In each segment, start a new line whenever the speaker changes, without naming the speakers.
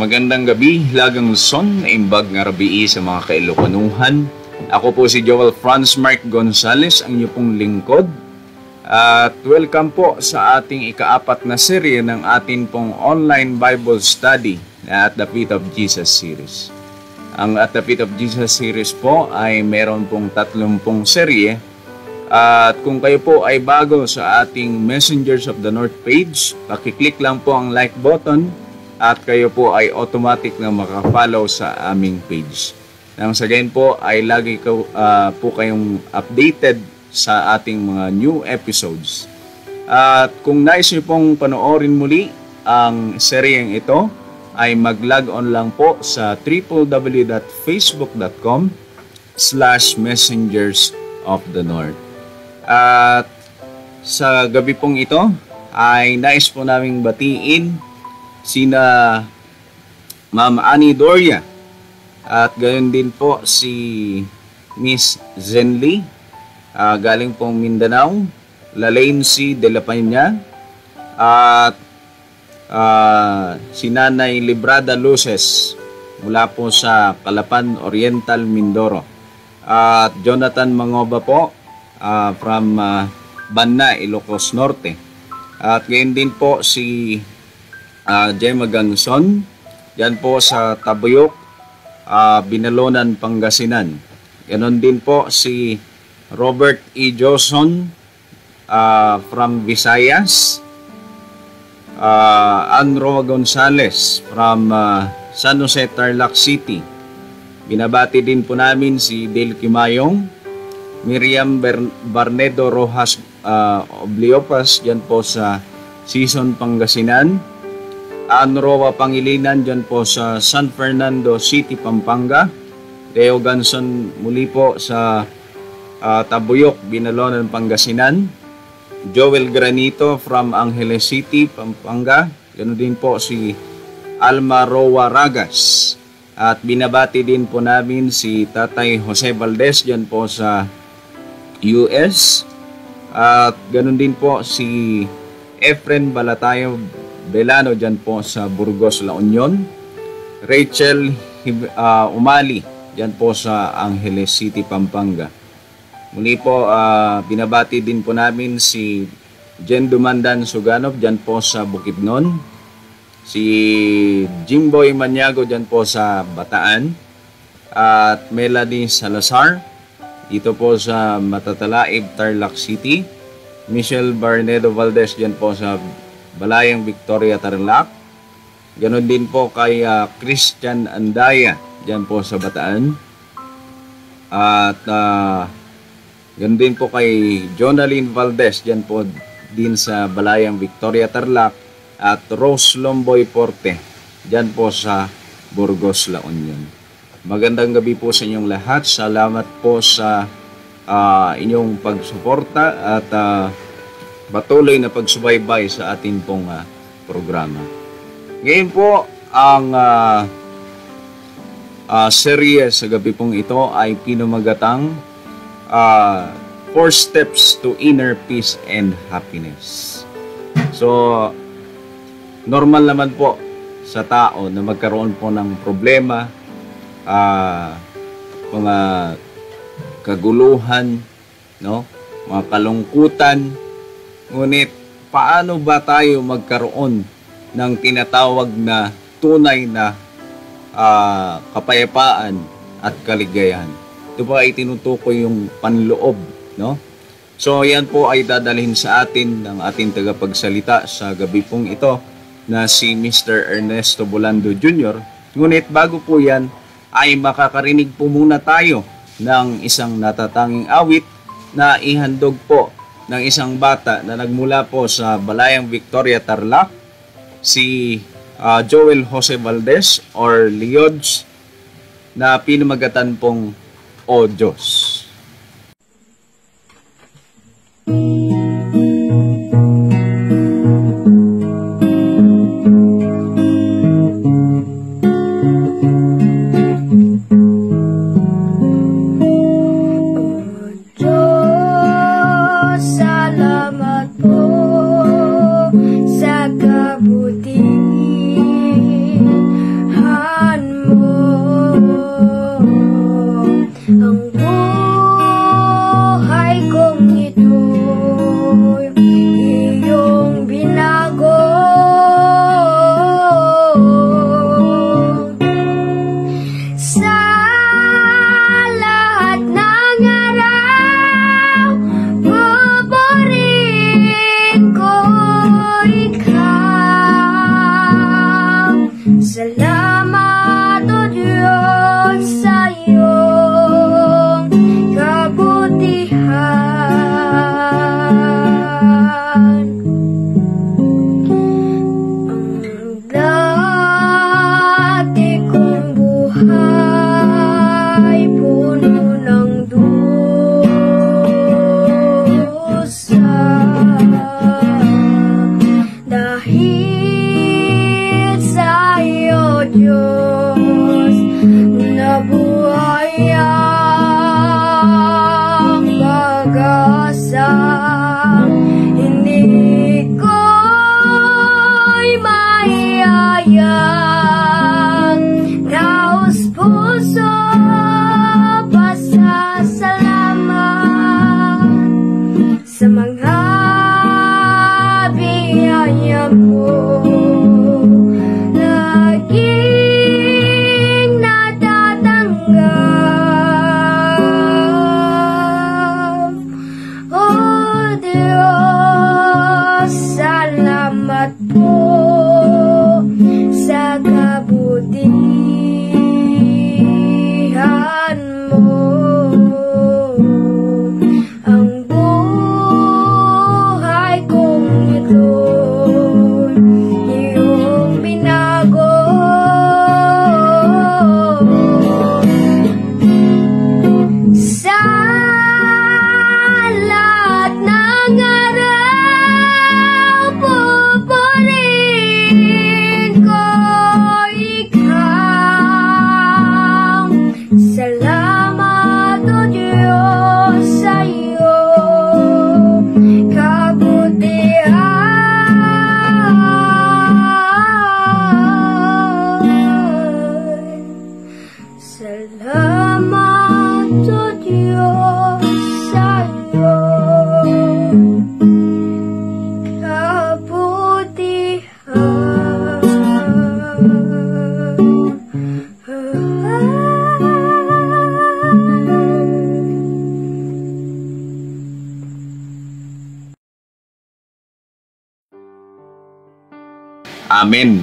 Magandang gabi, Lagang Luzon, imbag nga rabii sa mga kailokanuhan. Ako po si Joel Franz Mark Gonzalez, ang inyo pong lingkod. At welcome po sa ating ikaapat na serye ng ating pong online Bible study at the Feet of Jesus series. Ang At the Feet of Jesus series po ay meron pong tatlong pong serye. At kung kayo po ay bago sa ating Messengers of the North page, pakiclick lang po ang like button at kayo po ay automatic na makafollow sa aming page. Nang sa ganyan po ay lagi ko, uh, po kayong updated sa ating mga new episodes. At kung nais niyo pong panoorin muli ang seryeng ito, ay mag-log on lang po sa www.facebook.com slash messengers of the north. At sa gabi pong ito, ay nais po naming batiin sina Ma'am Annie Doria at gayon din po si Miss Zenly uh, galing po Mindanao Lalaine C. De La Peña at uh, si Nanay Librada Luces mula po sa Calapan Oriental Mindoro at Jonathan Mangoba po uh, from uh, Banna, Ilocos Norte at gayon din po si uh, ah, Gemma Ganson. Yan po sa Tabuyok, uh, Binalonan, Pangasinan. Ganon din po si Robert E. Johnson uh, from Visayas. Uh, Anroa Gonzales from uh, San Jose, Tarlac City. Binabati din po namin si Del Kimayong, Miriam Bern Barnedo Rojas uh, Obliopas, dyan po sa Season Pangasinan. Anroa Pangilinan dyan po sa San Fernando City, Pampanga. Deo Ganson muli po sa uh, Tabuyok, Binalonan, Pangasinan. Joel Granito from Angeles City, Pampanga. Ganun din po si Alma Roa Ragas. At binabati din po namin si Tatay Jose Valdez dyan po sa US. At ganun din po si Efren Balatayo Delano dyan po sa Burgos, La Union. Rachel uh, Umali dyan po sa Angeles City, Pampanga. Muli po, uh, binabati din po namin si Jen Dumandan Suganov dyan po sa Bukidnon. Si Jimboy Manyago dyan po sa Bataan. At Melanie Salazar dito po sa Matatalaib, Tarlac City. Michelle Barnedo Valdez dyan po sa Balayang Victoria Tarlac. Ganon din po kay uh, Christian Andaya dyan po sa Bataan. At uh, ganon din po kay Jonalyn Valdez dyan po din sa Balayang Victoria Tarlac at Rose Lomboy Porte dyan po sa Burgos, La Union. Magandang gabi po sa inyong lahat. Salamat po sa uh, inyong pagsuporta at uh, patuloy na pagsubaybay sa ating pong uh, programa. Ngayon po, ang uh, uh, serye sa gabi pong ito ay pinumagatang uh, Four Steps to Inner Peace and Happiness. So, normal naman po sa tao na magkaroon po ng problema, uh, mga kaguluhan, no? mga kalungkutan, Ngunit paano ba tayo magkaroon ng tinatawag na tunay na uh, kapayapaan at kaligayahan? Ito ba ay tinutukoy yung panloob, no? So yan po ay dadalhin sa atin ng ating tagapagsalita sa gabi pong ito na si Mr. Ernesto Bolando Jr. Ngunit bago po yan ay makakarinig po muna tayo ng isang natatanging awit na ihandog po ng isang bata na nagmula po sa Balayang Victoria Tarlac, si uh, Joel Jose Valdez or Leods na pinamagatan pong O Diyos.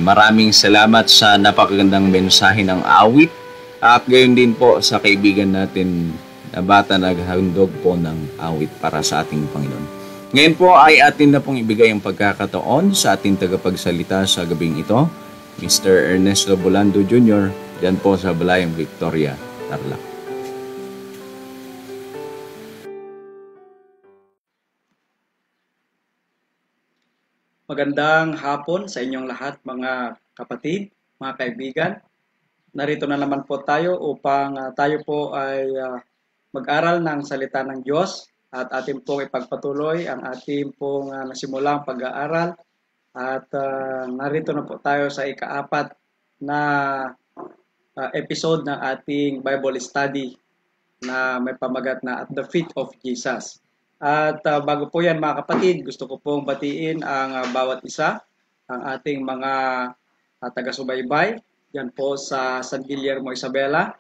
maraming salamat sa napakagandang mensahe ng awit at gayon din po sa kaibigan natin na bata naghandog po ng awit para sa ating Panginoon. Ngayon po ay atin na pong ibigay ang pagkakataon sa ating tagapagsalita sa gabing ito, Mr. Ernesto Bolando Jr., Diyan po sa Balayang Victoria, Tarlac.
Magandang hapon sa inyong lahat mga kapatid, mga kaibigan. Narito na naman po tayo upang uh, tayo po ay uh, mag-aral ng salita ng Diyos at atin pong ipagpatuloy ang ating pong uh, nasimulang pag-aaral at uh, narito na po tayo sa ikaapat na uh, episode ng ating Bible study na may pamagat na At the Feet of Jesus. At uh, bago po yan mga kapatid, gusto ko pong batiin ang uh, bawat isa, ang ating mga uh, taga-subaybay, Yan po sa San Guillermo Isabela.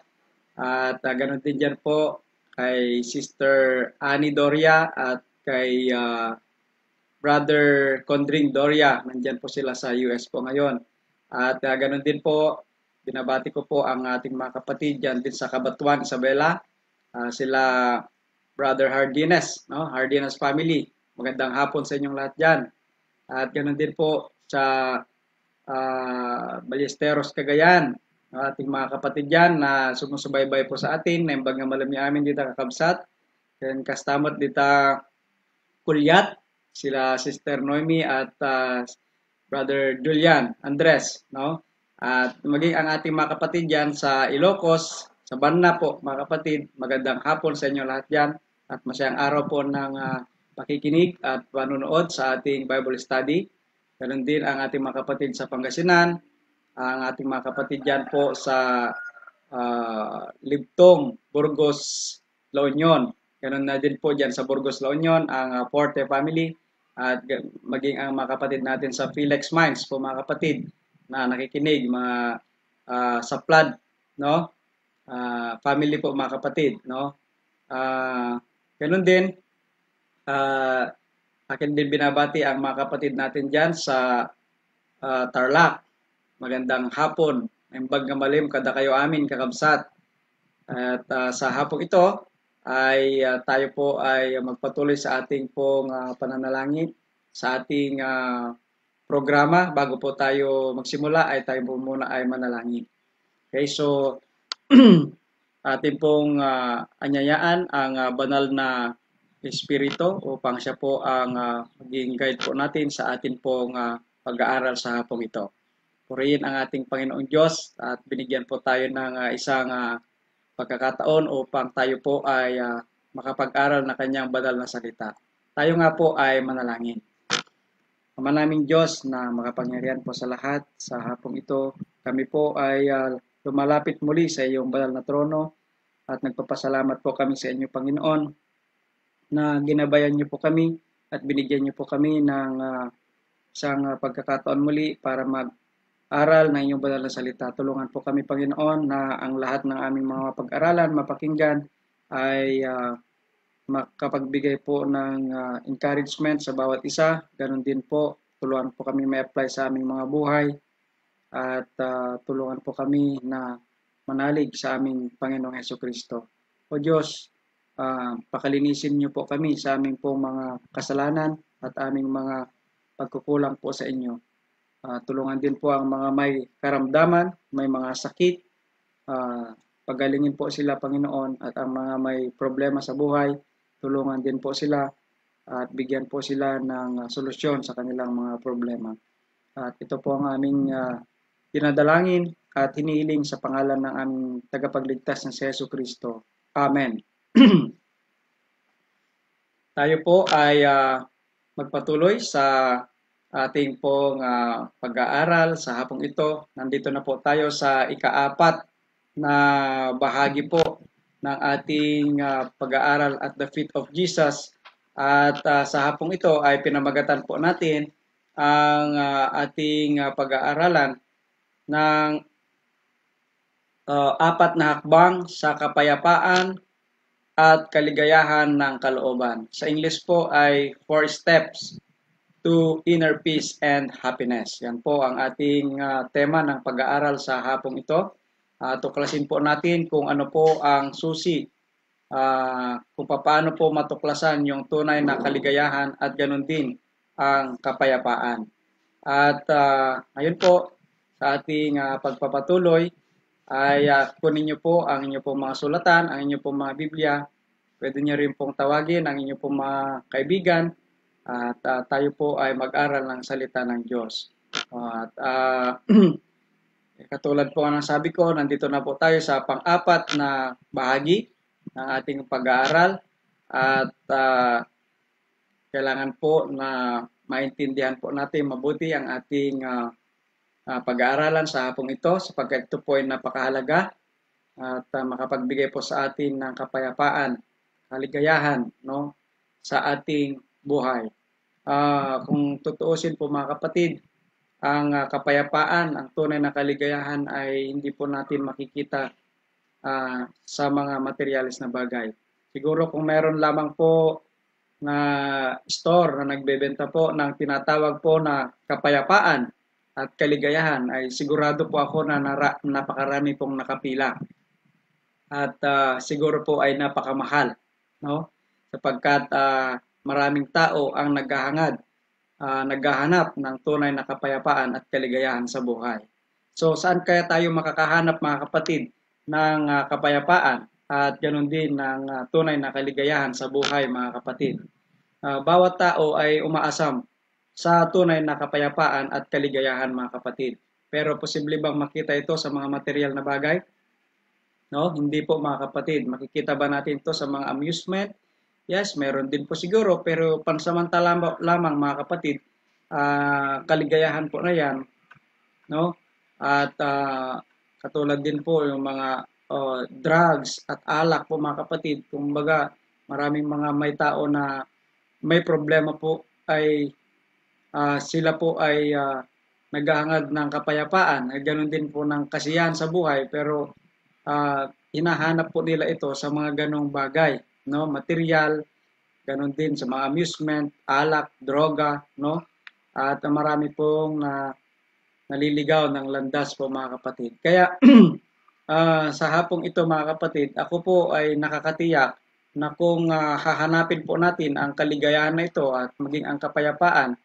At uh, ganun din dyan po kay Sister Annie Doria at kay uh, Brother Condring Doria. Nandyan po sila sa US po ngayon. At uh, ganun din po, binabati ko po ang ating mga kapatid dyan din sa Kabatuan, Isabela. Uh, sila Brother Hardiness, no? Hardiness family. Magandang hapon sa inyong lahat diyan. At ganoon din po sa uh, Ballesteros Cagayan, ating mga kapatid diyan na sumusubaybay po sa atin, na imbag nga malami amin dito kakabsat. Then kastamat dita Kulyat, sila Sister Noemi at uh, Brother Julian Andres, no? At maging ang ating mga kapatid diyan sa Ilocos, sa Banna po, mga kapatid, magandang hapon sa inyo lahat diyan. At masayang araw po ng uh, pakikinig at panunood sa ating Bible study. Ganon din ang ating mga kapatid sa Pangasinan, ang ating mga kapatid dyan po sa uh, Libtong, Burgos, La Union. Ganon na din po dyan sa Burgos, La Union, ang uh, Forte family at maging ang mga kapatid natin sa Felix Mines po mga kapatid na nakikinig mga uh, sa flood no uh, family po mga kapatid no uh, Ganun din, uh, akin din binabati ang mga kapatid natin dyan sa uh, Tarlac. Magandang hapon. Imbag nga malim, kada kayo amin, kakabsat. At uh, sa hapong ito, ay uh, tayo po ay magpatuloy sa ating pong uh, pananalangin, sa ating uh, programa. Bago po tayo magsimula, ay tayo po muna ay manalangin. Okay, so atin pong uh, anyayaan ang uh, banal na Espiritu upang siya po ang uh, maging guide po natin sa atin pong uh, pag-aaral sa hapong ito. Purihin ang ating Panginoong Diyos at binigyan po tayo ng uh, isang uh, pagkakataon upang tayo po ay uh, makapag-aral na kanyang banal na salita. Tayo nga po ay manalangin. Ama naming Diyos na makapangyarihan po sa lahat sa hapong ito, kami po ay uh, lumalapit muli sa iyong banal na trono at nagpapasalamat po kami sa inyo, Panginoon, na ginabayan niyo po kami at binigyan niyo po kami ng uh, isang uh, pagkakataon muli para mag-aral ng inyong banal na salita. Tulungan po kami, Panginoon, na ang lahat ng aming mga pag-aralan, mapakinggan, ay uh, makapagbigay po ng uh, encouragement sa bawat isa. Ganon din po, tulungan po kami may apply sa aming mga buhay at uh, tulungan po kami na manalig sa aming Panginoong Heso Kristo. O Diyos, uh, pakalinisin niyo po kami sa aming po mga kasalanan at aming mga pagkukulang po sa inyo. Uh, tulungan din po ang mga may karamdaman, may mga sakit. Uh, pagalingin po sila, Panginoon, at ang mga may problema sa buhay, tulungan din po sila at bigyan po sila ng solusyon sa kanilang mga problema. At ito po ang aming uh, dinadalangin at hinihiling sa pangalan ng aming tagapagligtas na si Yesu Kristo. Amen. Tayo po ay uh, magpatuloy sa ating pong uh, pag-aaral sa hapong ito. Nandito na po tayo sa ikaapat na bahagi po ng ating uh, pag-aaral at the feet of Jesus. At uh, sa hapong ito ay pinamagatan po natin ang uh, ating uh, pag-aaralan ng uh, apat na hakbang sa kapayapaan at kaligayahan ng kalooban. Sa English po ay four steps to inner peace and happiness. Yan po ang ating uh, tema ng pag-aaral sa hapong ito. Uh, tuklasin po natin kung ano po ang susi uh, kung paano po matuklasan yung tunay na kaligayahan at ganun din ang kapayapaan. At uh, ngayon po sa ating uh, pagpapatuloy ay uh, kunin niyo po ang inyo pong mga sulatan, ang inyo pong mga Biblia. Pwede niyo rin pong tawagin ang inyo pong mga kaibigan at uh, tayo po ay mag-aral ng salita ng Diyos. At uh, katulad po ng sabi ko, nandito na po tayo sa pang-apat na bahagi ng ating pag-aaral at uh, kailangan po na maintindihan po natin mabuti ang ating uh, uh, pag-aaralan sa hapong ito sapagkat ito po ay napakahalaga at uh, makapagbigay po sa atin ng kapayapaan, kaligayahan no, sa ating buhay. Uh, kung tutuusin po mga kapatid, ang uh, kapayapaan, ang tunay na kaligayahan ay hindi po natin makikita uh, sa mga materialis na bagay. Siguro kung meron lamang po na store na nagbebenta po ng tinatawag po na kapayapaan, at kaligayahan ay sigurado po ako na nara- napakarami pong nakapila. At uh, siguro po ay napakamahal, no? Sapagkat uh, maraming tao ang naghahangad, uh, naghahanap ng tunay na kapayapaan at kaligayahan sa buhay. So saan kaya tayo makakahanap mga kapatid ng uh, kapayapaan at ganun din ng uh, tunay na kaligayahan sa buhay mga kapatid? Uh, bawat tao ay umaasam sa tunay na kapayapaan at kaligayahan mga kapatid. Pero posible bang makita ito sa mga material na bagay? No, hindi po mga kapatid. Makikita ba natin ito sa mga amusement? Yes, meron din po siguro pero pansamantala lamang mga kapatid, uh, kaligayahan po na 'yan, no? At uh, katulad din po yung mga uh, drugs at alak po mga kapatid. Kumbaga, maraming mga may tao na may problema po ay uh, sila po ay uh, naghahangad ng kapayapaan, ganun din po ng kasiyahan sa buhay, pero uh, hinahanap po nila ito sa mga ganong bagay, no? Material, ganun din sa mga amusement, alak, droga, no? At marami pong na naliligaw ng landas po mga kapatid. Kaya uh, sa hapong ito mga kapatid, ako po ay nakakatiyak na kung uh, hahanapin po natin ang kaligayahan na ito at maging ang kapayapaan,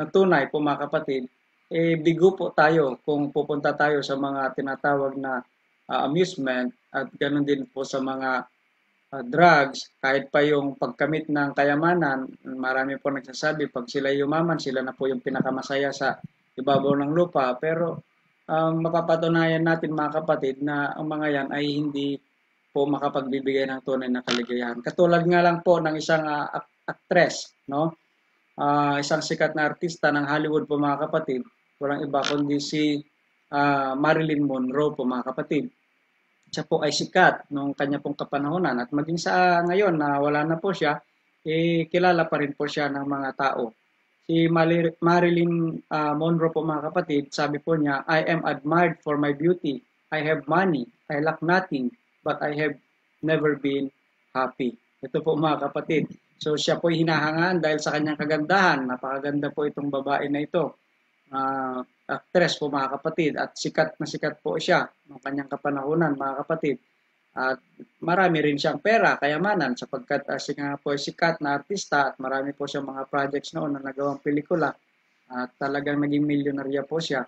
na tunay po mga kapatid, eh bigo po tayo kung pupunta tayo sa mga tinatawag na uh, amusement at ganun din po sa mga uh, drugs, kahit pa yung pagkamit ng kayamanan, marami po nagsasabi, pag sila yumaman, sila na po yung pinakamasaya sa ibabaw ng lupa. Pero um, mapapatunayan natin mga kapatid na ang mga yan ay hindi po makapagbibigay ng tunay na kaligayahan. Katulad nga lang po ng isang uh, ah, actress, no? uh, isang sikat na artista ng Hollywood po mga kapatid. Walang iba kundi si uh, Marilyn Monroe po mga kapatid. Siya po ay sikat nung kanya pong kapanahonan at maging sa ngayon na wala na po siya, eh kilala pa rin po siya ng mga tao. Si Marilyn uh, Monroe po mga kapatid, sabi po niya, I am admired for my beauty. I have money. I lack nothing. But I have never been happy. Ito po mga kapatid. So siya po'y hinahangaan dahil sa kanyang kagandahan. Napakaganda po itong babae na ito. Uh, actress po mga kapatid at sikat na sikat po siya ng kanyang kapanahonan mga kapatid. At marami rin siyang pera, kayamanan sapagkat uh, siya nga po sikat na artista at marami po siyang mga projects noon na nagawang pelikula. At talagang naging milyonarya po siya.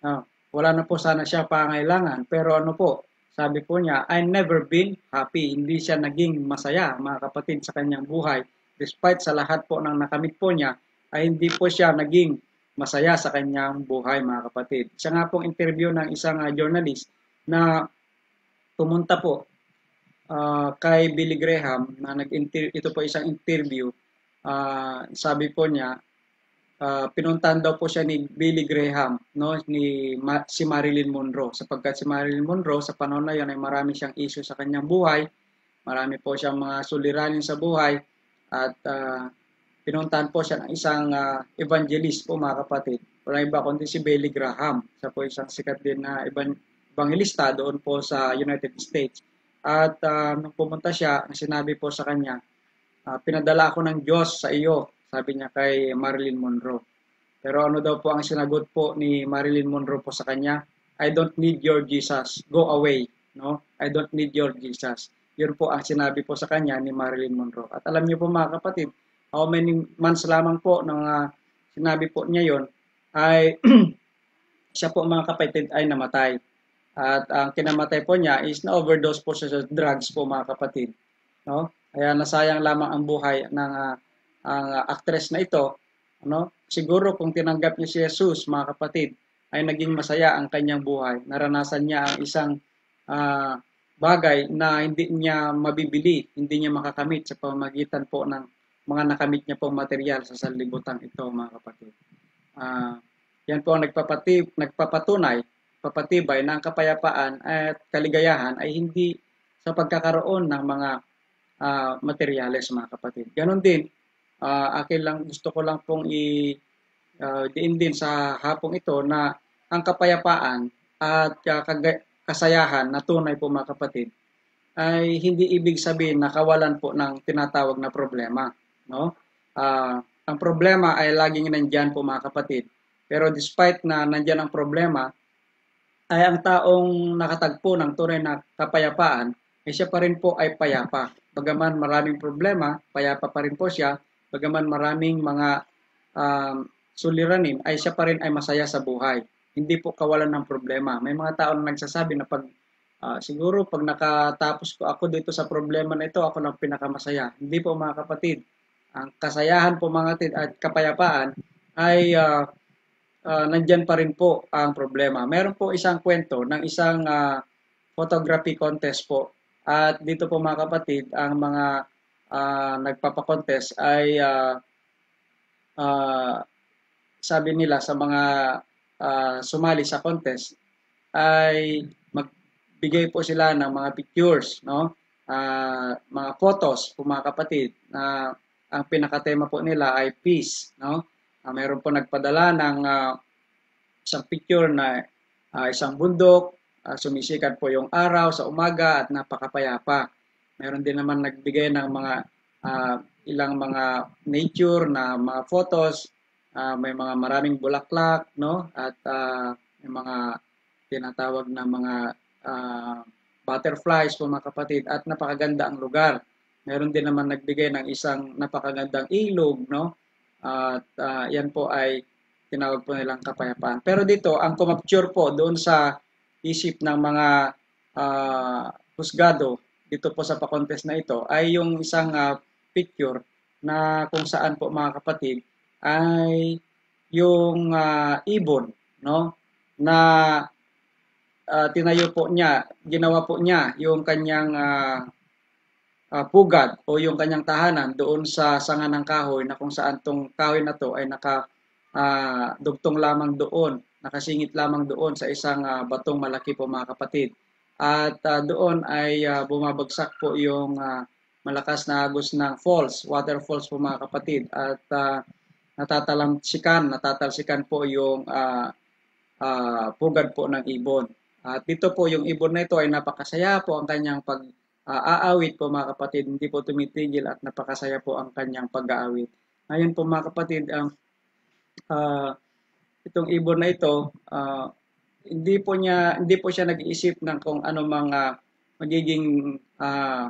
Uh, wala na po sana siya pangailangan pero ano po, sabi po niya, I never been happy. Hindi siya naging masaya, mga kapatid, sa kanyang buhay. Despite sa lahat po ng nakamit po niya, ay hindi po siya naging masaya sa kanyang buhay, mga kapatid. Siya nga pong interview ng isang uh, journalist na pumunta po uh, kay Billy Graham na nag ito po isang interview. Uh, sabi po niya, uh, pinuntahan daw po siya ni Billy Graham, no, ni Ma, si Marilyn Monroe. Sapagkat si Marilyn Monroe sa panahon na yon ay marami siyang issue sa kanyang buhay, marami po siyang mga suliranin sa buhay at uh, pinuntahan po siya ng isang uh, evangelist po mga kapatid. Wala iba kundi si Billy Graham. Siya po isang sikat din na evan evangelista doon po sa United States. At uh, nung pumunta siya, sinabi po sa kanya, uh, pinadala ko ng Diyos sa iyo sabi niya kay Marilyn Monroe. Pero ano daw po ang sinagot po ni Marilyn Monroe po sa kanya? I don't need your Jesus. Go away. No? I don't need your Jesus. Yun po ang sinabi po sa kanya ni Marilyn Monroe. At alam niyo po mga kapatid, how many months lamang po nang uh, sinabi po niya yon ay siya po mga kapatid ay namatay. At ang kinamatay po niya is na-overdose po siya sa drugs po mga kapatid. No? Kaya nasayang lamang ang buhay ng uh, uh, actress na ito, ano, siguro kung tinanggap niya si Jesus, mga kapatid, ay naging masaya ang kanyang buhay. Naranasan niya ang isang uh, bagay na hindi niya mabibili, hindi niya makakamit sa pamamagitan po ng mga nakamit niya pong material sa sanlibutan ito, mga kapatid. Uh, yan po ang nagpapatib, nagpapatunay, papatibay na ang kapayapaan at kaligayahan ay hindi sa pagkakaroon ng mga uh, materyales, mga kapatid. Ganon din, uh, akin lang gusto ko lang pong i uh, diin din sa hapong ito na ang kapayapaan at kasayahan na tunay po mga kapatid ay hindi ibig sabihin na kawalan po ng tinatawag na problema no uh, ang problema ay laging nandiyan po mga kapatid pero despite na nandiyan ang problema ay ang taong nakatagpo ng tunay na kapayapaan ay siya pa rin po ay payapa. Bagaman maraming problema, payapa pa rin po siya bagaman maraming mga um, suliranin ay siya pa rin ay masaya sa buhay. Hindi po kawalan ng problema. May mga tao na nagsasabi na pag uh, siguro pag nakatapos ko ako dito sa problema na ito, ako ng pinakamasaya. Hindi po mga kapatid. Ang kasayahan po mga kapatid at kapayapaan ay uh, uh, nandyan pa rin po ang problema. Meron po isang kwento ng isang uh, photography contest po. At dito po mga kapatid, ang mga uh, ah, nagpapakontest ay uh, uh, sabi nila sa mga uh, sumali sa contest ay magbigay po sila ng mga pictures, no? Uh, mga photos po mga kapatid na uh, ang pinakatema po nila ay peace, no? Uh, mayroon po nagpadala ng uh, isang picture na uh, isang bundok, uh, sumisikat po yung araw sa umaga at napakapayapa. Meron din naman nagbigay ng mga uh, ilang mga nature na mga photos, uh, may mga maraming bulaklak, no? At uh, may mga tinatawag na mga uh, butterflies po mga kapatid at napakaganda ang lugar. Meron din naman nagbigay ng isang napakagandang ilog, no? At uh, yan po ay tinawag po nilang kapayapaan. Pero dito, ang kumapture po doon sa isip ng mga uh, husgado dito po sa pa-contest na ito ay yung isang uh, picture na kung saan po mga kapatid ay yung uh, ibon no na uh, tinayo po niya ginawa po niya yung kanyang uh, uh, pugad o yung kanyang tahanan doon sa sanga ng kahoy na kung saan tong kahoy na to ay naka uh, dugtong lamang doon nakasingit lamang doon sa isang uh, batong malaki po mga kapatid at uh, doon ay uh, bumabagsak po yung uh, malakas na agos ng falls, waterfalls po mga kapatid at uh, natatalsikan, natatalsikan po yung uh, uh, pugad po ng ibon. At dito po yung ibon na ito ay napakasaya po ang kanyang pag aawit po mga kapatid, hindi po tumitigil at napakasaya po ang kanyang pag-aawit. Ngayon po mga kapatid, ang uh, itong ibon na ito, uh, hindi po niya hindi po siya nag-iisip ng kung ano mga magiging uh,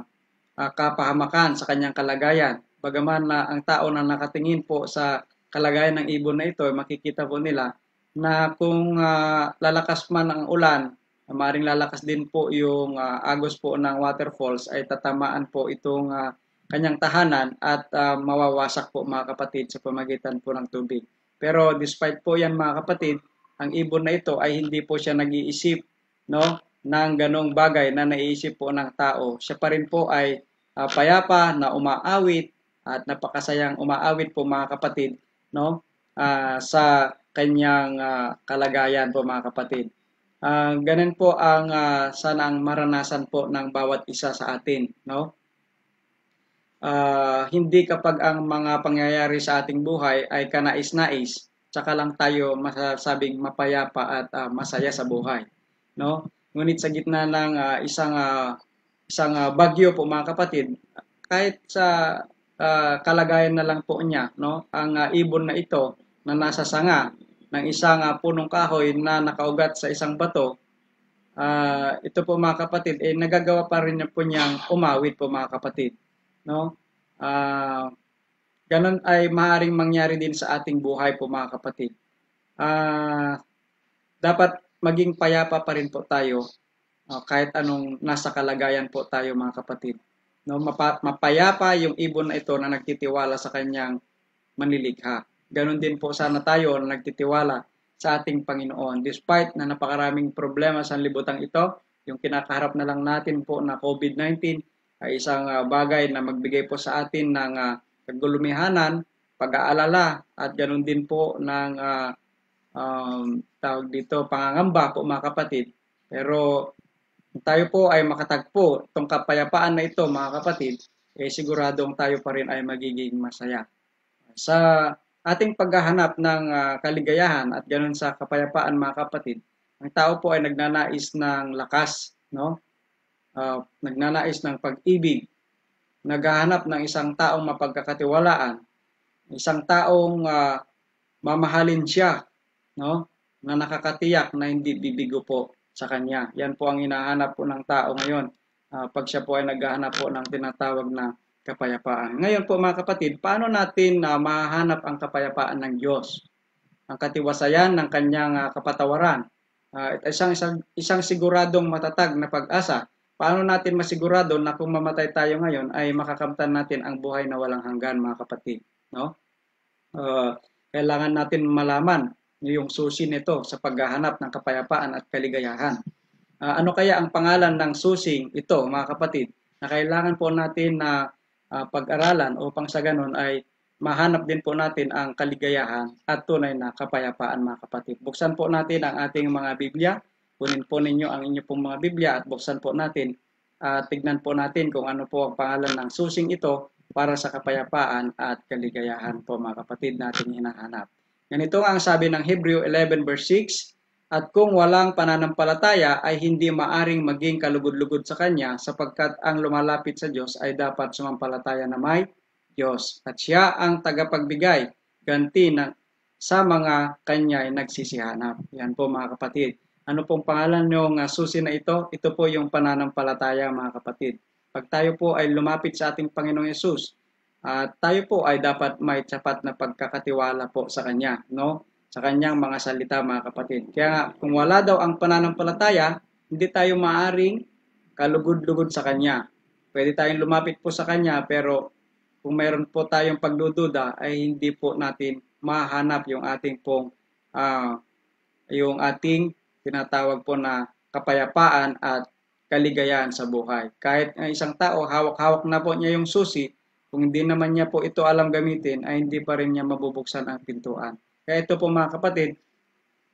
uh, kapahamakan sa kanyang kalagayan. Bagaman na ang tao na nakatingin po sa kalagayan ng ibon na ito, makikita po nila na kung uh, lalakas man ang ulan, maaring lalakas din po yung uh, agos po ng waterfalls ay tatamaan po itong uh, kanyang tahanan at uh, mawawasak po mga kapatid sa pamagitan po ng tubig. Pero despite po yan mga kapatid, ang ibon na ito ay hindi po siya nag-iisip no, ng ganong bagay na naiisip po ng tao. Siya pa rin po ay uh, payapa na umaawit at napakasayang umaawit po mga kapatid no, uh, sa kanyang uh, kalagayan po mga kapatid. Uh, ganun po ang uh, sana ang maranasan po ng bawat isa sa atin, no? Uh, hindi kapag ang mga pangyayari sa ating buhay ay kanais-nais, tsaka lang tayo masasabing mapayapa at uh, masaya sa buhay. No? Ngunit sa gitna ng uh, isang uh, isang uh, bagyo po mga kapatid, kahit sa uh, kalagayan na lang po niya, no? Ang uh, ibon na ito na nasa sanga ng isang uh, punong kahoy na nakaugat sa isang bato, uh, ito po mga kapatid, eh nagagawa pa rin niya po niyang umawit po mga kapatid, no? Uh, Ganon ay maaaring mangyari din sa ating buhay po mga kapatid. Uh, dapat maging payapa pa rin po tayo uh, kahit anong nasa kalagayan po tayo mga kapatid. No, mapa, mapayapa yung ibon na ito na nagtitiwala sa kanyang manlilikha. Ganon din po sana tayo na nagtitiwala sa ating Panginoon. Despite na napakaraming problema sa libutang ito, yung kinakaharap na lang natin po na COVID-19 ay isang uh, bagay na magbigay po sa atin ng uh, kagulumihanan, pag-aalala at ganoon din po ng uh, um, tawag dito pangangamba po mga kapatid. Pero tayo po ay makatagpo itong kapayapaan na ito mga kapatid, eh siguradong tayo pa rin ay magiging masaya. Sa ating paghahanap ng uh, kaligayahan at ganoon sa kapayapaan mga kapatid, ang tao po ay nagnanais ng lakas, no? Uh, nagnanais ng pag-ibig, naghahanap ng isang taong mapagkakatiwalaan, isang taong uh, mamahalin siya, no? na nakakatiyak na hindi bibigo po sa kanya. Yan po ang hinahanap po ng tao ngayon uh, pag siya po ay naghahanap po ng tinatawag na kapayapaan. Ngayon po mga kapatid, paano natin uh, mahanap ang kapayapaan ng Diyos? Ang katiwasayan ng kanyang uh, kapatawaran. Uh, isang, isang, isang siguradong matatag na pag-asa paano natin masigurado na kung mamatay tayo ngayon ay makakamtan natin ang buhay na walang hanggan mga kapatid, no? Uh, kailangan natin malaman yung susi nito sa paghahanap ng kapayapaan at kaligayahan. Uh, ano kaya ang pangalan ng susing ito, mga kapatid, na kailangan po natin na uh, pag-aralan upang sa ganon ay mahanap din po natin ang kaligayahan at tunay na kapayapaan, mga kapatid. Buksan po natin ang ating mga Biblia Kunin po ninyo ang inyo pong mga Biblia at buksan po natin at tignan po natin kung ano po ang pangalan ng susing ito para sa kapayapaan at kaligayahan po mga kapatid natin hinahanap. Ganito nga ang sabi ng Hebrew 11 verse 6, at kung walang pananampalataya ay hindi maaring maging kalugod-lugod sa Kanya sapagkat ang lumalapit sa Diyos ay dapat sumampalataya na may Diyos. At siya ang tagapagbigay ganti na sa mga Kanya ay nagsisihanap. Yan po mga kapatid. Ano pong pangalan ng ah, susi na ito? Ito po yung pananampalataya mga kapatid. Pag tayo po ay lumapit sa ating Panginoong Yesus, at uh, tayo po ay dapat may tapat na pagkakatiwala po sa Kanya, no? Sa Kanyang mga salita mga kapatid. Kaya nga, kung wala daw ang pananampalataya, hindi tayo maaring kalugod-lugod sa Kanya. Pwede tayong lumapit po sa Kanya, pero kung mayroon po tayong pagdududa, ay hindi po natin mahanap yung ating pong uh, yung ating tinatawag po na kapayapaan at kaligayahan sa buhay. Kahit ang isang tao, hawak-hawak na po niya yung susi, kung hindi naman niya po ito alam gamitin, ay hindi pa rin niya mabubuksan ang pintuan. Kaya ito po mga kapatid,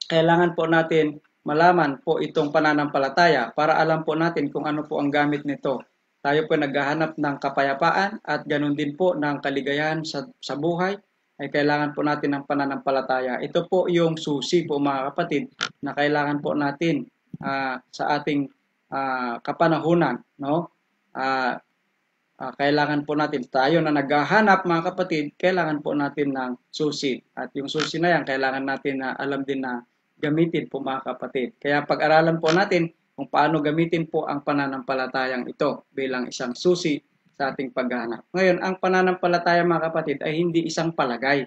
kailangan po natin malaman po itong pananampalataya para alam po natin kung ano po ang gamit nito. Tayo po naghahanap ng kapayapaan at ganun din po ng kaligayahan sa, sa buhay ay kailangan po natin ng pananampalataya. Ito po yung susi po mga kapatid na kailangan po natin uh, sa ating uh, kapanahunan, no? Uh, uh, kailangan po natin tayo na naghahanap mga kapatid, kailangan po natin ng susi. At yung susi na yan, kailangan natin na alam din na gamitin po mga kapatid. Kaya pag-aralan po natin kung paano gamitin po ang pananampalatayang ito bilang isang susi sa ating paghahanap. Ngayon, ang pananampalataya mga kapatid ay hindi isang palagay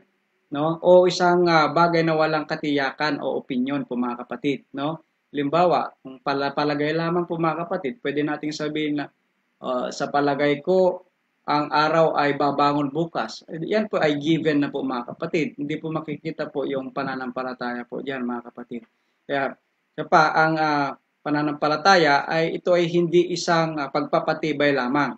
no? O isang uh, bagay na walang katiyakan o opinion po mga kapatid, no? Halimbawa, kung pala palagay lamang po mga kapatid, pwede nating sabihin na uh, sa palagay ko ang araw ay babangon bukas. Yan po ay given na po mga kapatid. Hindi po makikita po yung pananampalataya po diyan mga kapatid. Kaya, kaya pa ang uh, pananampalataya ay ito ay hindi isang uh, pagpapatibay lamang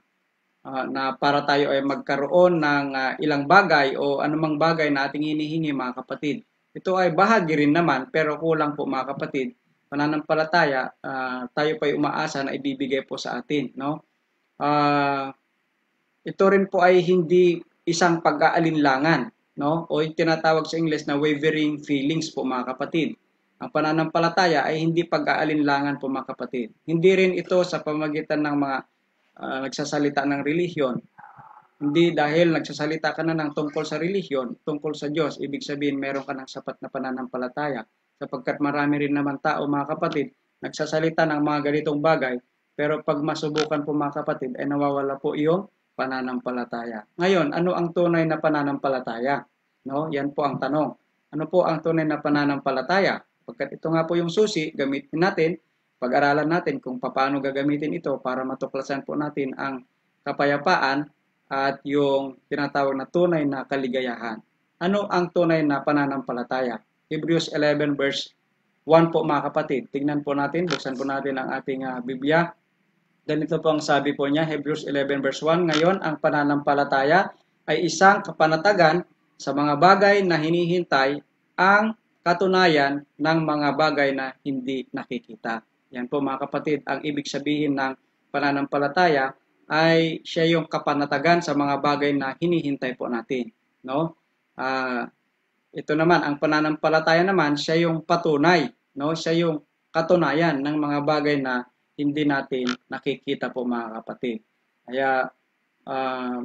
Ah, na para tayo ay magkaroon ng uh, ilang bagay o anumang bagay na ating hinihingi mga kapatid. Ito ay bahagi rin naman pero kulang po mga kapatid. Pananampalataya, uh, tayo pa ay umaasa na ibibigay po sa atin. No? Uh, ito rin po ay hindi isang pag-aalinlangan no? o yung tinatawag sa English na wavering feelings po mga kapatid. Ang pananampalataya ay hindi pag-aalinlangan po mga kapatid. Hindi rin ito sa pamagitan ng mga Ah, nagsasalita ng relihiyon. Hindi dahil nagsasalita ka na ng tungkol sa relihiyon, tungkol sa Diyos, ibig sabihin meron ka ng sapat na pananampalataya. Sapagkat marami rin naman tao, mga kapatid, nagsasalita ng mga ganitong bagay, pero pag masubukan po mga kapatid, ay eh, nawawala po iyong pananampalataya. Ngayon, ano ang tunay na pananampalataya? No? Yan po ang tanong. Ano po ang tunay na pananampalataya? Pagkat ito nga po yung susi, gamitin natin pag-aralan natin kung paano gagamitin ito para matuklasan po natin ang kapayapaan at yung tinatawag na tunay na kaligayahan. Ano ang tunay na pananampalataya? Hebrews 11 verse 1 po mga kapatid. Tingnan po natin, buksan po natin ang ating uh, Biblia. Ganito po ang sabi po niya, Hebrews 11 verse 1, Ngayon ang pananampalataya ay isang kapanatagan sa mga bagay na hinihintay ang katunayan ng mga bagay na hindi nakikita. Yan po mga kapatid, ang ibig sabihin ng pananampalataya ay siya yung kapanatagan sa mga bagay na hinihintay po natin. No? Uh, ito naman, ang pananampalataya naman, siya yung patunay. No? Siya yung katunayan ng mga bagay na hindi natin nakikita po mga kapatid. Kaya uh,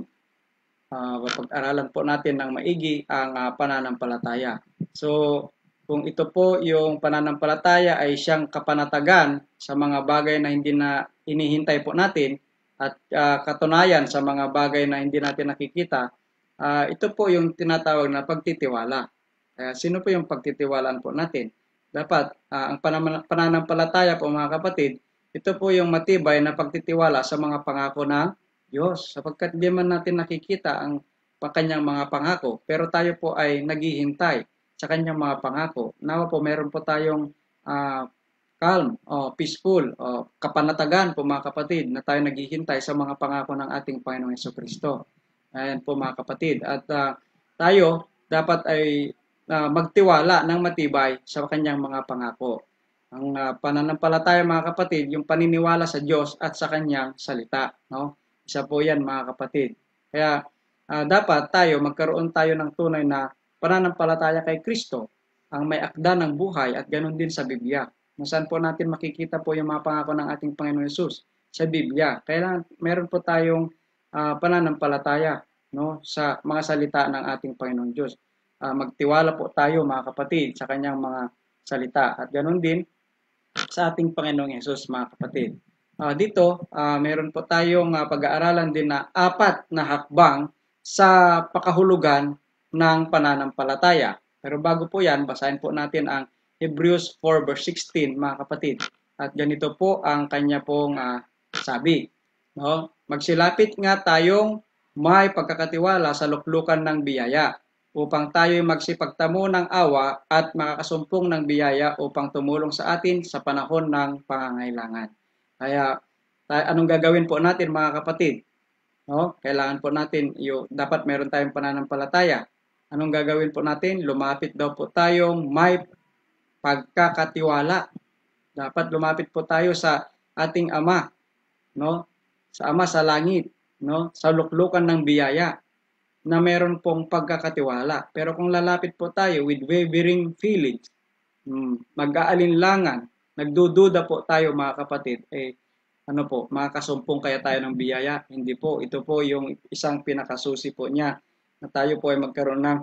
uh, pag-aralan po natin ng maigi ang uh, pananampalataya. So, kung ito po yung pananampalataya ay siyang kapanatagan sa mga bagay na hindi na inihintay po natin at uh, katunayan sa mga bagay na hindi natin nakikita, uh, ito po yung tinatawag na pagtitiwala. Uh, sino po yung pagtitiwalaan po natin? Dapat uh, ang pananampalataya po mga kapatid, ito po yung matibay na pagtitiwala sa mga pangako ng Diyos sapagkat di man natin nakikita ang kanyang mga pangako pero tayo po ay naghihintay sa kanyang mga pangako. Nawa po, meron po tayong uh, calm, o oh, peaceful, o oh, kapanatagan po mga kapatid na tayo naghihintay sa mga pangako ng ating Panginoong Yeso Kristo. Ayan po mga kapatid. At uh, tayo dapat ay uh, magtiwala ng matibay sa kanyang mga pangako. Ang uh, pananampalataya mga kapatid, yung paniniwala sa Diyos at sa kanyang salita. No? Isa po yan mga kapatid. Kaya uh, dapat tayo magkaroon tayo ng tunay na pananampalataya kay Kristo ang may akda ng buhay at ganun din sa Biblia. Nasaan po natin makikita po yung mga pangako ng ating Panginoon Yesus? Sa Biblia. Kailangan, meron po tayong uh, pananampalataya no, sa mga salita ng ating Panginoon Diyos. Uh, magtiwala po tayo mga kapatid sa kanyang mga salita. At ganun din sa ating Panginoong Yesus mga kapatid. Uh, dito, uh, meron po tayong uh, pag-aaralan din na apat na hakbang sa pakahulugan ng pananampalataya. Pero bago po yan, basahin po natin ang Hebrews 4 verse 16 mga kapatid. At ganito po ang kanya pong uh, sabi. No? Magsilapit nga tayong may pagkakatiwala sa luklukan ng biyaya upang tayo'y magsipagtamo ng awa at makakasumpong ng biyaya upang tumulong sa atin sa panahon ng pangangailangan. Kaya anong gagawin po natin mga kapatid? No? Kailangan po natin yung dapat meron tayong pananampalataya. Anong gagawin po natin? Lumapit daw po tayong may pagkakatiwala. Dapat lumapit po tayo sa ating Ama, no? Sa Ama sa langit, no? Sa luklukan ng biyaya na meron pong pagkakatiwala. Pero kung lalapit po tayo with wavering feelings, hmm, mag-aalinlangan, nagdududa po tayo mga kapatid, eh, ano po, makakasumpong kaya tayo ng biyaya? Hindi po. Ito po yung isang pinakasusi po niya na tayo po ay magkaroon ng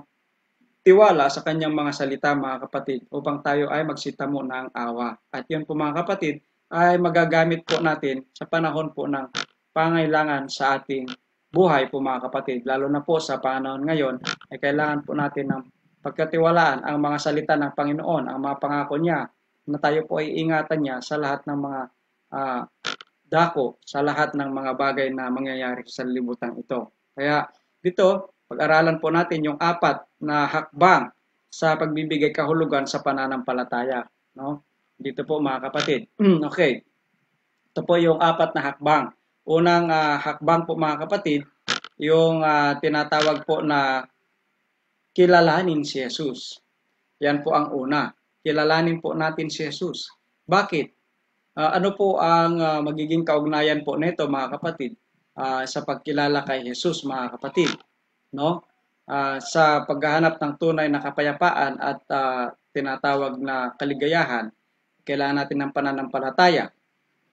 tiwala sa kanyang mga salita mga kapatid upang tayo ay magsitamo ng awa. At yun po mga kapatid ay magagamit po natin sa panahon po ng pangailangan sa ating buhay po mga kapatid. Lalo na po sa panahon ngayon ay kailangan po natin ng pagkatiwalaan ang mga salita ng Panginoon, ang mga pangako niya na tayo po ay ingatan niya sa lahat ng mga uh, dako, sa lahat ng mga bagay na mangyayari sa libutan ito. Kaya dito, pag-aralan po natin yung apat na hakbang sa pagbibigay kahulugan sa pananampalataya. No? Dito po mga kapatid. okay. Ito po yung apat na hakbang. Unang uh, hakbang po mga kapatid, yung uh, tinatawag po na kilalanin si Jesus. Yan po ang una. Kilalanin po natin si Jesus. Bakit? Uh, ano po ang uh, magiging kaugnayan po nito mga kapatid uh, sa pagkilala kay Jesus mga kapatid? no? Uh, sa paghahanap ng tunay na kapayapaan at uh, tinatawag na kaligayahan, kailangan natin ng pananampalataya.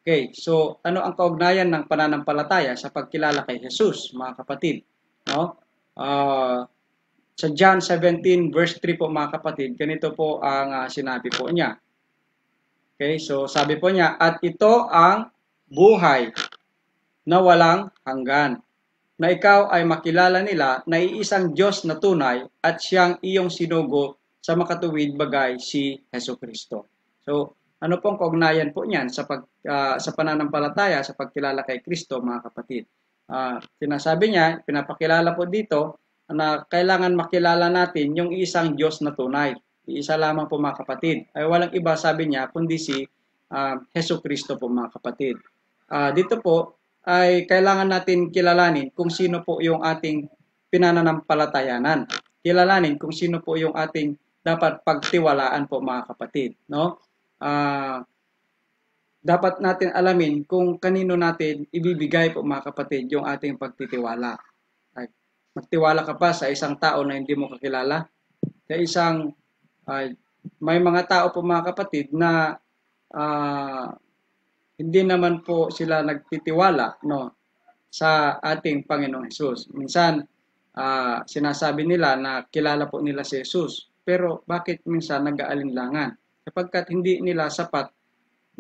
Okay, so ano ang kaugnayan ng pananampalataya sa pagkilala kay Jesus, mga kapatid? No? Uh, sa John 17 verse 3 po mga kapatid, ganito po ang uh, sinabi po niya. Okay, so sabi po niya, at ito ang buhay na walang hanggan na ikaw ay makilala nila na iisang Diyos na tunay at siyang iyong sinugo sa makatuwid bagay si Heso Kristo. So, ano pong kaugnayan po niyan sa, pag, uh, sa pananampalataya, sa pagkilala kay Kristo, mga kapatid? Uh, sinasabi niya, pinapakilala po dito, na kailangan makilala natin yung isang Diyos na tunay. Iisa lamang po mga kapatid. Ay walang iba sabi niya kundi si uh, Heso Kristo po mga kapatid. Uh, dito po, ay kailangan natin kilalanin kung sino po yung ating pinananampalatayanan. Kilalanin kung sino po yung ating dapat pagtiwalaan po mga kapatid, no? Uh, dapat natin alamin kung kanino natin ibibigay po mga kapatid yung ating pagtitiwala. Ay, magtiwala ka pa sa isang tao na hindi mo kakilala, sa isang ay, may mga tao po mga kapatid na uh, hindi naman po sila nagtitiwala no sa ating Panginoong Hesus. Minsan uh, sinasabi nila na kilala po nila si Hesus, pero bakit minsan nag-aalinlangan? Sapagkat hindi nila sapat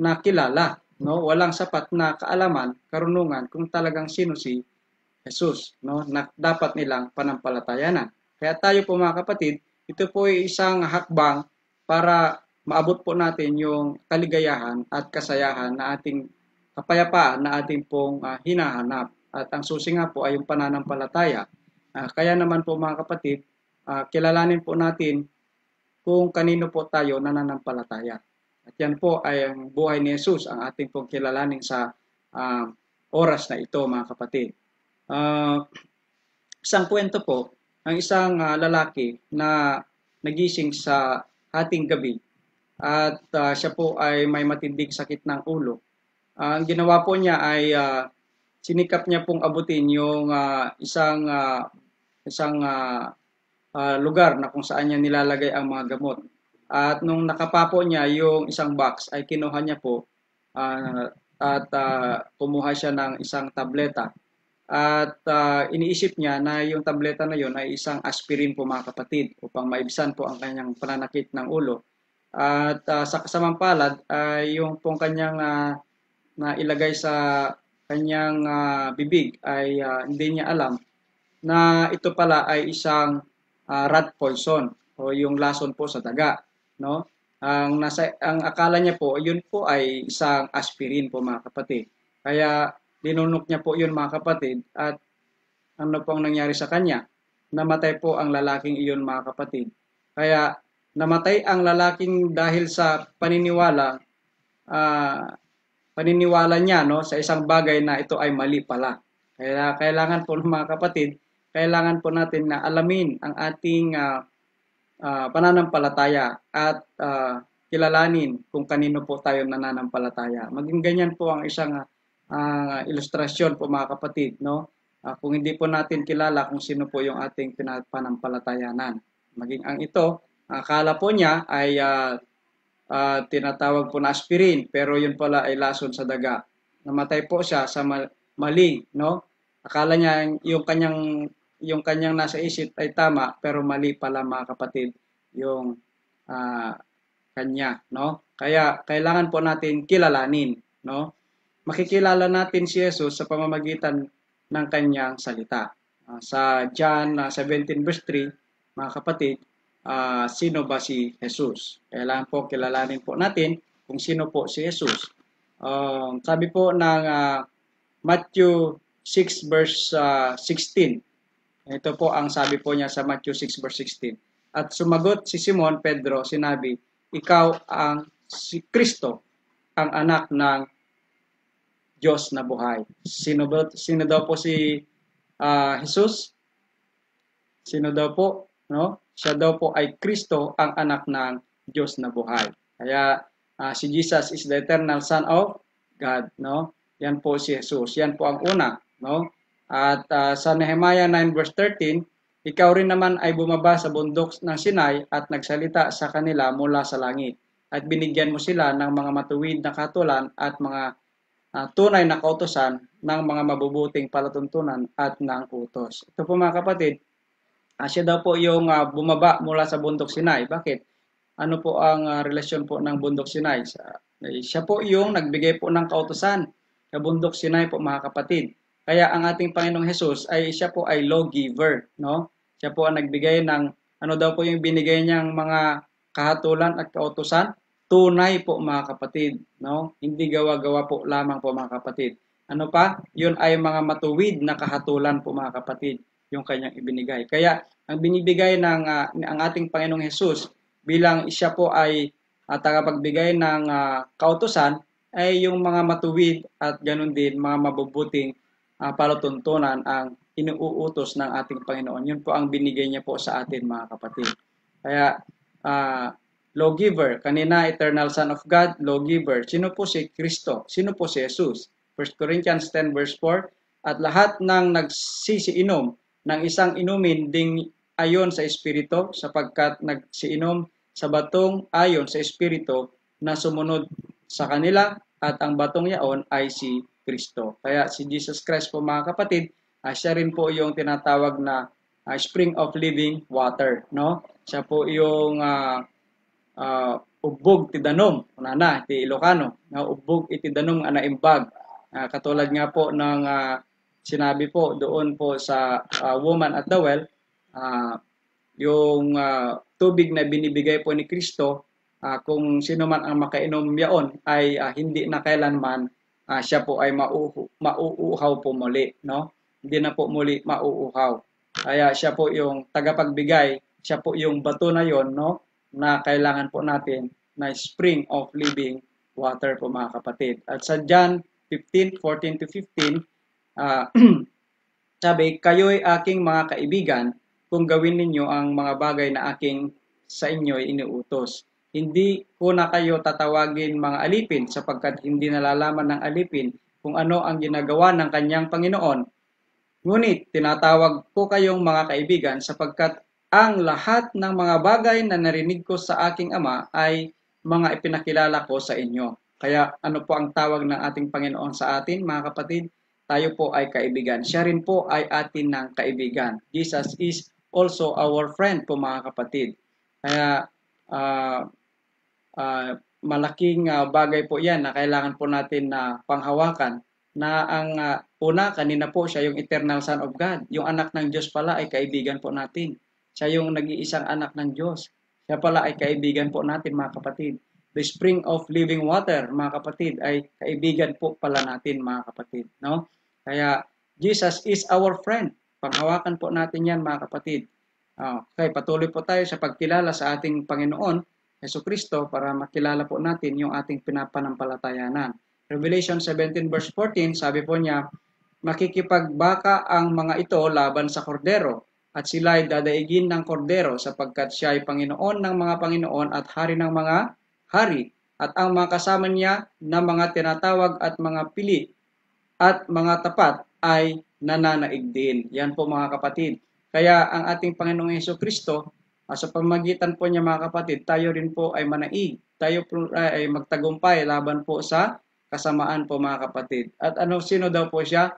na kilala, no? Walang sapat na kaalaman, karunungan kung talagang sino si Hesus, no? Na dapat nilang panampalatayanan. Kaya tayo po mga kapatid, ito po ay isang hakbang para maabot po natin yung kaligayahan at kasayahan na ating kapayapaan na ating pong uh, hinahanap. At ang susi nga po ay yung pananampalataya. Uh, kaya naman po mga kapatid, uh, kilalanin po natin kung kanino po tayo nananampalataya. At yan po ay ang buhay ni Jesus, ang ating pong kilalanin sa uh, oras na ito mga kapatid. Uh, isang kwento po, ang isang uh, lalaki na nagising sa ating gabi at uh, siya po ay may matinding sakit ng ulo. Uh, ang ginawa po niya ay uh, sinikap niya pong abutin yung uh, isang uh, isang uh, uh, lugar na kung saan niya nilalagay ang mga gamot. At nung nakapapo niya yung isang box ay kinuha niya po uh, at uh, kumuha siya ng isang tableta. At uh, iniisip niya na yung tableta na yon ay isang aspirin po mga kapatid upang maibsan po ang kanyang pananakit ng ulo. At uh, sa kasamang palad ay uh, yung pong kanyang uh, ah, na ilagay sa kanyang uh, bibig ay uh, hindi niya alam na ito pala ay isang uh, rat poison o yung lason po sa daga, no? Ang nasa ang akala niya po, yun po ay isang aspirin po mga kapatid. Kaya dinunok niya po yun mga kapatid at ano po ang nangyari sa kanya? Namatay po ang lalaking iyon mga kapatid. Kaya namatay ang lalaking dahil sa paniniwala uh, paniniwala niya no sa isang bagay na ito ay mali pala. Kaya kailangan po mga kapatid, kailangan po natin na alamin ang ating uh, uh, pananampalataya at uh, kilalanin kung kanino po tayo nananampalataya. Maging ganyan po ang isang uh, ilustrasyon po mga kapatid, no? Uh, kung hindi po natin kilala kung sino po yung ating pinapanampalatayanan. Maging ang ito Akala po niya ay uh, uh, tinatawag po na aspirin, pero yun pala ay lason sa daga. Namatay po siya sa mali, no? Akala niya yung kanyang yung kanyang nasa isip ay tama, pero mali pala mga kapatid yung uh, kanya, no? Kaya kailangan po natin kilalanin, no? Makikilala natin si Jesus sa pamamagitan ng kanyang salita. Uh, sa John uh, 17 verse 3, mga kapatid, uh, sino ba si Jesus. Kailangan po kilalanin po natin kung sino po si Jesus. Uh, sabi po ng uh, Matthew 6 verse uh, ah, 16. Ito po ang sabi po niya sa Matthew 6 verse 16. At sumagot si Simon Pedro, sinabi, Ikaw ang si Kristo, ang anak ng Diyos na buhay. Sino, ba, sino daw po si uh, Jesus? Sino daw po? no? Siya daw po ay Kristo, ang anak ng Diyos na buhay. Kaya uh, si Jesus is the eternal son of God, no? Yan po si Jesus. Yan po ang una, no? At uh, sa Nehemiah 9 verse 13, ikaw rin naman ay bumaba sa bundok ng Sinai at nagsalita sa kanila mula sa langit. At binigyan mo sila ng mga matuwid na katulan at mga uh, tunay na kautosan ng mga mabubuting palatuntunan at ng utos. Ito po mga kapatid, Uh, siya daw po yung uh, bumaba mula sa bundok Sinai. Bakit? Ano po ang uh, relasyon po ng bundok Sinai? Sa, eh, siya po yung nagbigay po ng kautosan sa bundok Sinai po mga kapatid. Kaya ang ating Panginoong Hesus ay siya po ay lawgiver, no? Siya po ang nagbigay ng ano daw po yung binigay niyang mga kahatulan at kautosan tunay po mga kapatid, no? Hindi gawa-gawa po lamang po mga kapatid. Ano pa? Yun ay mga matuwid na kahatulan po mga kapatid yung kanyang ibinigay. Kaya ang binibigay ng uh, ah, ang ating Panginoong Hesus bilang siya po ay uh, tagapagbigay ng uh, ah, kautosan ay yung mga matuwid at ganun din mga mabubuting uh, palatuntunan ang inuutos ng ating Panginoon. Yun po ang binigay niya po sa atin mga kapatid. Kaya uh, lawgiver, kanina eternal son of God, lawgiver. Sino po si Kristo? Sino po si Jesus? 1 Corinthians 10 verse 4 at lahat ng nagsisiinom ng isang inumin ding ayon sa Espiritu sapagkat nagsiinom sa batong ayon sa Espiritu na sumunod sa kanila at ang batong yaon ay si Kristo. Kaya si Jesus Christ po mga kapatid, uh, siya rin po yung tinatawag na uh, spring of living water, no? Siya po yung uh, ah, uh, ubog ti danom, na ti Ilocano, na ubog iti danom nga naimbag. Uh, katulad nga po ng uh, sinabi po doon po sa uh, woman at the well, uh, yung uh, tubig na binibigay po ni Kristo, uh, kung sino man ang makainom yaon ay uh, hindi na kailanman uh, siya po ay mauuhaw, mauuhaw po muli, no? Hindi na po muli mauuhaw. Kaya siya po yung tagapagbigay, siya po yung bato na yon, no? Na kailangan po natin na spring of living water po mga kapatid. At sa John 15, 14 to 15, uh, sabi, kayo'y aking mga kaibigan kung gawin ninyo ang mga bagay na aking sa inyo iniutos. Hindi ko na kayo tatawagin mga alipin sapagkat hindi nalalaman ng alipin kung ano ang ginagawa ng kanyang Panginoon. Ngunit tinatawag ko kayong mga kaibigan sapagkat ang lahat ng mga bagay na narinig ko sa aking ama ay mga ipinakilala ko sa inyo. Kaya ano po ang tawag ng ating Panginoon sa atin, mga kapatid? tayo po ay kaibigan. Siya rin po ay atin ng kaibigan. Jesus is also our friend po mga kapatid. Kaya uh, uh, malaking uh, bagay po yan na kailangan po natin na uh, panghawakan na ang uh, una kanina po siya yung eternal son of God. Yung anak ng Diyos pala ay kaibigan po natin. Siya yung nag-iisang anak ng Diyos. Siya pala ay kaibigan po natin mga kapatid. The spring of living water mga kapatid ay kaibigan po pala natin mga kapatid. No? Kaya, Jesus is our friend. Panghawakan po natin yan, mga kapatid. Okay, patuloy po tayo sa pagkilala sa ating Panginoon, Yeso Kristo, para makilala po natin yung ating pinapanampalatayanan. Revelation 17 verse 14, sabi po niya, Makikipagbaka ang mga ito laban sa kordero, at sila'y ay dadaigin ng kordero sapagkat siya ay Panginoon ng mga Panginoon at hari ng mga hari at ang mga kasama niya na mga tinatawag at mga pili at mga tapat ay nananaig din. Yan po mga kapatid. Kaya ang ating Panginoong Yeso Kristo, ah, sa pamagitan po niya mga kapatid, tayo rin po ay manaig. Tayo po ay magtagumpay laban po sa kasamaan po mga kapatid. At ano sino daw po siya?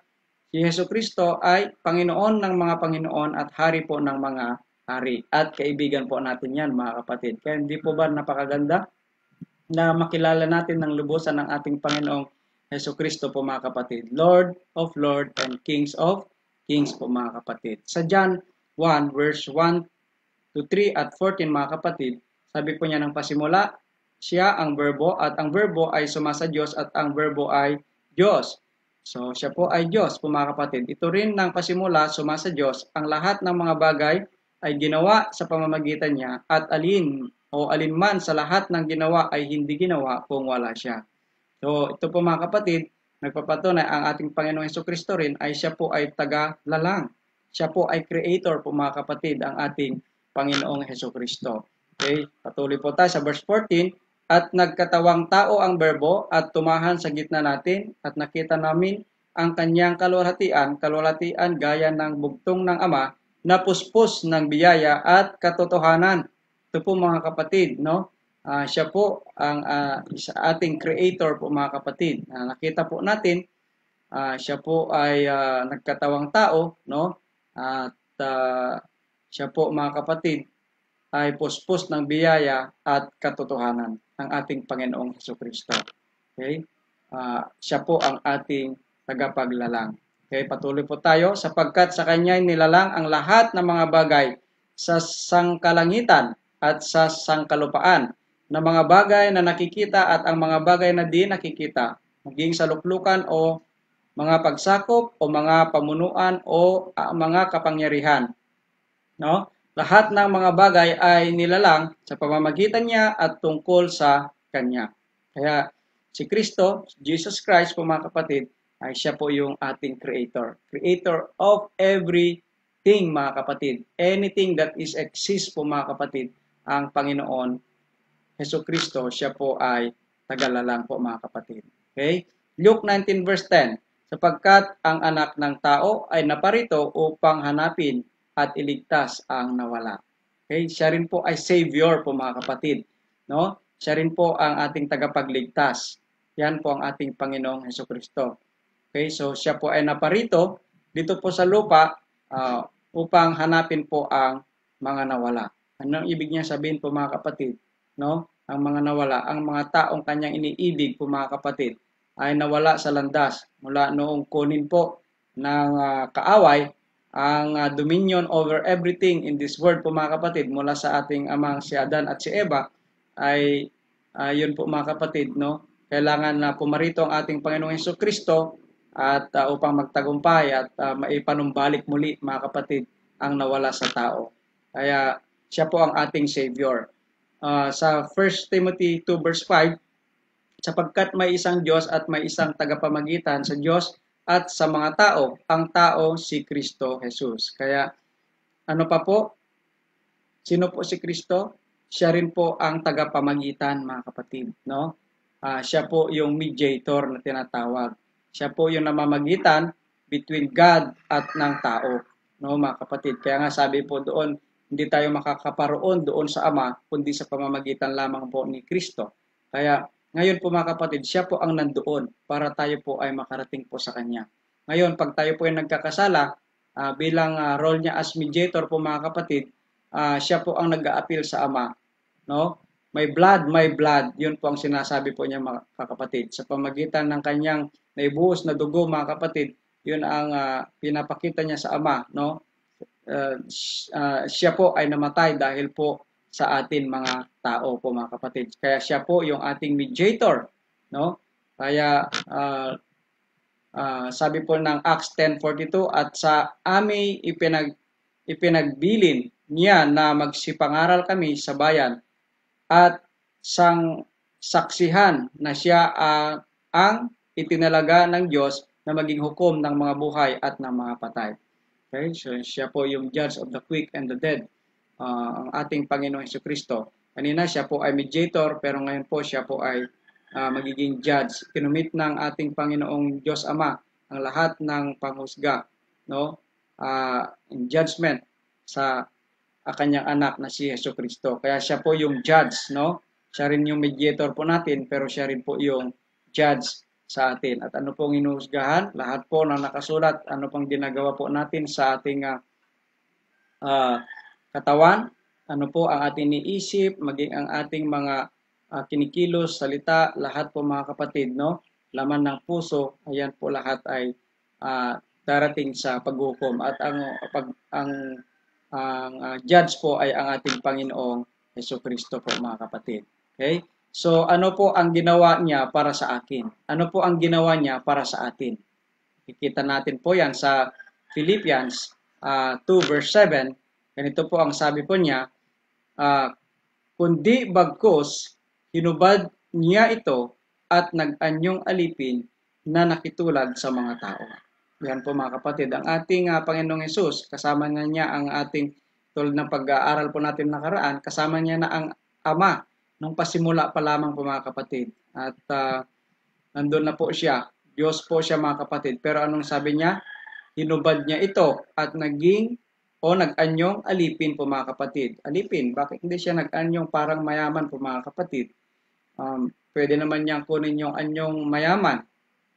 Si Yeso Kristo ay Panginoon ng mga Panginoon at Hari po ng mga Hari. At kaibigan po natin yan mga kapatid. Kaya hindi po ba napakaganda na makilala natin ng lubusan ng ating Panginoong Heso Kristo po mga kapatid, Lord of Lord and Kings of Kings po mga kapatid. Sa John 1 verse 1 to 3 at 14 mga kapatid, sabi po niya ng pasimula, siya ang verbo at ang verbo ay sumasa Diyos at ang verbo ay Diyos. So siya po ay Diyos po mga kapatid. Ito rin ng pasimula sumasa Diyos. Ang lahat ng mga bagay ay ginawa sa pamamagitan niya at alin o alinman sa lahat ng ginawa ay hindi ginawa kung wala siya. So ito po mga kapatid, nagpapatunay ang ating Panginoong Heso Kristo rin ay siya po ay taga-lalang. Siya po ay creator po mga kapatid ang ating Panginoong Heso Kristo. Okay, patuloy po tayo sa verse 14. At nagkatawang tao ang berbo at tumahan sa gitna natin at nakita namin ang kanyang kalwalhatian, kalwalhatian gaya ng bugtong ng ama na puspos ng biyaya at katotohanan. Ito po mga kapatid, no? Uh, siya po ang uh, ating creator po mga kapatid. Uh, nakita po natin uh, siya po ay uh, nagkatawang tao, no? At uh, siya po mga kapatid ay puspos ng biyaya at katotohanan ng ating Panginoong Heso Kristo. Okay? Uh, siya po ang ating tagapaglalang. Okay, patuloy po tayo sapagkat sa kanya nilalang ang lahat ng mga bagay sa sangkalangitan at sa sangkalupaan na mga bagay na nakikita at ang mga bagay na di nakikita, maging sa luklukan o mga pagsakop o mga pamunuan o uh, mga kapangyarihan. No? Lahat ng mga bagay ay nilalang sa pamamagitan niya at tungkol sa kanya. Kaya si Kristo, Jesus Christ po mga kapatid, ay siya po yung ating creator. Creator of everything mga kapatid. Anything that is exist po mga kapatid, ang Panginoon Heso Kristo, siya po ay tagalalang po mga kapatid. Okay? Luke 19 verse 10, sapagkat ang anak ng tao ay naparito upang hanapin at iligtas ang nawala. Okay? Siya rin po ay Savior po mga kapatid. No? Siya rin po ang ating tagapagligtas. Yan po ang ating Panginoong Heso Kristo. Okay, so siya po ay naparito dito po sa lupa uh, upang hanapin po ang mga nawala. Anong ibig niya sabihin po mga kapatid? no? Ang mga nawala, ang mga taong kanyang iniibig po mga kapatid ay nawala sa landas mula noong kunin po ng uh, kaaway ang uh, dominion over everything in this world po mga kapatid mula sa ating amang si Adan at si Eva ay uh, yun po mga kapatid no kailangan na pumarito ang ating Panginoong Heso Kristo at uh, upang magtagumpay at uh, maipanumbalik muli mga kapatid ang nawala sa tao kaya siya po ang ating savior uh, sa 1 Timothy 2 verse 5, sapagkat may isang Diyos at may isang tagapamagitan sa Diyos at sa mga tao, ang tao si Kristo Jesus. Kaya ano pa po? Sino po si Kristo? Siya rin po ang tagapamagitan mga kapatid, no? Uh, siya po yung mediator na tinatawag. Siya po yung namamagitan between God at ng tao, no mga kapatid. Kaya nga sabi po doon, hindi tayo makakaparoon doon sa Ama, kundi sa pamamagitan lamang po ni Kristo. Kaya ngayon po mga kapatid, siya po ang nandoon para tayo po ay makarating po sa Kanya. Ngayon, pag tayo po ay nagkakasala, uh, bilang uh, role niya as mediator po mga kapatid, uh, siya po ang nag appeal sa Ama. No? My blood, my blood. Yun po ang sinasabi po niya mga kapatid. Sa pamagitan ng kanyang naibuhos na dugo mga kapatid, yun ang uh, pinapakita niya sa Ama. No? uh, siya po ay namatay dahil po sa atin mga tao po mga kapatid. Kaya siya po yung ating mediator, no? Kaya uh, uh, sabi po ng Acts 10:42 at sa amay ipinag ipinagbilin niya na magsipangaral kami sa bayan at sang saksihan na siya uh, ang itinalaga ng Diyos na maging hukom ng mga buhay at ng mga patay. Okay? So, siya po yung judge of the quick and the dead. Uh, ang ating Panginoong Heso Kristo. Kanina siya po ay mediator pero ngayon po siya po ay uh, magiging judge. Kinumit ng ating Panginoong Diyos Ama ang lahat ng panghusga no? Uh, in judgment sa uh, kanyang anak na si Heso Kristo. Kaya siya po yung judge, no? Siya rin yung mediator po natin pero siya rin po yung judge sa atin. At ano pong inuhusgahan? Lahat po na nakasulat, ano pang ginagawa po natin sa ating uh, uh, katawan, ano po ang ating iniisip, maging ang ating mga uh, kinikilos, salita, lahat po mga kapatid, no? Laman ng puso, ayan po lahat ay uh, darating sa paghukom. At ang, pag, ang, ang uh, judge po ay ang ating Panginoong Yeso Kristo po mga kapatid. Okay? So ano po ang ginawa niya para sa akin? Ano po ang ginawa niya para sa atin? Kikita natin po yan sa Philippians uh, ah, 2 verse 7. Ganito po ang sabi po niya, uh, kundi bagkos hinubad niya ito at nag-anyong alipin na nakitulad sa mga tao. Yan po mga kapatid, ang ating uh, Panginoong Yesus, kasama na niya ang ating tulad ng pag-aaral po natin nakaraan, kasama niya na ang Ama nung pasimula pa lamang po mga kapatid. At uh, nandun na po siya. Diyos po siya mga kapatid. Pero anong sabi niya? Hinubad niya ito at naging o nag-anyong alipin po mga kapatid. Alipin, bakit hindi siya nag-anyong parang mayaman po mga kapatid? Um, pwede naman niyang kunin yung anyong mayaman,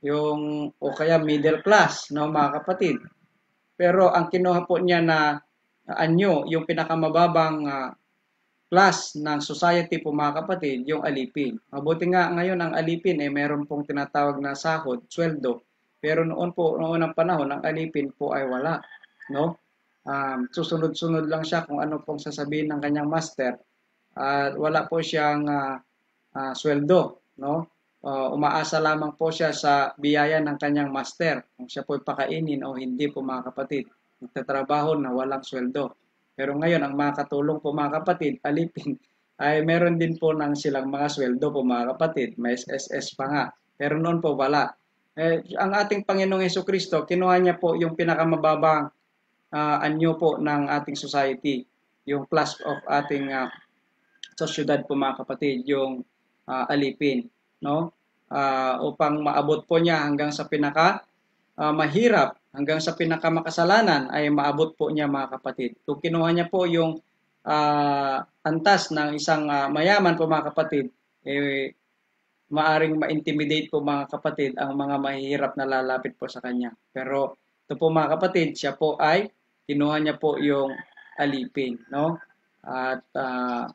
yung o kaya middle class, no mga kapatid. Pero ang kinuha po niya na anyo, yung pinakamababang uh, plus ng society po mga kapatid, yung alipin. Mabuti nga ngayon ang alipin ay eh, meron pong tinatawag na sahod, sweldo. Pero noon po, noon ng panahon, ang alipin po ay wala. No? Um, susunod-sunod lang siya kung ano pong sasabihin ng kanyang master. At uh, wala po siyang uh, uh, sweldo. No? Uh, umaasa lamang po siya sa biyaya ng kanyang master. Kung siya po pakainin o hindi po mga kapatid. Nagtatrabaho na walang sweldo. Pero ngayon, ang mga katulong po mga kapatid, alipin, ay meron din po ng silang mga sweldo po mga kapatid. May SSS pa nga. Pero noon po wala. Eh, ang ating Panginoong Yeso Kristo, kinuha niya po yung pinakamababang uh, anyo po ng ating society. Yung class of ating uh, sosyudad po mga kapatid, yung uh, alipin. No? Uh, upang maabot po niya hanggang sa pinaka uh, mahirap hanggang sa pinakamakasalanan ay maabot po niya mga kapatid. Kung kinuha niya po yung uh, antas ng isang uh, mayaman po mga kapatid, eh, maaring ma-intimidate po mga kapatid ang mga mahihirap na lalapit po sa kanya. Pero ito po mga kapatid, siya po ay kinuha niya po yung alipin, no? At uh,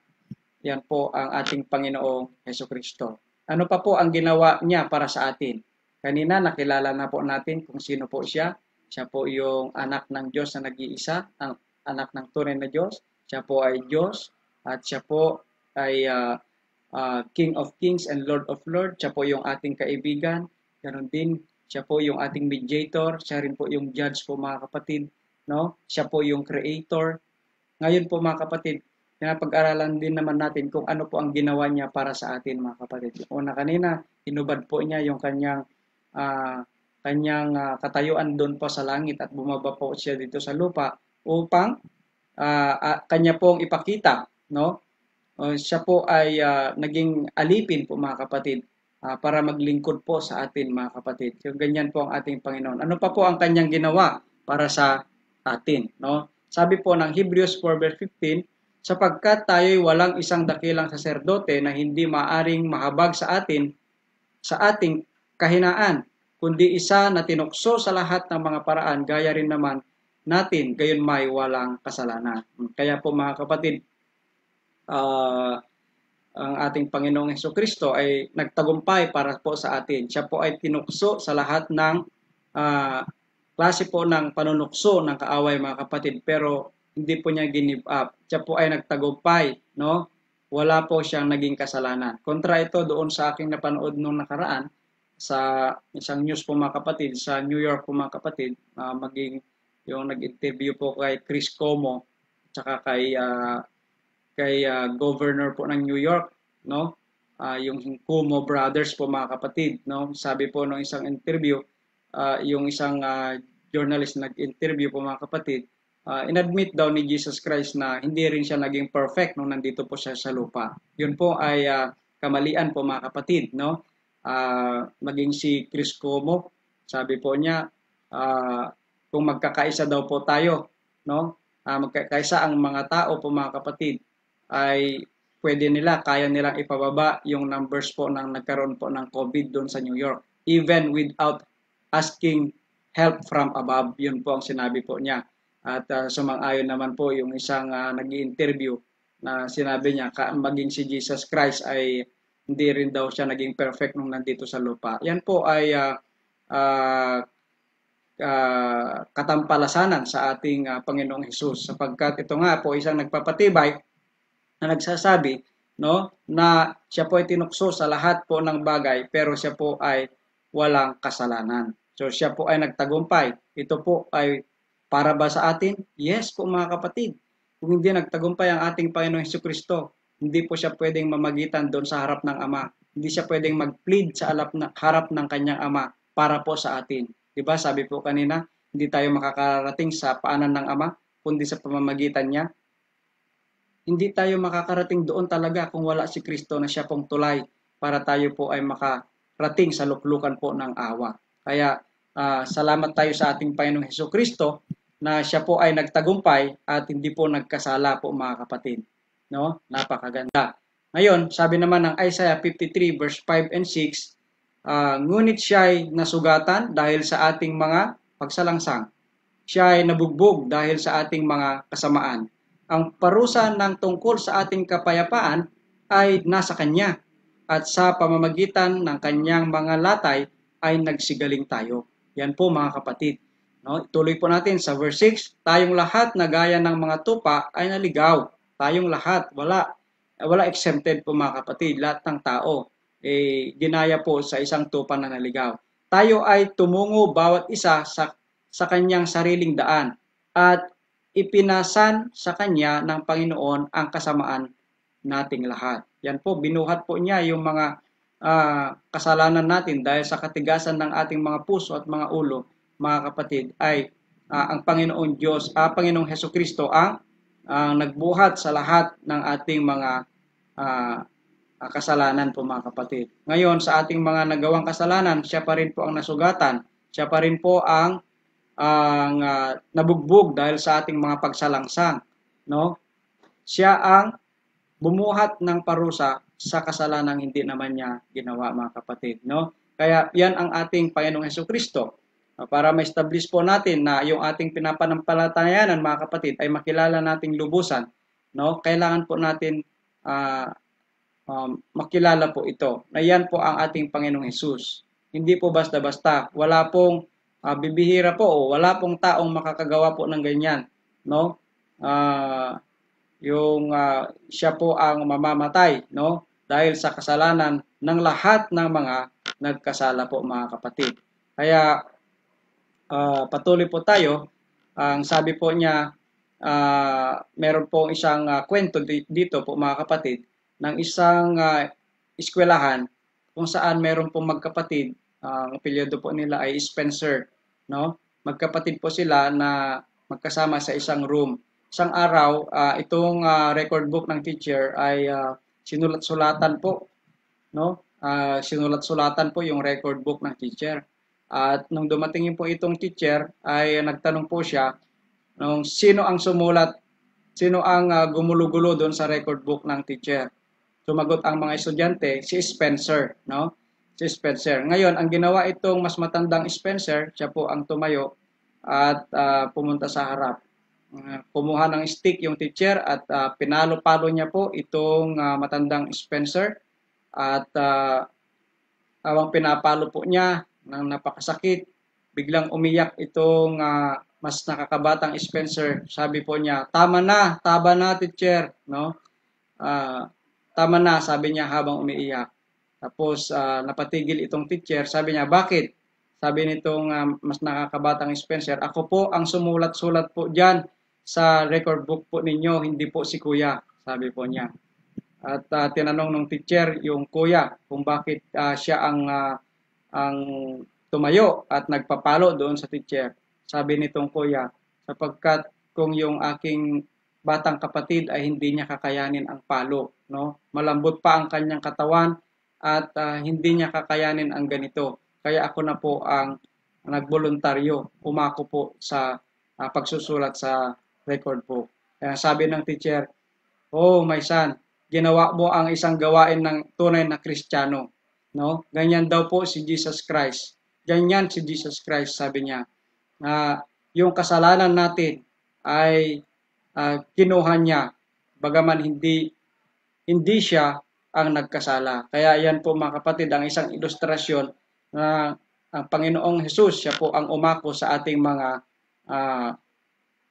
yan po ang ating Panginoong Heso Kristo. Ano pa po ang ginawa niya para sa atin? Kanina nakilala na po natin kung sino po siya siya po yung anak ng Diyos na nag-iisa, ang anak ng tunay na Diyos. Siya po ay Diyos at siya po ay uh, uh, King of Kings and Lord of Lords. Siya po yung ating kaibigan. Ganon din, siya po yung ating mediator. Siya rin po yung judge po mga kapatid. No? Siya po yung creator. Ngayon po mga kapatid, pinapag-aralan din naman natin kung ano po ang ginawa niya para sa atin mga kapatid. Una kanina, inubad po niya yung kanyang uh, kanyang uh, katayuan doon po sa langit at bumaba po siya dito sa lupa upang uh, uh, kanya pong ipakita, no? Uh, siya po ay uh, naging alipin po mga kapatid uh, para maglingkod po sa atin mga kapatid. So ganyan po ang ating Panginoon. Ano pa po ang kanyang ginawa para sa atin, no? Sabi po ng Hebrews 4 verse 15, sapagkat tayo'y walang isang dakilang saserdote na hindi maaring mahabag sa atin sa ating kahinaan, kundi isa na tinukso sa lahat ng mga paraan, gaya rin naman natin, gayon may walang kasalanan. Kaya po mga kapatid, uh, ang ating Panginoong Heso Kristo ay nagtagumpay para po sa atin. Siya po ay tinukso sa lahat ng uh, klase po ng panunukso ng kaaway mga kapatid, pero hindi po niya ginive up. Siya po ay nagtagumpay, no? Wala po siyang naging kasalanan. Kontra ito doon sa aking napanood nung nakaraan, sa isang news po mga kapatid, sa New York po mga kapatid, uh, maging yung nag-interview po kay Chris Cuomo tsaka kay uh, kay uh, governor po ng New York, no? Uh, yung Cuomo brothers po mga kapatid, no? Sabi po nung isang interview, uh, yung isang uh, journalist nag-interview po mga kapatid, uh, inadmit daw ni Jesus Christ na hindi rin siya naging perfect nung nandito po siya sa lupa. Yun po ay uh, kamalian po mga kapatid, no? uh, maging si Chris Cuomo. Sabi po niya, uh, kung magkakaisa daw po tayo, no? Uh, magkakaisa ang mga tao po mga kapatid ay pwede nila, kaya nilang ipababa yung numbers po ng nagkaroon po ng COVID doon sa New York even without asking help from above. Yun po ang sinabi po niya. At uh, sumang-ayon naman po yung isang uh, nag interview na sinabi niya, maging si Jesus Christ ay hindi rin daw siya naging perfect nung nandito sa lupa. Yan po ay uh, uh, uh, katampalasanan sa ating uh, Panginoong Hesus sapagkat ito nga po isang nagpapatibay na nagsasabi no na siya po ay tinukso sa lahat po ng bagay pero siya po ay walang kasalanan. So siya po ay nagtagumpay. Ito po ay para ba sa atin? Yes po mga kapatid. Kung hindi nagtagumpay ang ating Panginoong Hesus Kristo, hindi po siya pwedeng mamagitan doon sa harap ng ama. Hindi siya pwedeng mag-plead sa alap na, harap ng kanyang ama para po sa atin. 'Di ba? Sabi po kanina, hindi tayo makakarating sa paanan ng ama kundi sa pamamagitan niya. Hindi tayo makakarating doon talaga kung wala si Kristo na siya pong tulay para tayo po ay makarating sa luklukan po ng awa. Kaya uh, salamat tayo sa ating Panginoong Heso Kristo na siya po ay nagtagumpay at hindi po nagkasala po mga kapatid. No? Napakaganda. Ngayon, sabi naman ng Isaiah 53 verse 5 and 6, uh, ah, ngunit siya ay nasugatan dahil sa ating mga pagsalangsang. Siya ay nabugbog dahil sa ating mga kasamaan. Ang parusa ng tungkol sa ating kapayapaan ay nasa Kanya at sa pamamagitan ng Kanyang mga latay ay nagsigaling tayo. Yan po mga kapatid. No, ituloy po natin sa verse 6, tayong lahat na gaya ng mga tupa ay naligaw Tayong lahat, wala. Wala exempted po mga kapatid, lahat ng tao. Eh, ginaya po sa isang tupa na naligaw. Tayo ay tumungo bawat isa sa, sa kanyang sariling daan at ipinasan sa kanya ng Panginoon ang kasamaan nating lahat. Yan po, binuhat po niya yung mga uh, kasalanan natin dahil sa katigasan ng ating mga puso at mga ulo, mga kapatid, ay uh, ang Panginoon Diyos, uh, Panginoong Hesukristo ang ang nagbuhat sa lahat ng ating mga uh, kasalanan po mga kapatid. Ngayon, sa ating mga nagawang kasalanan, siya pa rin po ang nasugatan. Siya pa rin po ang ang uh, nabugbog dahil sa ating mga pagsalangsang, no? Siya ang bumuhat ng parusa sa kasalanan hindi naman niya ginawa mga kapatid, no? Kaya 'yan ang ating Panginoong Heso Kristo. Ah, para ma-establish po natin na yung ating pinapanampalatayanan mga kapatid ay makilala nating lubusan no kailangan po natin uh, um, makilala po ito na yan po ang ating Panginoong Hesus hindi po basta-basta wala pong uh, bibihira po o wala pong taong makakagawa po ng ganyan no uh, yung uh, siya po ang mamamatay no dahil sa kasalanan ng lahat ng mga nagkasala po mga kapatid kaya uh, patuloy po tayo. Ang sabi po niya, uh, meron po isang uh, kwento dito po mga kapatid ng isang uh, eskwelahan kung saan meron po magkapatid. Uh, ang apelyido po nila ay Spencer. No? Magkapatid po sila na magkasama sa isang room. Isang araw, uh, itong uh, record book ng teacher ay uh, sinulat-sulatan po. No? Uh, sinulat-sulatan po yung record book ng teacher. At nung dumating po itong teacher, ay nagtanong po siya nung sino ang sumulat, sino ang uh, ah, gumulo doon sa record book ng teacher. Sumagot ang mga estudyante, si Spencer, no? Si Spencer. Ngayon, ang ginawa itong mas matandang Spencer, siya po ang tumayo at uh, pumunta sa harap. Ah, kumuha ng stick yung teacher at uh, pinalo-palo niya po itong uh, matandang Spencer at uh, awang pinapalo po niya ng napakasakit. Biglang umiyak itong uh, mas nakakabatang Spencer. Sabi po niya, tama na, tama na teacher. No? Uh, tama na, sabi niya habang umiiyak. Tapos uh, napatigil itong teacher. Sabi niya, bakit? Sabi nitong uh, mas nakakabatang Spencer, ako po ang sumulat-sulat po dyan sa record book po ninyo, hindi po si kuya, sabi po niya. At uh, tinanong ng teacher yung kuya kung bakit uh, siya ang uh, ang tumayo at nagpapalo doon sa teacher. Sabi nitong kuya, sapagkat kung yung aking batang kapatid ay hindi niya kakayanin ang palo, no? Malambot pa ang kanyang katawan at uh, hindi niya kakayanin ang ganito. Kaya ako na po ang nagboluntaryo, umako po sa uh, pagsusulat sa record book. Kaya sabi ng teacher, "Oh, my son, ginawa mo ang isang gawain ng tunay na Kristiyano." No? Ganyan daw po si Jesus Christ. Ganyan si Jesus Christ, sabi niya. Na yung kasalanan natin ay uh, kinuha niya bagaman hindi hindi siya ang nagkasala. Kaya yan po mga kapatid ang isang ilustrasyon na ang Panginoong Hesus siya po ang umako sa ating mga uh,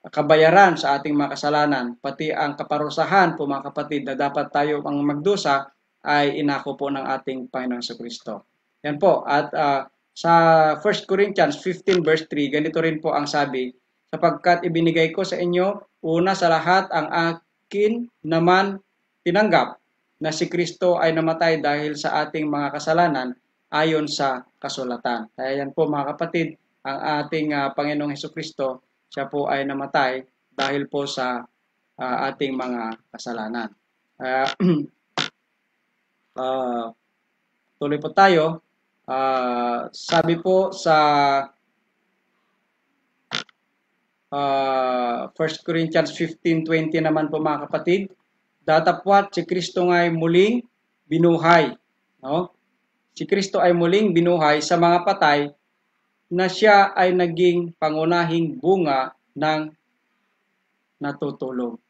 kabayaran sa ating mga kasalanan, pati ang kaparusahan po mga kapatid na dapat tayo ang magdusa ay inako po ng ating Panginoong sa Kristo. Yan po. At uh, sa 1 Corinthians 15 verse 3, ganito rin po ang sabi, sapagkat ibinigay ko sa inyo una sa lahat ang akin naman tinanggap na si Kristo ay namatay dahil sa ating mga kasalanan ayon sa kasulatan. Kaya yan po mga kapatid, ang ating uh, Panginoong Heso Kristo, siya po ay namatay dahil po sa uh, ating mga kasalanan. Uh, Uh, tuloy po tayo. Uh, sabi po sa uh, ah, 1 Corinthians 15.20 naman po mga kapatid, datapwat si Kristo nga'y muling binuhay. No? Si Kristo ay muling binuhay sa mga patay na siya ay naging pangunahing bunga ng natutulog,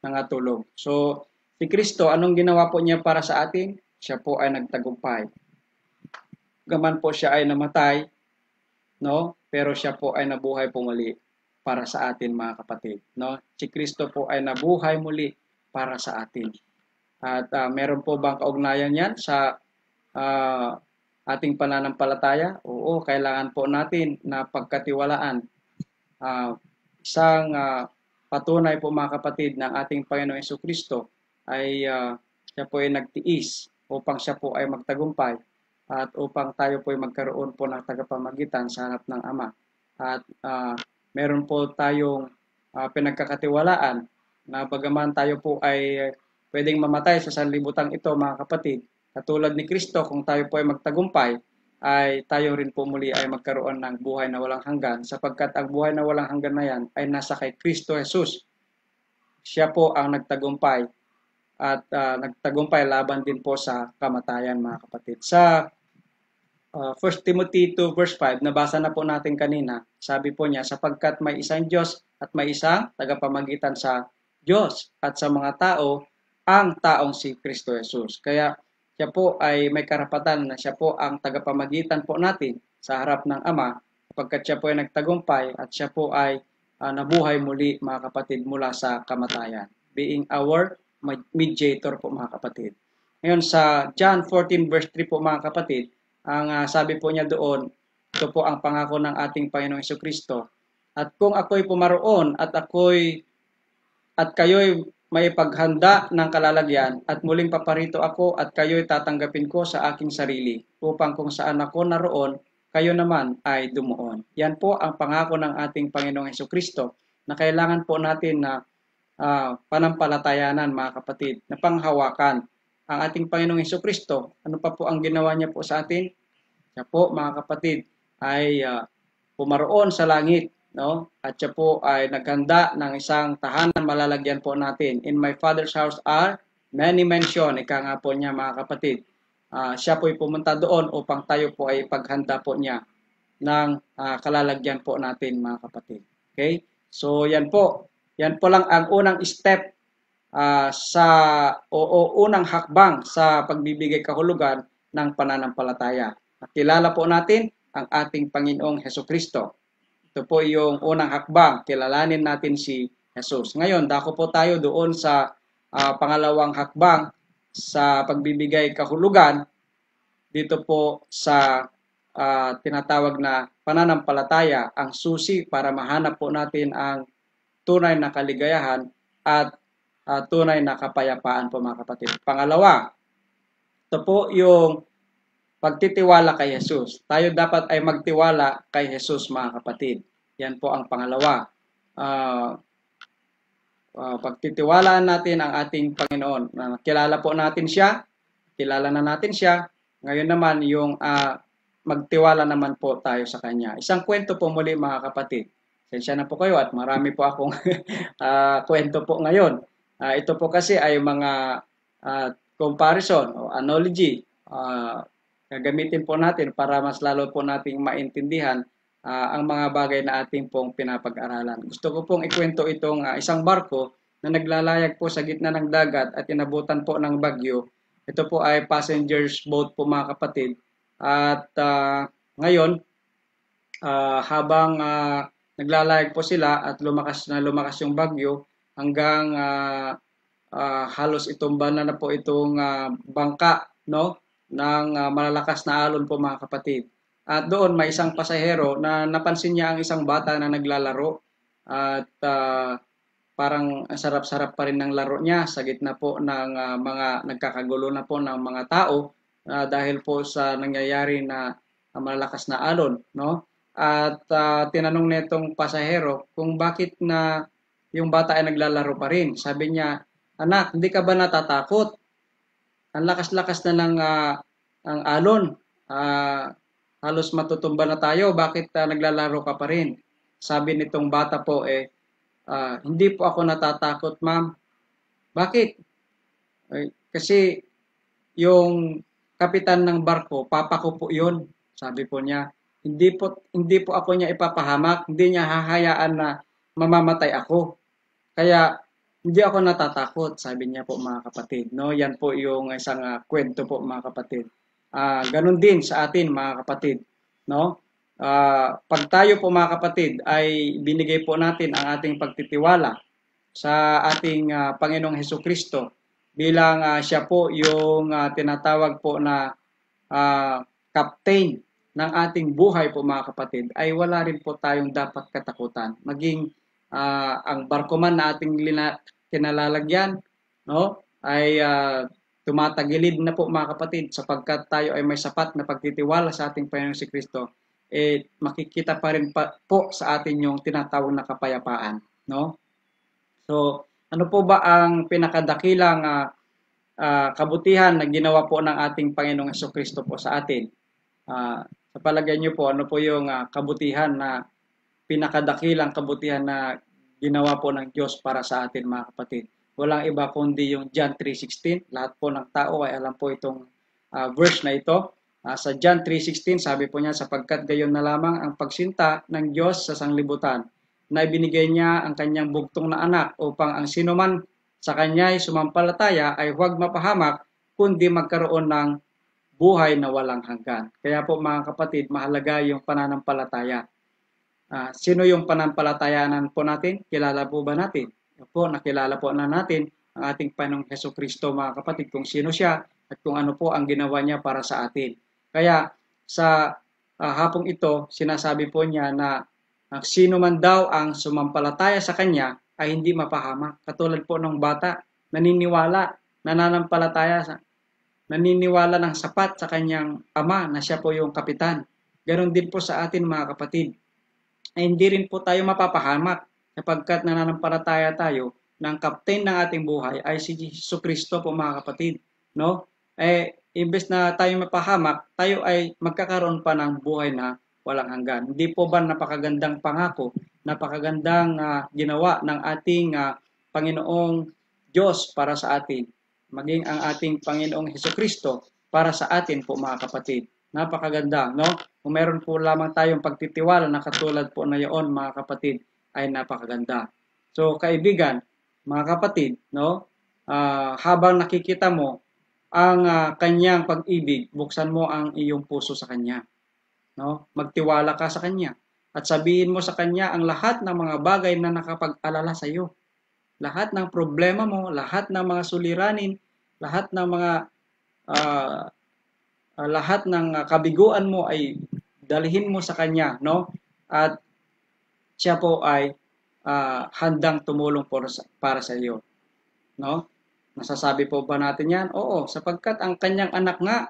nangatulog. So, si Kristo, anong ginawa po niya para sa atin? siya po ay nagtagumpay. Gaman po siya ay namatay, no? Pero siya po ay nabuhay po muli para sa atin mga kapatid, no? Si Kristo po ay nabuhay muli para sa atin. At uh, meron po bang kaugnayan 'yan sa uh, ating pananampalataya? Oo, kailangan po natin na pagkatiwalaan uh, ah, isang uh, patunay po mga kapatid ng ating Panginoong Kristo ay uh, siya po ay nagtiis upang siya po ay magtagumpay at upang tayo po ay magkaroon po ng tagapamagitan sa hanap ng Ama. At uh, meron po tayong uh, pinagkakatiwalaan na bagaman tayo po ay pwedeng mamatay sa sanlibutan ito mga kapatid, katulad ni Kristo kung tayo po ay magtagumpay, ay tayo rin po muli ay magkaroon ng buhay na walang hanggan sapagkat ang buhay na walang hanggan na yan ay nasa kay Kristo Jesus. Siya po ang nagtagumpay at uh, nagtagumpay laban din po sa kamatayan mga kapatid. Sa uh, ah, 1 Timothy 2 verse 5, nabasa na po natin kanina, sabi po niya, sapagkat may isang Diyos at may isang tagapamagitan sa Diyos at sa mga tao, ang taong si Kristo Jesus. Kaya siya po ay may karapatan na siya po ang tagapamagitan po natin sa harap ng Ama sapagkat siya po ay nagtagumpay at siya po ay uh, nabuhay muli mga kapatid mula sa kamatayan. Being our mediator po mga kapatid. Ngayon sa John 14 verse 3 po mga kapatid, ang uh, sabi po niya doon, ito po ang pangako ng ating Panginoong Iso Kristo. At kung ako'y pumaroon at ako'y at kayo'y may paghanda ng kalalagyan at muling paparito ako at kayo'y tatanggapin ko sa aking sarili upang kung saan ako naroon, kayo naman ay dumuon. Yan po ang pangako ng ating Panginoong Heso Kristo na kailangan po natin na uh, panampalatayanan mga kapatid, na panghawakan ang ating Panginoong Heso Kristo. Ano pa po ang ginawa niya po sa atin? Siya po mga kapatid ay uh, pumaroon sa langit no? At siya po ay naghanda ng isang tahanan malalagyan po natin. In my father's house are many mansion, ika nga po niya mga kapatid. Uh, siya po ay pumunta doon upang tayo po ay paghanda po niya ng uh, kalalagyan po natin mga kapatid. Okay? So yan po, yan po lang ang unang step uh, sa o, o unang hakbang sa pagbibigay kahulugan ng pananampalataya. kilala po natin ang ating Panginoong Heso Kristo. Ito po yung unang hakbang, kilalanin natin si Jesus. Ngayon, dako po tayo doon sa uh, pangalawang hakbang sa pagbibigay kahulugan dito po sa uh, tinatawag na pananampalataya, ang susi para mahanap po natin ang tunay na kaligayahan at uh, tunay na kapayapaan po mga kapatid. Pangalawa, ito po yung pagtitiwala kay Jesus. Tayo dapat ay magtiwala kay Jesus mga kapatid. Yan po ang pangalawa. Uh, uh, pagtitiwalaan natin ang ating Panginoon. Uh, kilala po natin siya, kilala na natin siya. Ngayon naman yung uh, magtiwala naman po tayo sa Kanya. Isang kwento po muli mga kapatid. Sensya na po kayo at marami po akong uh, kwento po ngayon. Uh, ito po kasi ay mga uh, comparison o analogy uh, gagamitin po natin para mas lalo po nating maintindihan uh, ang mga bagay na ating pong pinapag-aralan. Gusto ko pong ikwento itong uh, isang barko na naglalayag po sa gitna ng dagat at inabutan po ng bagyo. Ito po ay passenger's boat po mga kapatid. At uh, ngayon, uh, habang uh, naglalayag po sila at lumakas na lumakas yung bagyo hanggang uh, uh, halos itumba na na po itong uh, bangka no ng uh, malalakas na alon po mga kapatid. At doon may isang pasahero na napansin niya ang isang bata na naglalaro at uh, parang sarap-sarap pa rin ng laro niya sa gitna po ng uh, mga nagkakagulo na po ng mga tao uh, dahil po sa nangyayari na uh, malalakas na alon no at uh, tinanong nitong pasahero kung bakit na yung bata ay naglalaro pa rin. Sabi niya, anak, hindi ka ba natatakot? Ang lakas-lakas na lang uh, ang alon. Uh, halos matutumba na tayo, bakit uh, naglalaro ka pa rin? Sabi nitong bata po eh, uh, hindi po ako natatakot ma'am. Bakit? Eh, kasi yung kapitan ng barko, papa ko po yun, sabi po niya. Hindi po, hindi po ako niya ipapahamak, hindi niya hahayaan na mamamatay ako. Kaya hindi ako natatakot, sabi niya po mga kapatid. No? Yan po yung isang uh, kwento po mga kapatid. Uh, ganun din sa atin mga kapatid. No? Uh, pag tayo po mga kapatid ay binigay po natin ang ating pagtitiwala sa ating uh, Panginoong Heso Kristo bilang uh, siya po yung uh, tinatawag po na uh, captain ng ating buhay po mga kapatid ay wala rin po tayong dapat katakutan. Maging uh, ang barko man na ating lina- kinalalagyan no, ay uh, tumatagilid na po mga kapatid sapagkat tayo ay may sapat na pagtitiwala sa ating Panginoon si Kristo eh makikita pa rin pa, po sa atin yung tinatawag na kapayapaan no so ano po ba ang pinakadakilang uh, uh, kabutihan na ginawa po ng ating Panginoong Kristo po sa atin uh, sa palagay niyo po, ano po yung uh, kabutihan na pinakadakilang kabutihan na ginawa po ng Diyos para sa atin mga kapatid? Walang iba kundi yung John 3.16. Lahat po ng tao ay alam po itong uh, verse na ito. Uh, sa John 3.16, sabi po niya, sapagkat gayon na lamang ang pagsinta ng Diyos sa sanglibutan na ibinigay niya ang kanyang bugtong na anak upang ang sinuman sa kanya'y sumampalataya ay huwag mapahamak kundi magkaroon ng buhay na walang hanggan. Kaya po mga kapatid, mahalaga yung pananampalataya. Uh, sino yung pananampalatayanan po natin? Kilala po ba natin? Po, nakilala po na natin ang ating Panong Heso Kristo mga kapatid kung sino siya at kung ano po ang ginawa niya para sa atin. Kaya sa uh, hapong ito, sinasabi po niya na uh, sino man daw ang sumampalataya sa kanya ay hindi mapahama. Katulad po ng bata, naniniwala, nananampalataya sa naniniwala ng sapat sa kanyang ama na siya po yung kapitan. Ganon din po sa atin mga kapatid. Ay eh, hindi rin po tayo mapapahamak sapagkat nananampalataya tayo ng captain ng ating buhay ay si Jesus Kristo po mga kapatid. No? Eh, imbes na tayo mapahamak, tayo ay magkakaroon pa ng buhay na walang hanggan. Hindi po ba napakagandang pangako, napakagandang uh, ginawa ng ating uh, Panginoong Diyos para sa atin maging ang ating Panginoong Heso Kristo para sa atin po mga kapatid. Napakaganda, no? Kung meron po lamang tayong pagtitiwala na katulad po na iyon mga kapatid, ay napakaganda. So kaibigan, mga kapatid, no? Uh, habang nakikita mo ang uh, kanyang pag-ibig, buksan mo ang iyong puso sa kanya. No? Magtiwala ka sa kanya at sabihin mo sa kanya ang lahat ng mga bagay na nakapag-alala sa iyo lahat ng problema mo, lahat ng mga suliranin, lahat ng mga uh, uh, lahat ng ah, kabiguan mo ay dalhin mo sa kanya, no? At siya po ay uh, handang tumulong para sa, para sa iyo, no? Nasasabi po ba natin 'yan? Oo, sapagkat ang kanyang anak nga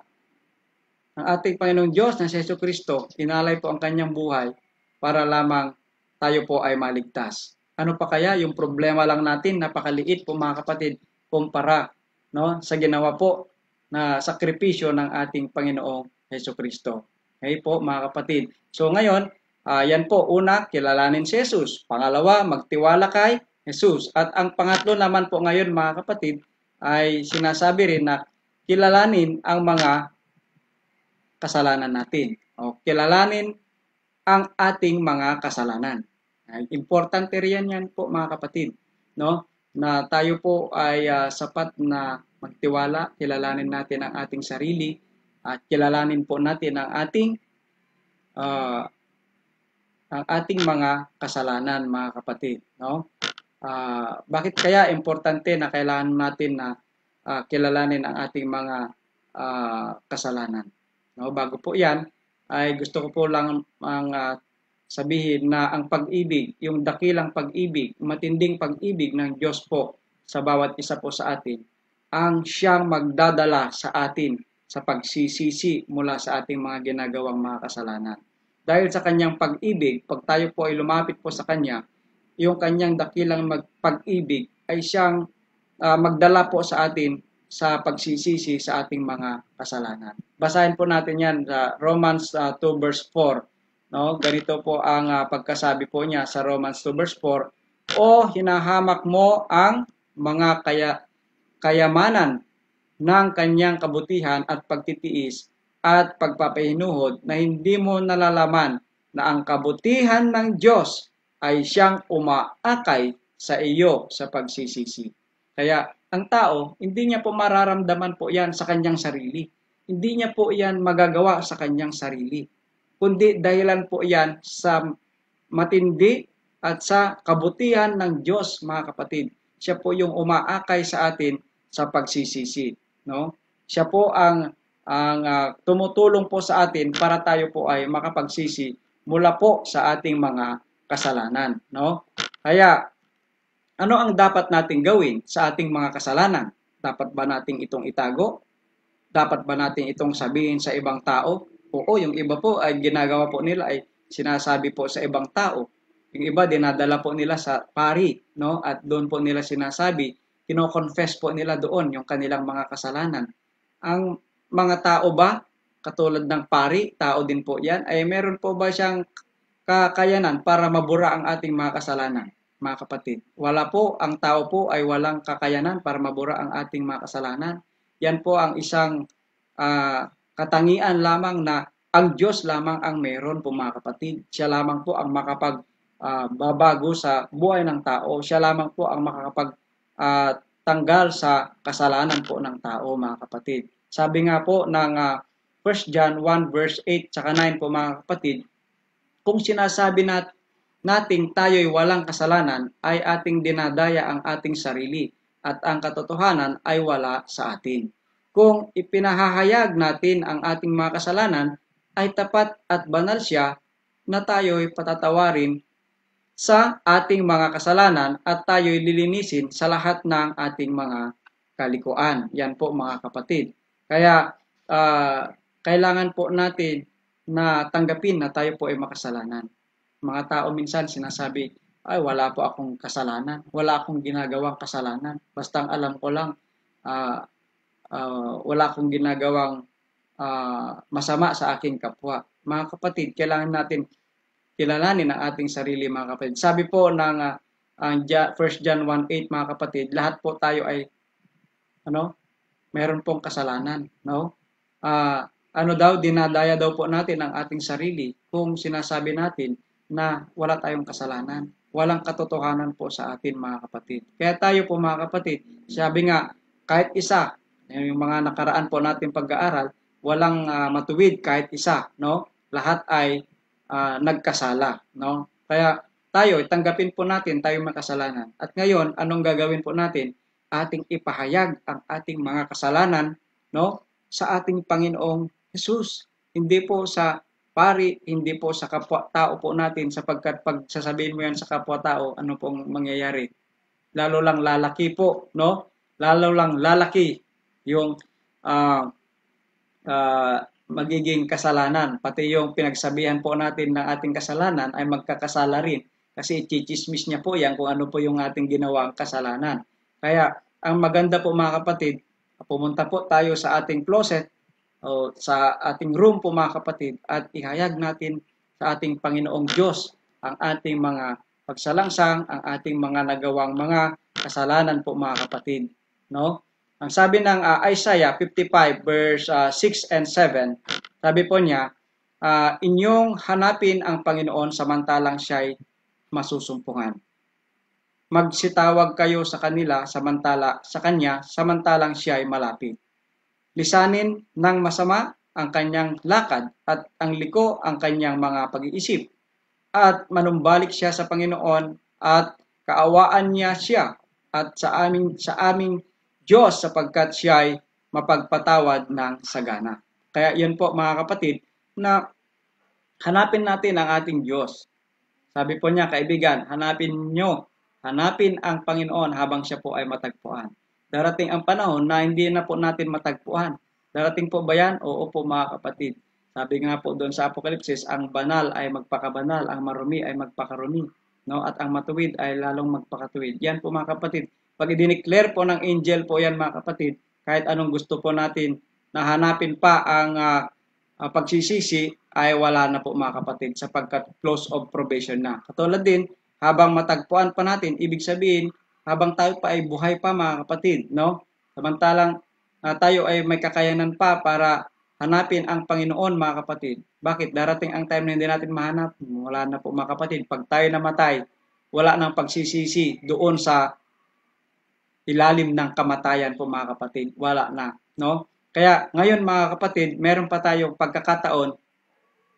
ang ating Panginoong Diyos na si Kristo, inalay po ang kanyang buhay para lamang tayo po ay maligtas ano pa kaya yung problema lang natin napakaliit po mga kapatid kumpara no sa ginawa po na sakripisyo ng ating Panginoong Heso Kristo. Okay po mga kapatid. So ngayon, uh, yan po una, kilalanin si Jesus. Pangalawa, magtiwala kay Jesus. At ang pangatlo naman po ngayon mga kapatid ay sinasabi rin na kilalanin ang mga kasalanan natin. O kilalanin ang ating mga kasalanan. Importante riyan yan po mga kapatid, no? Na tayo po ay uh, sapat na magtiwala, kilalanin natin ang ating sarili at kilalanin po natin ang ating uh, ang ating mga kasalanan mga kapatid, no? Uh, bakit kaya importante na kailangan natin na uh, kilalanin ang ating mga uh, kasalanan? No, bago po 'yan, ay gusto ko po lang ang uh, sabihin na ang pag-ibig, yung dakilang pag-ibig, matinding pag-ibig ng Diyos po sa bawat isa po sa atin, ang siyang magdadala sa atin sa pagsisisi mula sa ating mga ginagawang mga kasalanan. Dahil sa kanyang pag-ibig, pag tayo po ay lumapit po sa kanya, yung kanyang dakilang pag-ibig ay siyang uh, magdala po sa atin sa pagsisisi sa ating mga kasalanan. Basahin po natin yan sa Romans uh, ah, 2 verse 4 No? Ganito po ang uh, pagkasabi po niya sa Romans 2 verse 4. O hinahamak mo ang mga kaya, kayamanan ng kanyang kabutihan at pagtitiis at pagpapahinuhod na hindi mo nalalaman na ang kabutihan ng Diyos ay siyang umaakay sa iyo sa pagsisisi. Kaya ang tao, hindi niya po mararamdaman po yan sa kanyang sarili. Hindi niya po yan magagawa sa kanyang sarili kundi dahilan po yan sa matindi at sa kabutihan ng Diyos, mga kapatid. Siya po yung umaakay sa atin sa pagsisisi, no? Siya po ang ang uh, tumutulong po sa atin para tayo po ay makapagsisi mula po sa ating mga kasalanan, no? Kaya ano ang dapat nating gawin sa ating mga kasalanan? Dapat ba nating itong itago? Dapat ba nating itong sabihin sa ibang tao? Oo, yung iba po ay ginagawa po nila ay sinasabi po sa ibang tao. Yung iba dinadala po nila sa pari, no? At doon po nila sinasabi, kino-confess po nila doon yung kanilang mga kasalanan. Ang mga tao ba, katulad ng pari, tao din po yan, ay meron po ba siyang kakayanan para mabura ang ating mga kasalanan, mga kapatid. Wala po, ang tao po ay walang kakayanan para mabura ang ating mga kasalanan. Yan po ang isang uh, katangian lamang na ang Diyos lamang ang meron po mga kapatid. Siya lamang po ang makapag uh, sa buhay ng tao. Siya lamang po ang makakapag uh, tanggal sa kasalanan po ng tao mga kapatid. Sabi nga po ng uh, ah, 1 John 1 verse 8 tsaka 9 po mga kapatid, kung sinasabi nat nating tayo'y walang kasalanan, ay ating dinadaya ang ating sarili at ang katotohanan ay wala sa atin kung ipinahahayag natin ang ating mga kasalanan ay tapat at banal siya na tayo'y patatawarin sa ating mga kasalanan at tayo'y lilinisin sa lahat ng ating mga kalikuan. Yan po mga kapatid. Kaya uh, kailangan po natin na tanggapin na tayo po ay makasalanan. Mga tao minsan sinasabi, ay wala po akong kasalanan, wala akong ginagawang kasalanan. Basta alam ko lang, uh, uh, wala akong ginagawang uh, masama sa aking kapwa. Mga kapatid, kailangan natin kilalanin ang ating sarili mga kapatid. Sabi po ng uh, ang 1 John 1:8 mga kapatid, lahat po tayo ay ano? Meron pong kasalanan, no? Uh, ano daw dinadaya daw po natin ang ating sarili kung sinasabi natin na wala tayong kasalanan. Walang katotohanan po sa atin mga kapatid. Kaya tayo po mga kapatid, sabi nga kahit isa yung mga nakaraan po natin pag-aaral, walang uh, matuwid kahit isa, no? Lahat ay uh, nagkasala, no? Kaya tayo, itanggapin po natin tayong makasalanan. At ngayon, anong gagawin po natin? Ating ipahayag ang ating mga kasalanan, no? Sa ating Panginoong Jesus. Hindi po sa pari, hindi po sa kapwa-tao po natin sapagkat pag sasabihin mo yan sa kapwa-tao, ano pong mangyayari? Lalo lang lalaki po, no? Lalo lang lalaki yung uh, uh, magiging kasalanan. Pati yung pinagsabihan po natin ng ating kasalanan ay magkakasala rin. Kasi chichismis niya po yan kung ano po yung ating ginawang kasalanan. Kaya ang maganda po mga kapatid, pumunta po tayo sa ating closet o sa ating room po mga kapatid at ihayag natin sa ating Panginoong Diyos ang ating mga pagsalangsang, ang ating mga nagawang mga kasalanan po mga kapatid. No? Ang sabi ng uh, Isaiah 55 verse uh, ah, 6 and 7, sabi po niya, uh, inyong hanapin ang Panginoon samantalang siya'y masusumpungan. Magsitawag kayo sa kanila samantala sa kanya samantalang siya'y malapit. Lisanin ng masama ang kanyang lakad at ang liko ang kanyang mga pag-iisip. At manumbalik siya sa Panginoon at kaawaan niya siya at sa aming sa aming Diyos sapagkat siya ay mapagpatawad ng sagana. Kaya yan po mga kapatid na hanapin natin ang ating Diyos. Sabi po niya, kaibigan, hanapin nyo, hanapin ang Panginoon habang siya po ay matagpuan. Darating ang panahon na hindi na po natin matagpuan. Darating po ba yan? Oo po mga kapatid. Sabi nga po doon sa Apokalipsis, ang banal ay magpakabanal, ang marumi ay magpakarumi, no? at ang matuwid ay lalong magpakatuwid. Yan po mga kapatid, pag i-declare po ng angel po yan mga kapatid, kahit anong gusto po natin na hanapin pa ang uh, uh, pagsisisi, ay wala na po mga kapatid sapagkat close of probation na. Katulad din, habang matagpuan pa natin, ibig sabihin, habang tayo pa ay buhay pa mga kapatid, no? Samantalang uh, tayo ay may kakayanan pa para hanapin ang Panginoon mga kapatid. Bakit? Darating ang time na hindi natin mahanap. Wala na po mga kapatid. Pag tayo namatay, wala nang pagsisisi doon sa ilalim ng kamatayan po mga kapatid. Wala na, no? Kaya ngayon mga kapatid, meron pa tayong pagkakataon,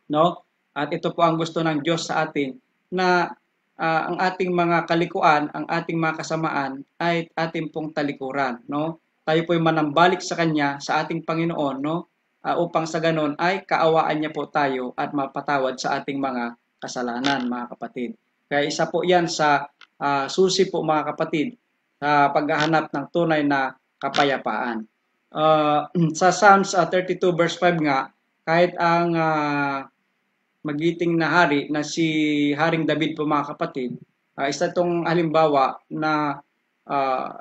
no? At ito po ang gusto ng Diyos sa atin na uh, ang ating mga kalikuan, ang ating mga kasamaan ay ating pong talikuran, no? Tayo po ay manambalik sa kanya, sa ating Panginoon, no? Uh, upang sa ganon ay kaawaan niya po tayo at mapatawad sa ating mga kasalanan, mga kapatid. Kaya isa po 'yan sa uh, susi po mga kapatid uh, paghahanap ng tunay na kapayapaan. Uh, sa Psalms uh, 32 verse 5 nga, kahit ang uh, magiting na hari na si Haring David po mga kapatid, uh, isa itong halimbawa na uh,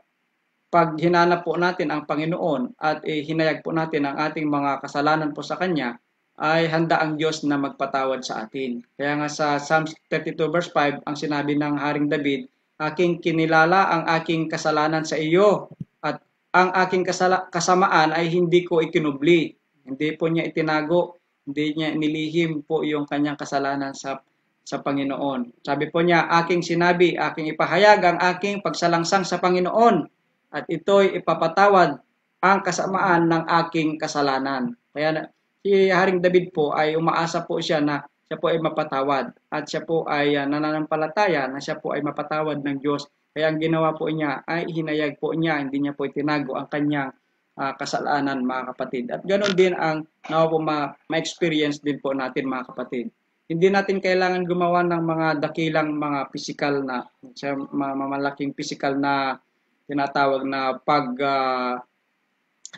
pag hinanap po natin ang Panginoon at eh, hinayag po natin ang ating mga kasalanan po sa Kanya, ay handa ang Diyos na magpatawad sa atin. Kaya nga sa Psalms 32 verse 5, ang sinabi ng Haring David, aking kinilala ang aking kasalanan sa iyo at ang aking kasala- kasamaan ay hindi ko ikinubli. Hindi po niya itinago, hindi niya nilihim po yung kanyang kasalanan sa sa Panginoon. Sabi po niya, aking sinabi, aking ipahayag ang aking pagsalangsang sa Panginoon at ito'y ipapatawad ang kasamaan ng aking kasalanan. Kaya si Haring David po ay umaasa po siya na siya po ay mapatawad at siya po ay uh, nananampalataya na siya po ay mapatawad ng Diyos. Kaya ang ginawa po niya ay hinayag po niya, hindi niya po itinago ang kanyang uh, kasalanan mga kapatid. At ganoon din ang nawa po ma- ma-experience din po natin mga kapatid. Hindi natin kailangan gumawa ng mga dakilang mga physical na, siya, mga mamalaking physical na tinatawag na pag uh,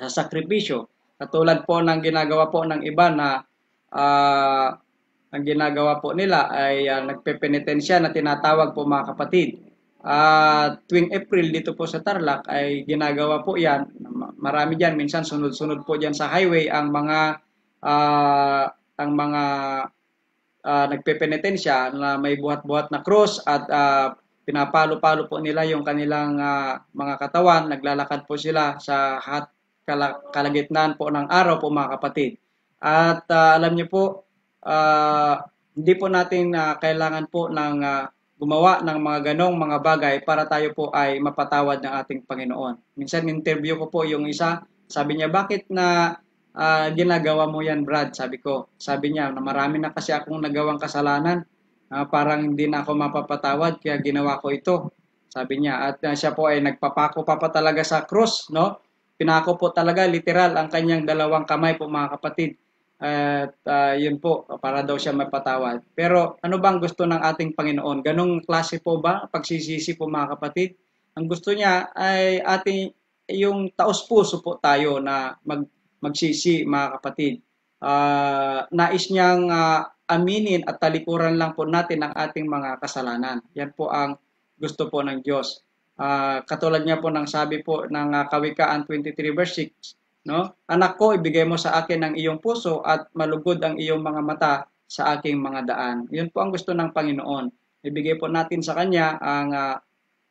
sakripisyo. Katulad po ng ginagawa po ng iba na uh, ang ginagawa po nila ay uh, nagpepenitensya na tinatawag po mga kapatid. Uh, tuwing April dito po sa Tarlac ay ginagawa po yan. Marami dyan, minsan sunod-sunod po dyan sa highway ang mga uh, ang mga uh, nagpepenitensya na may buhat-buhat na cross at uh, pinapalo-palo po nila yung kanilang uh, mga katawan. Naglalakad po sila sa hat, kal- kalagitnaan po ng araw po mga kapatid. At uh, alam niyo po, uh, hindi po natin uh, kailangan po ng uh, gumawa ng mga ganong mga bagay para tayo po ay mapatawad ng ating Panginoon. Minsan interview ko po yung isa, sabi niya, bakit na uh, ginagawa mo yan Brad? Sabi ko, sabi niya, na marami na kasi akong nagawang kasalanan, uh, parang hindi na ako mapapatawad kaya ginawa ko ito. Sabi niya, at uh, siya po ay nagpapako pa pa talaga sa krus, no? Pinako po talaga, literal, ang kanyang dalawang kamay po mga kapatid. At uh, yun po, para daw siya mapatawad. Pero ano bang gusto ng ating Panginoon? Ganong klase po ba pagsisisi po mga kapatid? Ang gusto niya ay ating yung taos-puso po tayo na mag, magsisi mga kapatid. Uh, nais niyang uh, aminin at talikuran lang po natin ang ating mga kasalanan. Yan po ang gusto po ng Diyos. Uh, katulad niya po ng sabi po ng uh, Kawikaan 23 verse 6, No? Anak ko, ibigay mo sa akin ang iyong puso at malugod ang iyong mga mata sa aking mga daan. Yun po ang gusto ng Panginoon. Ibigay po natin sa Kanya ang uh,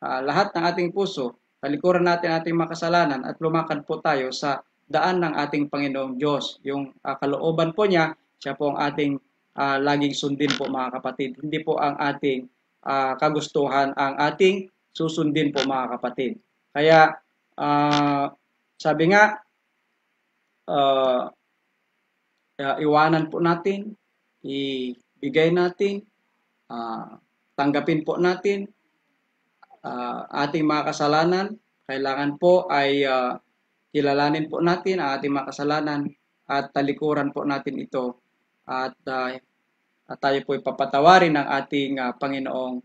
uh, lahat ng ating puso. Talikuran natin ating makasalanan at lumakad po tayo sa daan ng ating Panginoong Diyos. Yung uh, kalooban po niya, siya po ang ating uh, laging sundin po mga kapatid. Hindi po ang ating uh, kagustuhan ang ating susundin po mga kapatid. Kaya uh, sabi nga uh, iwanan po natin, ibigay natin, uh, tanggapin po natin uh, ating mga kasalanan. Kailangan po ay uh, kilalanin po natin ang ating mga kasalanan at talikuran po natin ito at, uh, tayo po ipapatawarin ng ating uh, Panginoong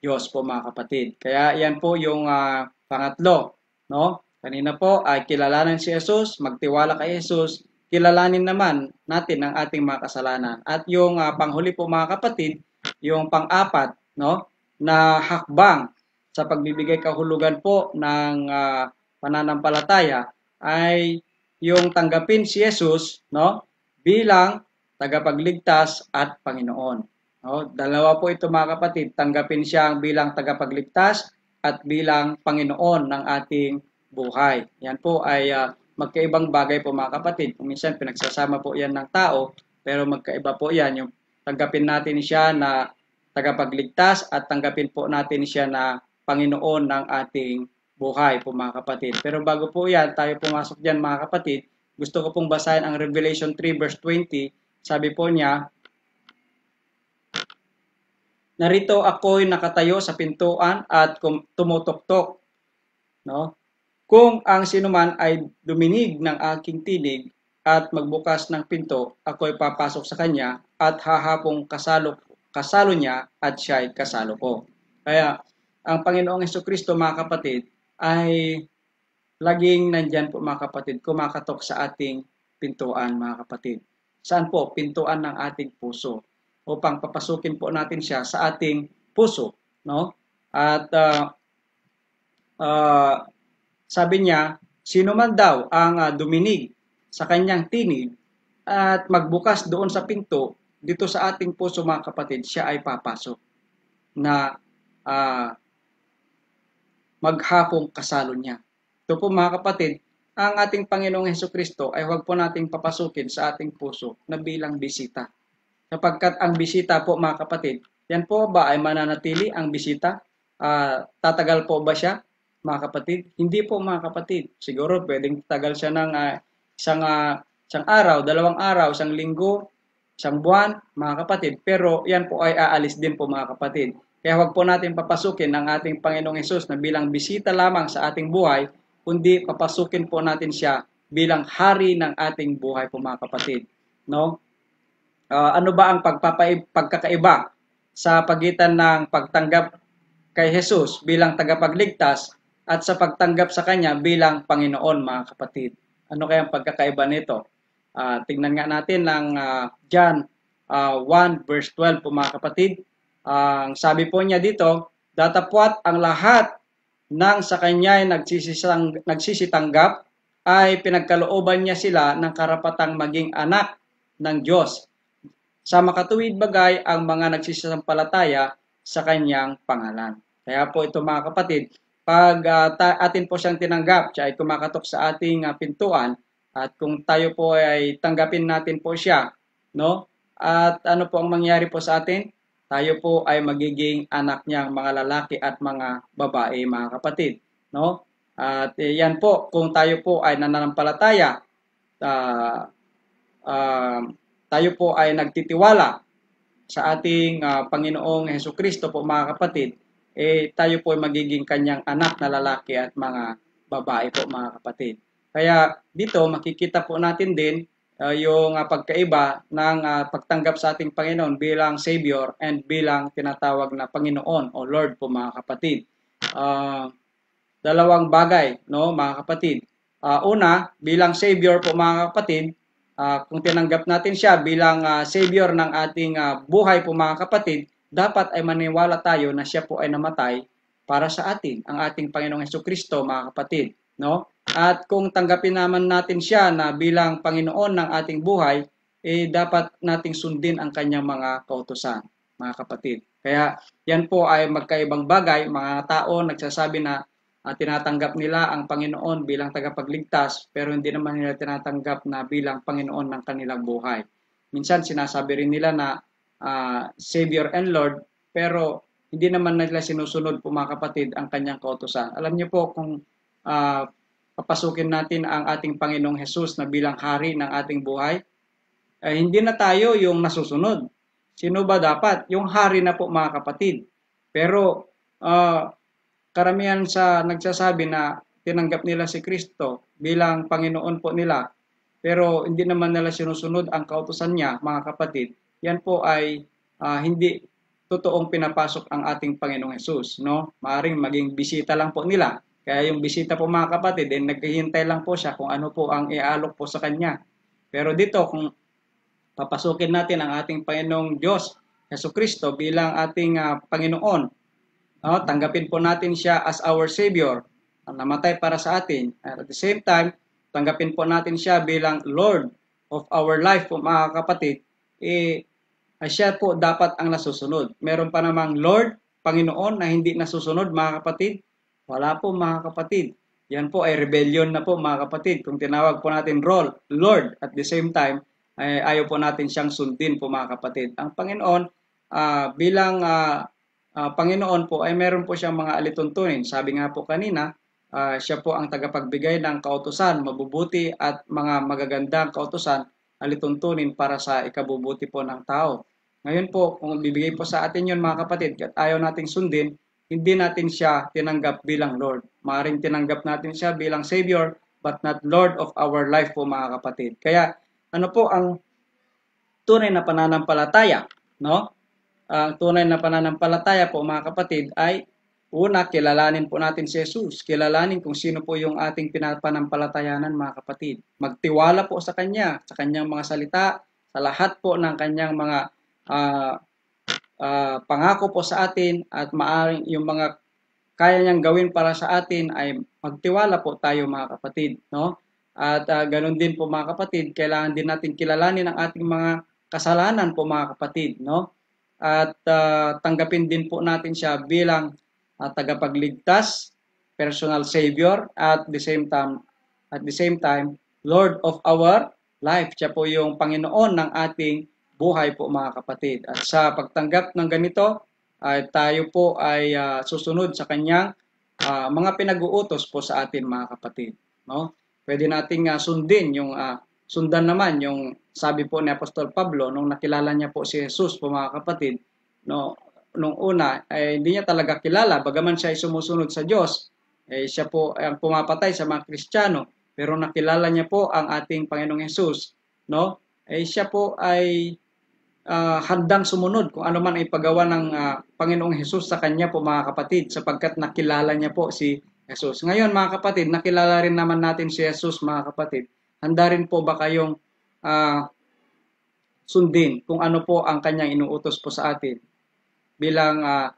Diyos po mga kapatid. Kaya yan po yung uh, pangatlo, no? Kanina po ay kilalanin si Jesus, magtiwala kay Jesus, kilalanin naman natin ang ating mga kasalanan. At yung uh, panghuli po mga kapatid, yung pang-apat no, na hakbang sa pagbibigay kahulugan po ng uh, pananampalataya ay yung tanggapin si Jesus no, bilang tagapagligtas at Panginoon. No, dalawa po ito mga kapatid, tanggapin siya bilang tagapagligtas at bilang Panginoon ng ating buhay. Yan po ay uh, magkaibang bagay po mga kapatid. Kung minsan pinagsasama po yan ng tao, pero magkaiba po yan. Yung tanggapin natin siya na tagapagligtas at tanggapin po natin siya na Panginoon ng ating buhay po mga kapatid. Pero bago po yan, tayo pumasok dyan mga kapatid, gusto ko pong basahin ang Revelation 3 verse 20. Sabi po niya, Narito ako'y nakatayo sa pintuan at tumutoktok. No? Kung ang sinuman ay duminig ng aking tinig at magbukas ng pinto, ako ay papasok sa kanya at hahapong kasalo, kasalo niya at siya ay kasalo ko. Kaya ang Panginoong Yeso Kristo mga kapatid ay laging nandyan po mga kapatid, kumakatok sa ating pintuan mga kapatid. Saan po? Pintuan ng ating puso upang papasukin po natin siya sa ating puso. No? At uh, uh, sabi niya, sino man daw ang uh, duminig sa kanyang tinig at magbukas doon sa pinto dito sa ating puso mga kapatid, siya ay papasok na uh, maghapong kasalo niya. Ito po mga kapatid, ang ating Panginoong Heso Kristo ay huwag po nating papasukin sa ating puso na bilang bisita. Sapagkat ang bisita po mga kapatid, yan po ba ay mananatili ang bisita? Uh, tatagal po ba siya? mga kapatid? Hindi po mga kapatid. Siguro pwedeng tagal siya ng uh, isang, uh, isang araw, dalawang araw, isang linggo, isang buwan, mga kapatid. Pero yan po ay aalis din po mga kapatid. Kaya huwag po natin papasukin ang ating Panginoong Yesus na bilang bisita lamang sa ating buhay, kundi papasukin po natin siya bilang hari ng ating buhay po mga kapatid. No? Uh, ano ba ang pagpapa- pagkakaiba sa pagitan ng pagtanggap kay Jesus bilang tagapagligtas at sa pagtanggap sa Kanya bilang Panginoon, mga kapatid. Ano kaya ang pagkakaiba nito? Uh, tingnan nga natin ang uh, John uh, ah, 1 verse 12 po mga kapatid. Ang uh, sabi po niya dito, datapwat ang lahat ng sa kanya ay nagsisisang, nagsisitanggap ay pinagkalooban niya sila ng karapatang maging anak ng Diyos. Sa makatuwid bagay ang mga nagsisisampalataya sa kanyang pangalan. Kaya po ito mga kapatid, pag uh, atin po siyang tinanggap, siya ay kumakatok sa ating uh, pintuan at kung tayo po ay tanggapin natin po siya, no? At ano po ang mangyari po sa atin? Tayo po ay magiging anak niyang mga lalaki at mga babae, mga kapatid, no? At eh, yan po, kung tayo po ay nananampalataya, uh, uh, tayo po ay nagtitiwala sa ating uh, Panginoong Heso Kristo po mga kapatid, eh tayo po ay magiging kanyang anak na lalaki at mga babae po mga kapatid. Kaya dito makikita po natin din uh, yung uh, pagkaiba ng uh, pagtanggap sa ating Panginoon bilang Savior and bilang tinatawag na Panginoon o Lord po mga kapatid. Uh, dalawang bagay, no, mga kapatid. Uh, una, bilang Savior po mga kapatid, uh, kung tinanggap natin siya bilang uh, Savior ng ating uh, buhay po mga kapatid, dapat ay maniwala tayo na siya po ay namatay para sa atin, ang ating Panginoong Heso Kristo, mga kapatid. No? At kung tanggapin naman natin siya na bilang Panginoon ng ating buhay, eh dapat nating sundin ang kanyang mga kautosan, mga kapatid. Kaya yan po ay magkaibang bagay, mga tao nagsasabi na uh, tinatanggap nila ang Panginoon bilang tagapagligtas pero hindi naman nila tinatanggap na bilang Panginoon ng kanilang buhay. Minsan sinasabi rin nila na uh, Savior and Lord, pero hindi naman nila sinusunod po mga kapatid ang kanyang kautosan. Alam niyo po kung uh, papasukin natin ang ating Panginoong Hesus na bilang hari ng ating buhay, eh, hindi na tayo yung nasusunod. Sino ba dapat? Yung hari na po mga kapatid. Pero uh, karamihan sa nagsasabi na tinanggap nila si Kristo bilang Panginoon po nila, pero hindi naman nila sinusunod ang kautosan niya, mga kapatid, yan po ay uh, hindi totoong pinapasok ang ating Panginoong Yesus. No? Maaring maging bisita lang po nila. Kaya yung bisita po mga kapatid, eh, naghihintay lang po siya kung ano po ang ialok po sa kanya. Pero dito, kung papasukin natin ang ating Panginoong Diyos, Yeso Kristo, bilang ating uh, Panginoon, no? tanggapin po natin siya as our Savior, ang namatay para sa atin. At the same time, tanggapin po natin siya bilang Lord of our life po mga kapatid, eh, ay siya po dapat ang nasusunod. Meron pa namang Lord, Panginoon na hindi nasusunod mga kapatid? Wala po mga kapatid. Yan po ay rebellion na po mga kapatid. Kung tinawag po natin role, Lord at the same time, ay ayaw po natin siyang sundin po mga kapatid. Ang Panginoon uh, bilang uh, uh, Panginoon po ay meron po siyang mga alituntunin. Sabi nga po kanina, uh, siya po ang tagapagbigay ng kautosan, mabubuti at mga magagandang kautosan, alituntunin para sa ikabubuti po ng tao. Ngayon po, kung bibigay po sa atin yon mga kapatid, at ayaw nating sundin, hindi natin siya tinanggap bilang Lord. Maaring tinanggap natin siya bilang Savior, but not Lord of our life po mga kapatid. Kaya ano po ang tunay na pananampalataya, no? Ang tunay na pananampalataya po mga kapatid ay una kilalanin po natin si Jesus, kilalanin kung sino po yung ating pinapanampalatayanan mga kapatid. Magtiwala po sa kanya, sa kanyang mga salita, sa lahat po ng kanyang mga uh, uh, pangako po sa atin at maaring yung mga kaya niyang gawin para sa atin ay magtiwala po tayo mga kapatid, no? At uh, ganun din po mga kapatid, kailangan din natin kilalanin ang ating mga kasalanan po mga kapatid, no? At uh, tanggapin din po natin siya bilang uh, tagapagligtas, personal savior at the same time at the same time Lord of our life. Siya po yung Panginoon ng ating buhay po mga kapatid. At sa pagtanggap ng ganito, ay tayo po ay uh, susunod sa kanyang uh, mga pinag-uutos po sa atin mga kapatid, no? Pwede nating uh, sundin yung uh, sundan naman yung sabi po ni Apostol Pablo nung nakilala niya po si Jesus po mga kapatid, no? Nung una ay eh, hindi niya talaga kilala bagaman siya ay sumusunod sa Diyos, ay eh, siya po ang pumapatay sa mga Kristiyano, pero nakilala niya po ang ating Panginoong Hesus, no? Ay eh, siya po ay uh, handang sumunod kung ano man ay paggawa ng uh, Panginoong Hesus sa kanya po mga kapatid sapagkat nakilala niya po si Hesus. Ngayon mga kapatid, nakilala rin naman natin si Hesus mga kapatid. Handa rin po ba kayong uh, sundin kung ano po ang kanyang inuutos po sa atin bilang uh,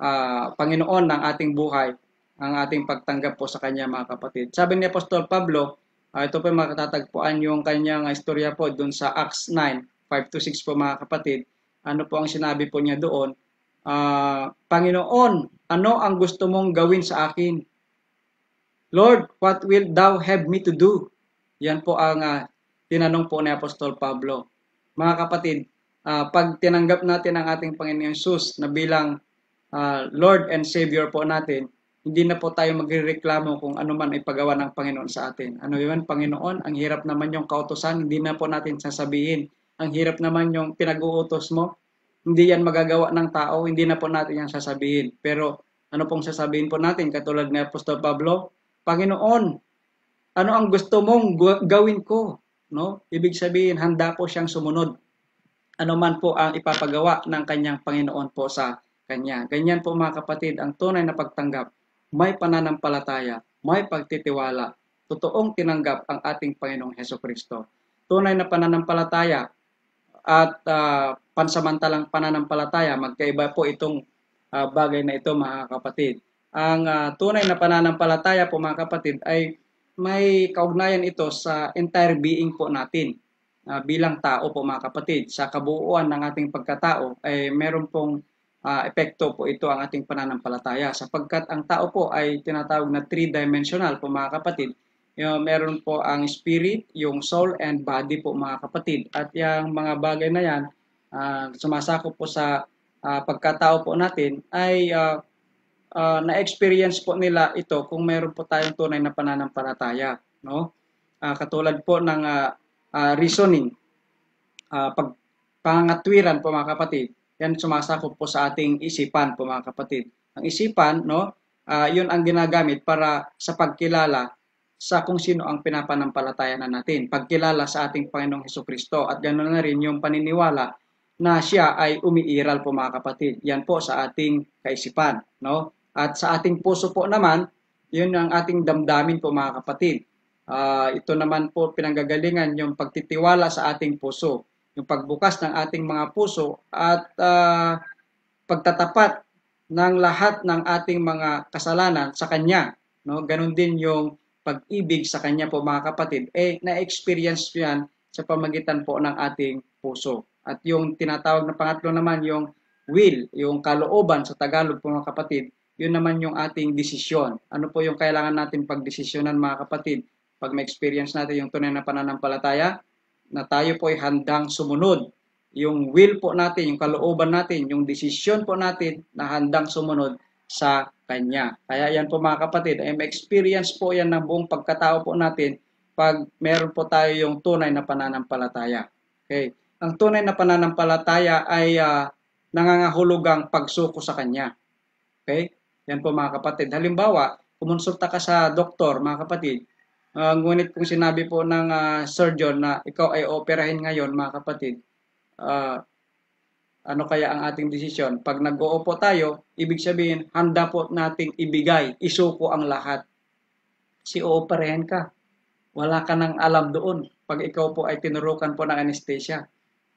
uh, Panginoon ng ating buhay, ang ating pagtanggap po sa kanya mga kapatid. Sabi ni Apostol Pablo, uh, ito po matatagpuan yung kanyang istorya po dun sa Acts 9 5 to 6 po mga kapatid, ano po ang sinabi po niya doon? Uh, Panginoon, ano ang gusto mong gawin sa akin? Lord, what will thou have me to do? Yan po ang uh, tinanong po ni Apostol Pablo. Mga kapatid, uh, pag tinanggap natin ang ating Panginoon Jesus na bilang uh, Lord and Savior po natin, hindi na po tayo magrereklamo kung ano man ipagawa ng Panginoon sa atin. Ano yun, Panginoon, ang hirap naman yung kautosan, hindi na po natin sasabihin ang hirap naman yung pinag-uutos mo. Hindi yan magagawa ng tao, hindi na po natin yan sasabihin. Pero ano pong sasabihin po natin? Katulad ni Apostol Pablo, Panginoon, ano ang gusto mong gawin ko? No? Ibig sabihin, handa po siyang sumunod. Ano man po ang ipapagawa ng kanyang Panginoon po sa kanya. Ganyan po mga kapatid, ang tunay na pagtanggap, may pananampalataya, may pagtitiwala, totoong tinanggap ang ating Panginoong Heso Kristo. Tunay na pananampalataya, at uh, pansamantalang pananampalataya. Magkaiba po itong uh, bagay na ito mga kapatid. Ang uh, tunay na pananampalataya po mga kapatid ay may kaugnayan ito sa entire being po natin uh, bilang tao po mga kapatid. Sa kabuuan ng ating pagkatao ay meron pong uh, epekto po ito ang ating pananampalataya sapagkat ang tao po ay tinatawag na three-dimensional po mga kapatid yung, meron po ang spirit, yung soul, and body po mga kapatid. At yung mga bagay na yan, uh, sumasakop po sa uh, pagkatao po natin, ay uh, uh, na-experience po nila ito kung meron po tayong tunay na pananampalataya. No? Uh, katulad po ng uh, uh, reasoning, uh, pag, pangatwiran po mga kapatid, yan sumasakop po sa ating isipan po mga kapatid. Ang isipan, no, uh, yun ang ginagamit para sa pagkilala sa kung sino ang pinapanampalataya na natin. Pagkilala sa ating Panginoong Heso Kristo at ganoon na rin yung paniniwala na siya ay umiiral po mga kapatid. Yan po sa ating kaisipan. No? At sa ating puso po naman, yun ang ating damdamin po mga kapatid. Uh, ito naman po pinanggagalingan yung pagtitiwala sa ating puso, yung pagbukas ng ating mga puso at uh, pagtatapat ng lahat ng ating mga kasalanan sa Kanya. No? Ganon din yung pag-ibig sa Kanya po mga kapatid, eh na-experience po yan sa pamagitan po ng ating puso. At yung tinatawag na pangatlo naman, yung will, yung kalooban sa Tagalog po mga kapatid, yun naman yung ating desisyon. Ano po yung kailangan natin pagdesisyonan mga kapatid? Pag ma-experience natin yung tunay na pananampalataya, na tayo po ay handang sumunod. Yung will po natin, yung kalooban natin, yung desisyon po natin na handang sumunod sa kanya. Kaya yan po mga kapatid, ay experience po yan ng buong pagkatao po natin pag meron po tayo yung tunay na pananampalataya. Okay? Ang tunay na pananampalataya ay uh, nangangahulugang pagsuko sa Kanya. Okay? Yan po mga kapatid. Halimbawa, kumonsulta ka sa doktor, mga kapatid, Uh, ngunit kung sinabi po ng uh, ah, surgeon na ikaw ay operahin ngayon, mga kapatid, uh, ano kaya ang ating desisyon? Pag nag oo po tayo, ibig sabihin, handa po nating ibigay, isuko ang lahat. Si ooperehen ka. Wala ka ng alam doon pag ikaw po ay tinurukan po ng anesthesia.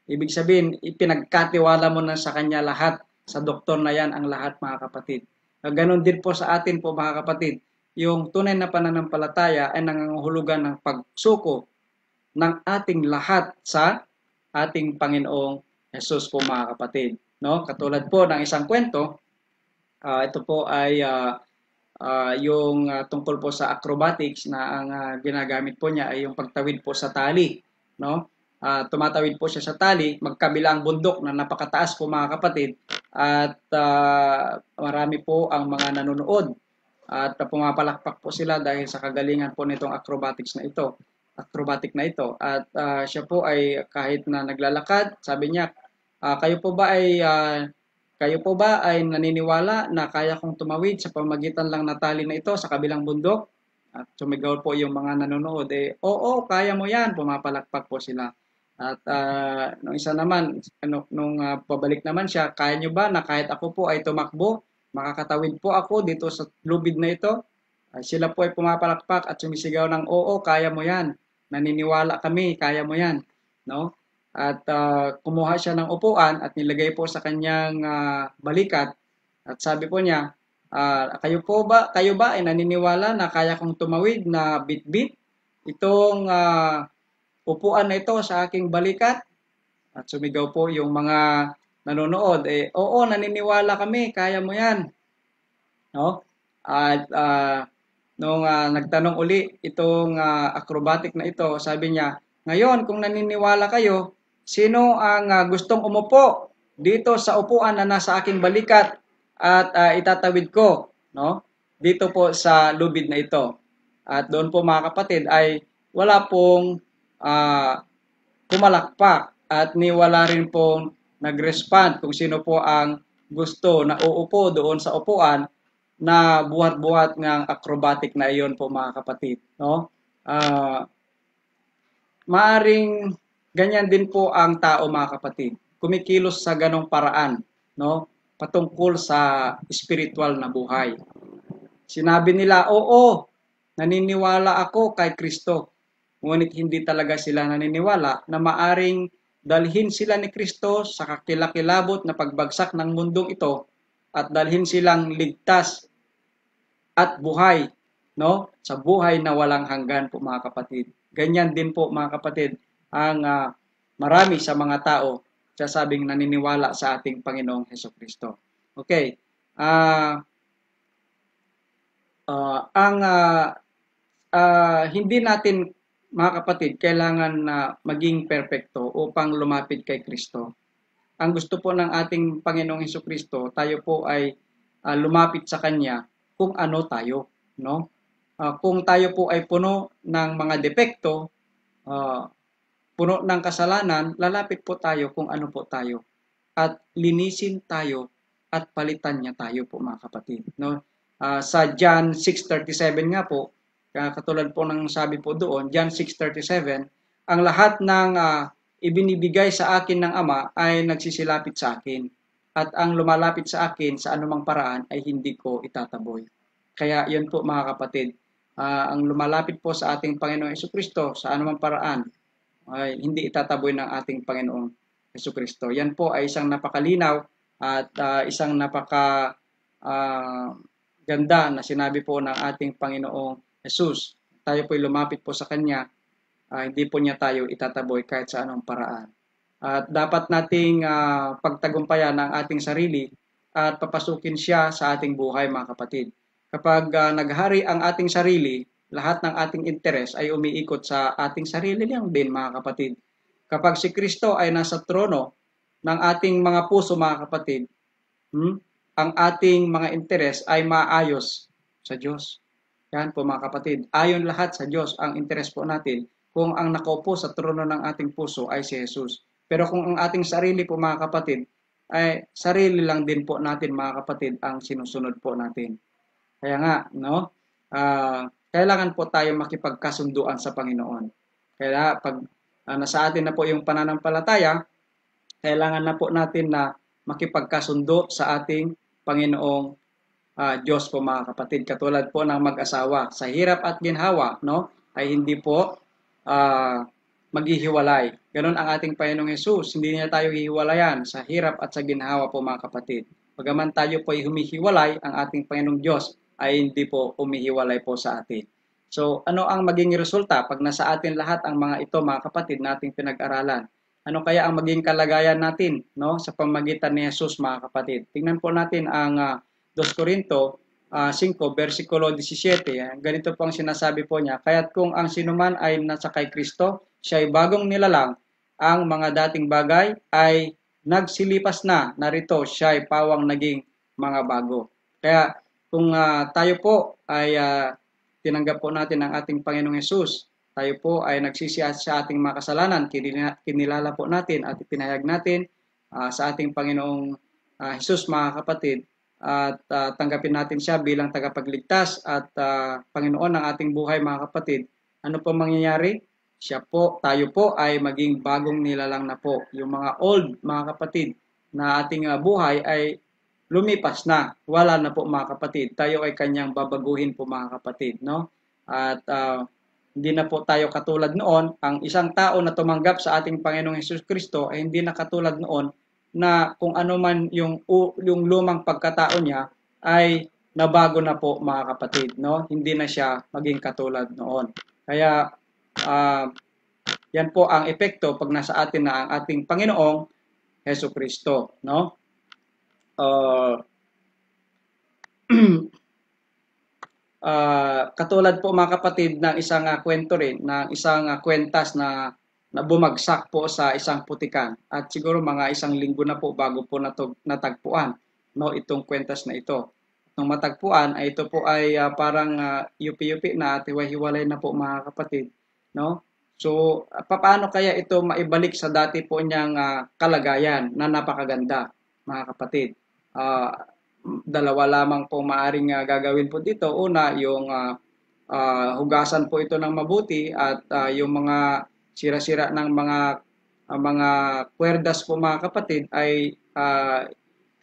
Ibig sabihin, ipinagkatiwala mo na sa kanya lahat. Sa doktor na yan ang lahat mga kapatid. Ah, Ganon din po sa atin po mga kapatid. Yung tunay na pananampalataya ay nangangahulugan ng pagsuko ng ating lahat sa ating Panginoong Jesus po mga kapatid. No? Katulad po ng isang kwento, uh, ito po ay uh, uh, yung uh, tungkol po sa acrobatics na ang uh, ginagamit po niya ay yung pagtawid po sa tali. No? Uh, tumatawid po siya sa tali, magkabilang bundok na napakataas po mga kapatid at uh, marami po ang mga nanonood at pumapalakpak po sila dahil sa kagalingan po nitong acrobatics na ito acrobatic na ito. At uh, siya po ay kahit na naglalakad, sabi niya, Uh, kayo po ba ay uh, kayo po ba ay naniniwala na kaya kong tumawid sa pamagitan lang na tali na ito sa kabilang bundok? At sumigaw po yung mga nanonood, eh, oo, kaya mo yan, pumapalakpak po sila. At uh, nung isa naman, ano, nung uh, pabalik naman siya, kaya nyo ba na kahit ako po ay tumakbo, makakatawid po ako dito sa lubid na ito? Ay, sila po ay pumapalakpak at sumisigaw ng, oo, kaya mo yan. Naniniwala kami, kaya mo yan. No? at uh, kumuha siya ng upuan at nilagay po sa kanyang uh, balikat at sabi po niya, uh, kayo po ba kayo ba ay naniniwala na kaya kong tumawid na bitbit itong uh, upuan na ito sa aking balikat? At sumigaw po yung mga nanonood, eh oo, naniniwala kami, kaya mo 'yan. No? At uh, nung uh, nagtanong uli itong uh, acrobatic na ito, sabi niya, ngayon kung naniniwala kayo, Sino ang uh, gustong umupo dito sa upuan na nasa aking balikat at uh, itatawid ko, no? Dito po sa lubid na ito. At doon po mga kapatid ay wala pong uh, ah, kumalakpak at ni wala rin pong nag-respond kung sino po ang gusto na uupo doon sa upuan na buhat-buhat ng acrobatic na iyon po mga kapatid, no? Uh, maaring Ganyan din po ang tao mga kapatid. Kumikilos sa ganong paraan, no? Patungkol sa spiritual na buhay. Sinabi nila, "Oo, naniniwala ako kay Kristo." Ngunit hindi talaga sila naniniwala na maaring dalhin sila ni Kristo sa kakilakilabot na pagbagsak ng mundong ito at dalhin silang ligtas at buhay no sa buhay na walang hanggan po mga kapatid. Ganyan din po mga kapatid ang uh, marami sa mga tao sabing naniniwala sa ating Panginoong Heso Kristo. Okay. Uh, uh, ang uh, uh, hindi natin mga kapatid kailangan na maging perpekto upang lumapit kay Kristo. Ang gusto po ng ating Panginoong Heso Kristo, tayo po ay uh, lumapit sa kanya kung ano tayo, no? Uh, kung tayo po ay puno ng mga depekto, uh, puno ng kasalanan, lalapit po tayo kung ano po tayo. At linisin tayo at palitan niya tayo po mga kapatid. No? Uh, sa John 6.37 nga po, uh, katulad po ng sabi po doon, John 6.37, ang lahat ng uh, ibinibigay sa akin ng Ama ay nagsisilapit sa akin. At ang lumalapit sa akin sa anumang paraan ay hindi ko itataboy. Kaya yun po mga kapatid, uh, ang lumalapit po sa ating Panginoong Kristo sa anumang paraan ay hindi itataboy ng ating Panginoong Heso Kristo. Yan po ay isang napakalinaw at uh, isang napaka uh, ganda na sinabi po ng ating Panginoong Jesus. Tayo po ay lumapit po sa Kanya, uh, hindi po niya tayo itataboy kahit sa anong paraan. At dapat nating uh, pagtagumpayan ang ating sarili at papasukin siya sa ating buhay mga kapatid. Kapag uh, naghari ang ating sarili, lahat ng ating interes ay umiikot sa ating sarili lang din mga kapatid. Kapag si Kristo ay nasa trono ng ating mga puso mga kapatid, hmm, ang ating mga interes ay maayos sa Diyos. Yan po mga kapatid. Ayon lahat sa Diyos ang interes po natin kung ang nakaupo sa trono ng ating puso ay si Jesus. Pero kung ang ating sarili po mga kapatid, ay sarili lang din po natin mga kapatid ang sinusunod po natin. Kaya nga, no? Ah... Uh, kailangan po tayo makipagkasunduan sa Panginoon. Kaya pag uh, nasa atin na po yung pananampalataya, kailangan na po natin na makipagkasundo sa ating Panginoong uh, Diyos po mga kapatid. Katulad po ng mag-asawa, sa hirap at ginhawa, no, ay hindi po uh, maghihiwalay. Ganon ang ating Panginoong Yesus, hindi niya tayo hihiwalayan sa hirap at sa ginhawa po mga kapatid. Pagaman tayo po ay humihiwalay ang ating Panginoong Diyos ay hindi po umiiwalay po sa atin. So ano ang maging resulta pag nasa atin lahat ang mga ito mga kapatid nating pinag-aralan? Ano kaya ang maging kalagayan natin no sa pamagitan ni Jesus mga kapatid? Tingnan po natin ang uh, ah, 2 Corinto uh, ah, 5 versikulo 17. Ganito po ang sinasabi po niya, kaya't kung ang sinuman ay nasa kay Kristo, siya ay bagong nilalang, ang mga dating bagay ay nagsilipas na, narito siya ay pawang naging mga bago. Kaya kung uh, tayo po ay uh, tinanggap po natin ang ating Panginoong Yesus, tayo po ay nagsisiyas sa ating mga kasalanan, kinilala po natin at ipinayag natin uh, sa ating Panginoong uh, Jesus mga kapatid at uh, tanggapin natin siya bilang tagapagligtas at uh, Panginoon ng ating buhay mga kapatid. Ano po mangyayari? Siya po, tayo po ay maging bagong nilalang na po. Yung mga old mga kapatid na ating uh, buhay ay lumipas na. Wala na po mga kapatid. Tayo ay kanyang babaguhin po mga kapatid, no? At uh, hindi na po tayo katulad noon. Ang isang tao na tumanggap sa ating Panginoong Hesus Kristo ay hindi na katulad noon na kung ano man yung, yung lumang pagkatao niya ay nabago na po mga kapatid. No? Hindi na siya maging katulad noon. Kaya uh, yan po ang epekto pag nasa atin na ang ating Panginoong Heso Kristo. No? uh, uh, katulad po mga kapatid ng isang uh, kwento rin, ng isang uh, kwentas na, na bumagsak po sa isang putikan. At siguro mga isang linggo na po bago po natog, natagpuan no, itong kwentas na ito. Nung matagpuan, ay ito po ay uh, parang uh, yupi-yupi na at hiwalay na po mga kapatid. No? So, paano kaya ito maibalik sa dati po niyang uh, kalagayan na napakaganda, mga kapatid? uh, dalawa lamang po maaring uh, gagawin po dito. Una, yung uh, uh, hugasan po ito ng mabuti at uh, yung mga sira-sira ng mga uh, mga kwerdas po mga kapatid ay uh,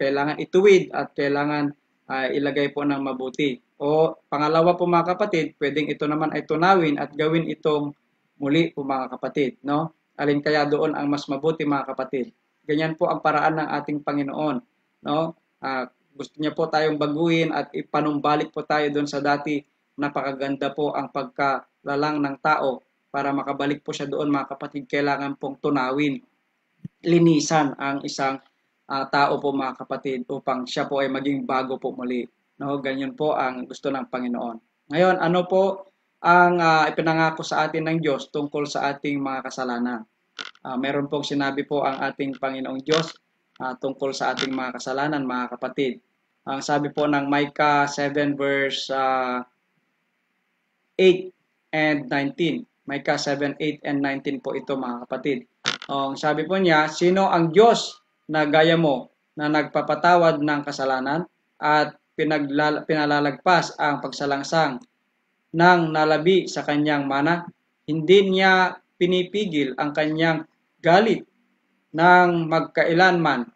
kailangan ituwid at kailangan uh, ilagay po ng mabuti. O pangalawa po mga kapatid, pwedeng ito naman ay tunawin at gawin itong muli po mga kapatid. No? Alin kaya doon ang mas mabuti mga kapatid? Ganyan po ang paraan ng ating Panginoon. No? uh, gusto niya po tayong baguhin at ipanumbalik po tayo doon sa dati. Napakaganda po ang pagkalalang ng tao para makabalik po siya doon mga kapatid. Kailangan pong tunawin, linisan ang isang uh, tao po mga kapatid upang siya po ay maging bago po muli. No, ganyan po ang gusto ng Panginoon. Ngayon, ano po ang uh, ipinangako sa atin ng Diyos tungkol sa ating mga kasalanan? Uh, meron pong sinabi po ang ating Panginoong Diyos uh, tungkol sa ating mga kasalanan, mga kapatid. Ang sabi po ng Micah 7 verse uh, ah, 8 and 19. Micah 7, 8 and 19 po ito mga kapatid. Ang um, sabi po niya, sino ang Diyos na gaya mo na nagpapatawad ng kasalanan at pinaglal- pinalalagpas ang pagsalangsang ng nalabi sa kanyang mana? Hindi niya pinipigil ang kanyang galit ng magkailanman,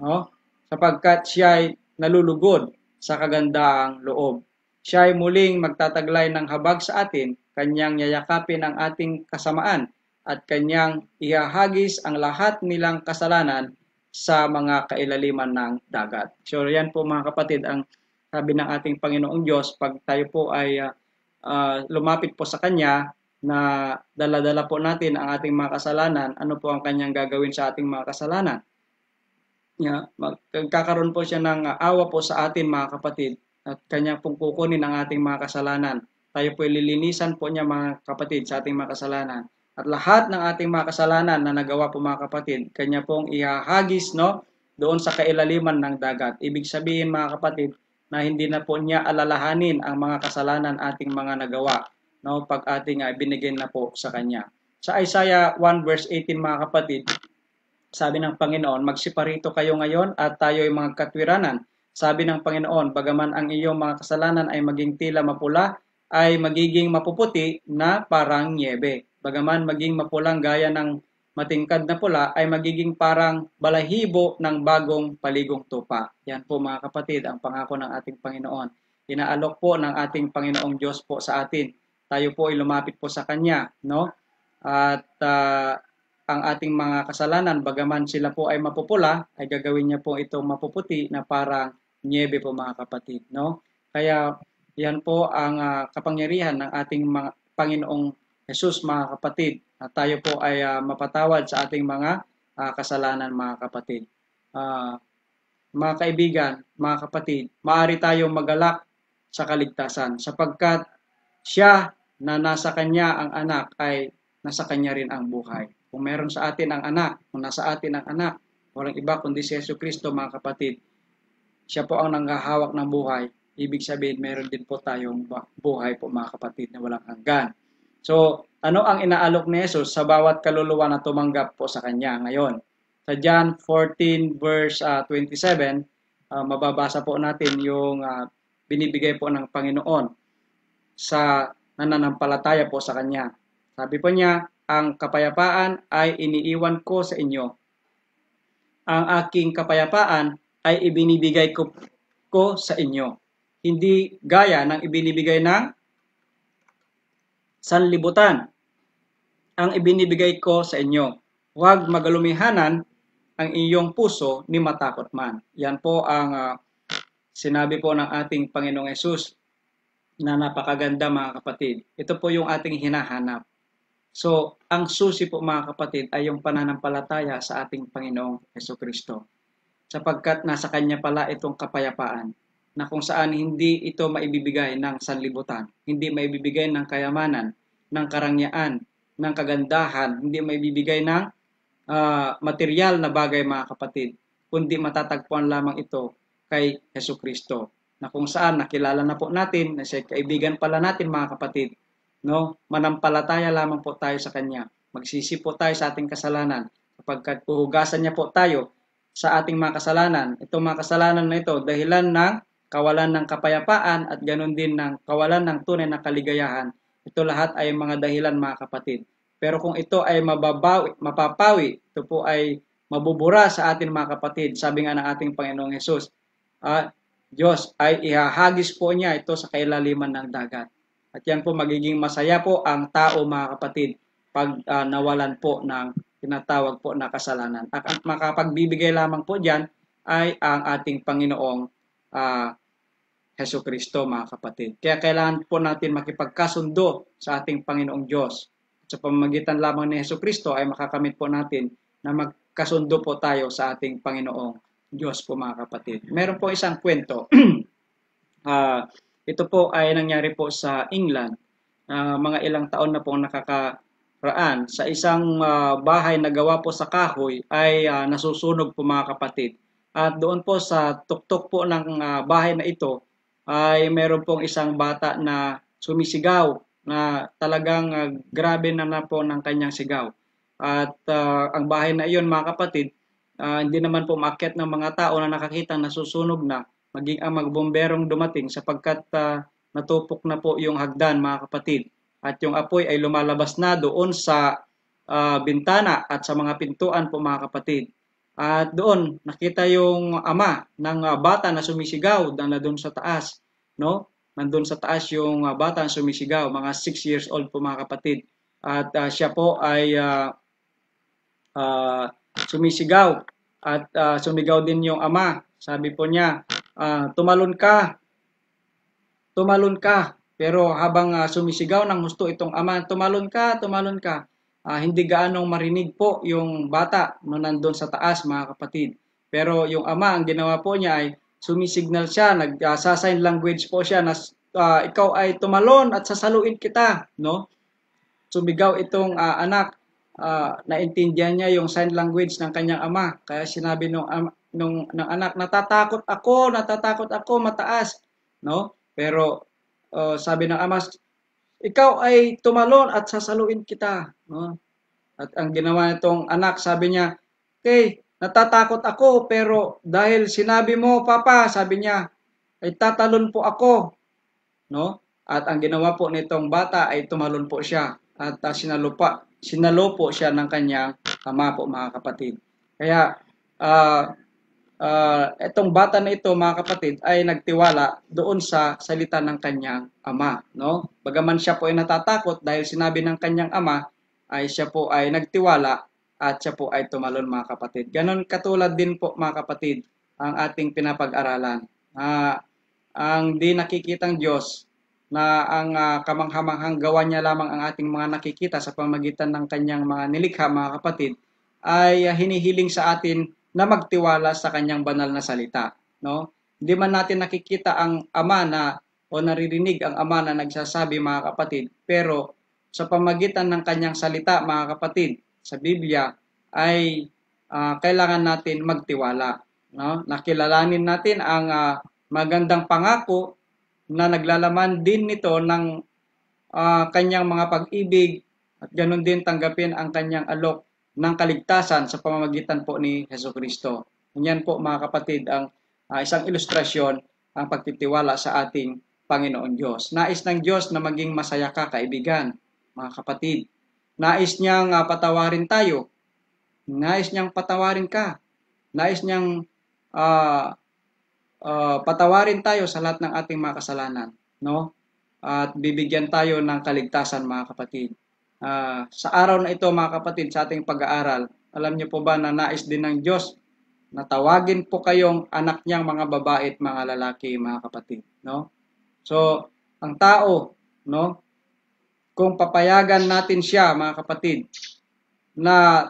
no? sapagkat siya ay nalulugod sa kagandaang loob. Siya ay muling magtataglay ng habag sa atin, kanyang yayakapin ang ating kasamaan, at kanyang ihahagis ang lahat nilang kasalanan sa mga kailaliman ng dagat. So yan po mga kapatid ang sabi ng ating Panginoong Diyos pag tayo po ay uh, uh, lumapit po sa Kanya, na daladala po natin ang ating mga kasalanan, ano po ang kanyang gagawin sa ating mga kasalanan. Yeah, magkakaroon po siya ng awa po sa atin mga kapatid at kanya pong kukunin ang ating mga kasalanan. Tayo po lilinisan po niya mga kapatid sa ating mga kasalanan. At lahat ng ating mga kasalanan na nagawa po mga kapatid, kanya pong ihahagis no, doon sa kailaliman ng dagat. Ibig sabihin mga kapatid na hindi na po niya alalahanin ang mga kasalanan ating mga nagawa no, pag ating uh, binigyan na po sa Kanya. Sa Isaiah 1 verse 18 mga kapatid, sabi ng Panginoon, magsiparito kayo ngayon at tayo ay mga katwiranan. Sabi ng Panginoon, bagaman ang iyong mga kasalanan ay maging tila mapula, ay magiging mapuputi na parang niebe. Bagaman maging mapulang gaya ng matingkad na pula, ay magiging parang balahibo ng bagong paligong tupa. Yan po mga kapatid, ang pangako ng ating Panginoon. Inaalok po ng ating Panginoong Diyos po sa atin tayo po ay lumapit po sa Kanya, no? At uh, ang ating mga kasalanan, bagaman sila po ay mapupula, ay gagawin niya po itong mapuputi na parang niebe po mga kapatid, no? Kaya yan po ang uh, kapangyarihan ng ating mga Panginoong Jesus mga kapatid. At tayo po ay uh, mapatawad sa ating mga uh, kasalanan mga kapatid. Uh, mga kaibigan, mga kapatid, maaari tayong magalak sa kaligtasan sapagkat siya na nasa kanya ang anak ay nasa kanya rin ang buhay. Kung meron sa atin ang anak, kung nasa atin ang anak, walang iba kundi si Yesu Kristo mga kapatid. Siya po ang nanghahawak ng buhay. Ibig sabihin, meron din po tayong buhay po mga kapatid na walang hanggan. So, ano ang inaalok ni Jesus sa bawat kaluluwa na tumanggap po sa Kanya ngayon? Sa John 14 verse uh, 27, uh, mababasa po natin yung uh, binibigay po ng Panginoon sa nananampalataya po sa Kanya. Sabi po niya, ang kapayapaan ay iniiwan ko sa inyo. Ang aking kapayapaan ay ibinibigay ko, ko sa inyo. Hindi gaya ng ibinibigay ng sanlibutan ang ibinibigay ko sa inyo. Huwag magalumihanan ang iyong puso ni matakot man. Yan po ang uh, sinabi po ng ating Panginoong Yesus na napakaganda mga kapatid. Ito po yung ating hinahanap. So, ang susi po mga kapatid ay yung pananampalataya sa ating Panginoong Heso Kristo. Sapagkat nasa Kanya pala itong kapayapaan na kung saan hindi ito maibibigay ng sanlibutan, hindi maibibigay ng kayamanan, ng karangyaan, ng kagandahan, hindi maibibigay ng uh, material na bagay mga kapatid, kundi matatagpuan lamang ito kay Heso Kristo na kung saan nakilala na po natin na siya kaibigan pala natin mga kapatid. No? Manampalataya lamang po tayo sa Kanya. Magsisi po tayo sa ating kasalanan. Kapag puhugasan niya po tayo sa ating mga kasalanan, itong mga kasalanan na ito, dahilan ng kawalan ng kapayapaan at ganun din ng kawalan ng tunay na kaligayahan. Ito lahat ay mga dahilan mga kapatid. Pero kung ito ay mababawi, mapapawi, ito po ay mabubura sa atin mga kapatid. Sabi nga ng ating Panginoong Yesus, uh, ah, Diyos ay ihahagis po niya ito sa kailaliman ng dagat. At yan po magiging masaya po ang tao mga kapatid pag uh, nawalan po ng tinatawag po na kasalanan. At ang makapagbibigay lamang po diyan ay ang ating Panginoong uh, Heso Kristo mga kapatid. Kaya kailangan po natin makipagkasundo sa ating Panginoong Diyos. sa pamamagitan lamang ni Heso Kristo ay makakamit po natin na magkasundo po tayo sa ating Panginoong Diyos po mga kapatid. Meron po isang kwento. uh, ito po ay nangyari po sa England. Uh, mga ilang taon na pong nakakaraan. Sa isang uh, bahay na gawa po sa kahoy ay uh, nasusunog po mga kapatid. At doon po sa tuktok po ng uh, bahay na ito ay meron pong isang bata na sumisigaw na talagang uh, grabe na na po ng kanyang sigaw. At uh, ang bahay na iyon mga kapatid uh, hindi naman po maket ng mga tao na nakakita nasusunog na maging ang magbomberong dumating sapagkat uh, natupok na po yung hagdan mga kapatid at yung apoy ay lumalabas na doon sa uh, bintana at sa mga pintuan po mga kapatid. At doon nakita yung ama ng uh, bata na sumisigaw na doon sa taas, no? Nandun sa taas yung uh, bata na sumisigaw, mga 6 years old po mga kapatid. At uh, siya po ay uh, uh, sumisigaw. At uh, sumigaw din yung ama. Sabi po niya, uh, tumalon ka, tumalon ka. Pero habang uh, sumisigaw ng husto itong ama, tumalon ka, tumalon ka. Uh, hindi gaanong marinig po yung bata no nandun sa taas mga kapatid. Pero yung ama, ang ginawa po niya ay sumisignal siya, nagsasign uh, language po siya na uh, ikaw ay tumalon at sasaluin kita, no? Sumigaw itong uh, anak uh, naintindihan niya yung sign language ng kanyang ama. Kaya sinabi nung, um, nung, ng anak, natatakot ako, natatakot ako, mataas. No? Pero uh, sabi ng ama, ikaw ay tumalon at sasaluin kita. No? At ang ginawa nitong anak, sabi niya, okay, natatakot ako, pero dahil sinabi mo, Papa, sabi niya, ay tatalon po ako. No? At ang ginawa po nitong bata ay tumalon po siya at uh, sinalupa sinalo po siya ng kanyang ama po mga kapatid. Kaya uh, uh, bata na ito mga kapatid ay nagtiwala doon sa salita ng kanyang ama. No? Bagaman siya po ay natatakot dahil sinabi ng kanyang ama ay siya po ay nagtiwala at siya po ay tumalon mga kapatid. Ganon katulad din po mga kapatid ang ating pinapag-aralan. Uh, ang di nakikitang Diyos na ang uh, kamanghamanghang gawa niya lamang ang ating mga nakikita sa pamagitan ng kanyang mga nilikha, mga kapatid, ay uh, hinihiling sa atin na magtiwala sa kanyang banal na salita. No? Hindi man natin nakikita ang ama na o naririnig ang ama na nagsasabi mga kapatid, pero sa pamagitan ng kanyang salita mga kapatid sa Biblia ay uh, kailangan natin magtiwala. No? Nakilalanin natin ang uh, magandang pangako na naglalaman din nito ng uh, kanyang mga pag-ibig at ganun din tanggapin ang kanyang alok ng kaligtasan sa pamamagitan po ni Heso Kristo. Yan po mga kapatid ang uh, isang ilustrasyon ang pagtitiwala sa ating Panginoon Diyos. Nais ng Diyos na maging masaya ka, kaibigan, mga kapatid. Nais niyang uh, patawarin tayo. Nais niyang patawarin ka. Nais niyang uh, uh, patawarin tayo sa lahat ng ating mga kasalanan, no? At bibigyan tayo ng kaligtasan, mga kapatid. Uh, sa araw na ito, mga kapatid, sa ating pag-aaral, alam niyo po ba na nais din ng Diyos na tawagin po kayong anak niyang mga babae at mga lalaki, mga kapatid, no? So, ang tao, no? Kung papayagan natin siya, mga kapatid, na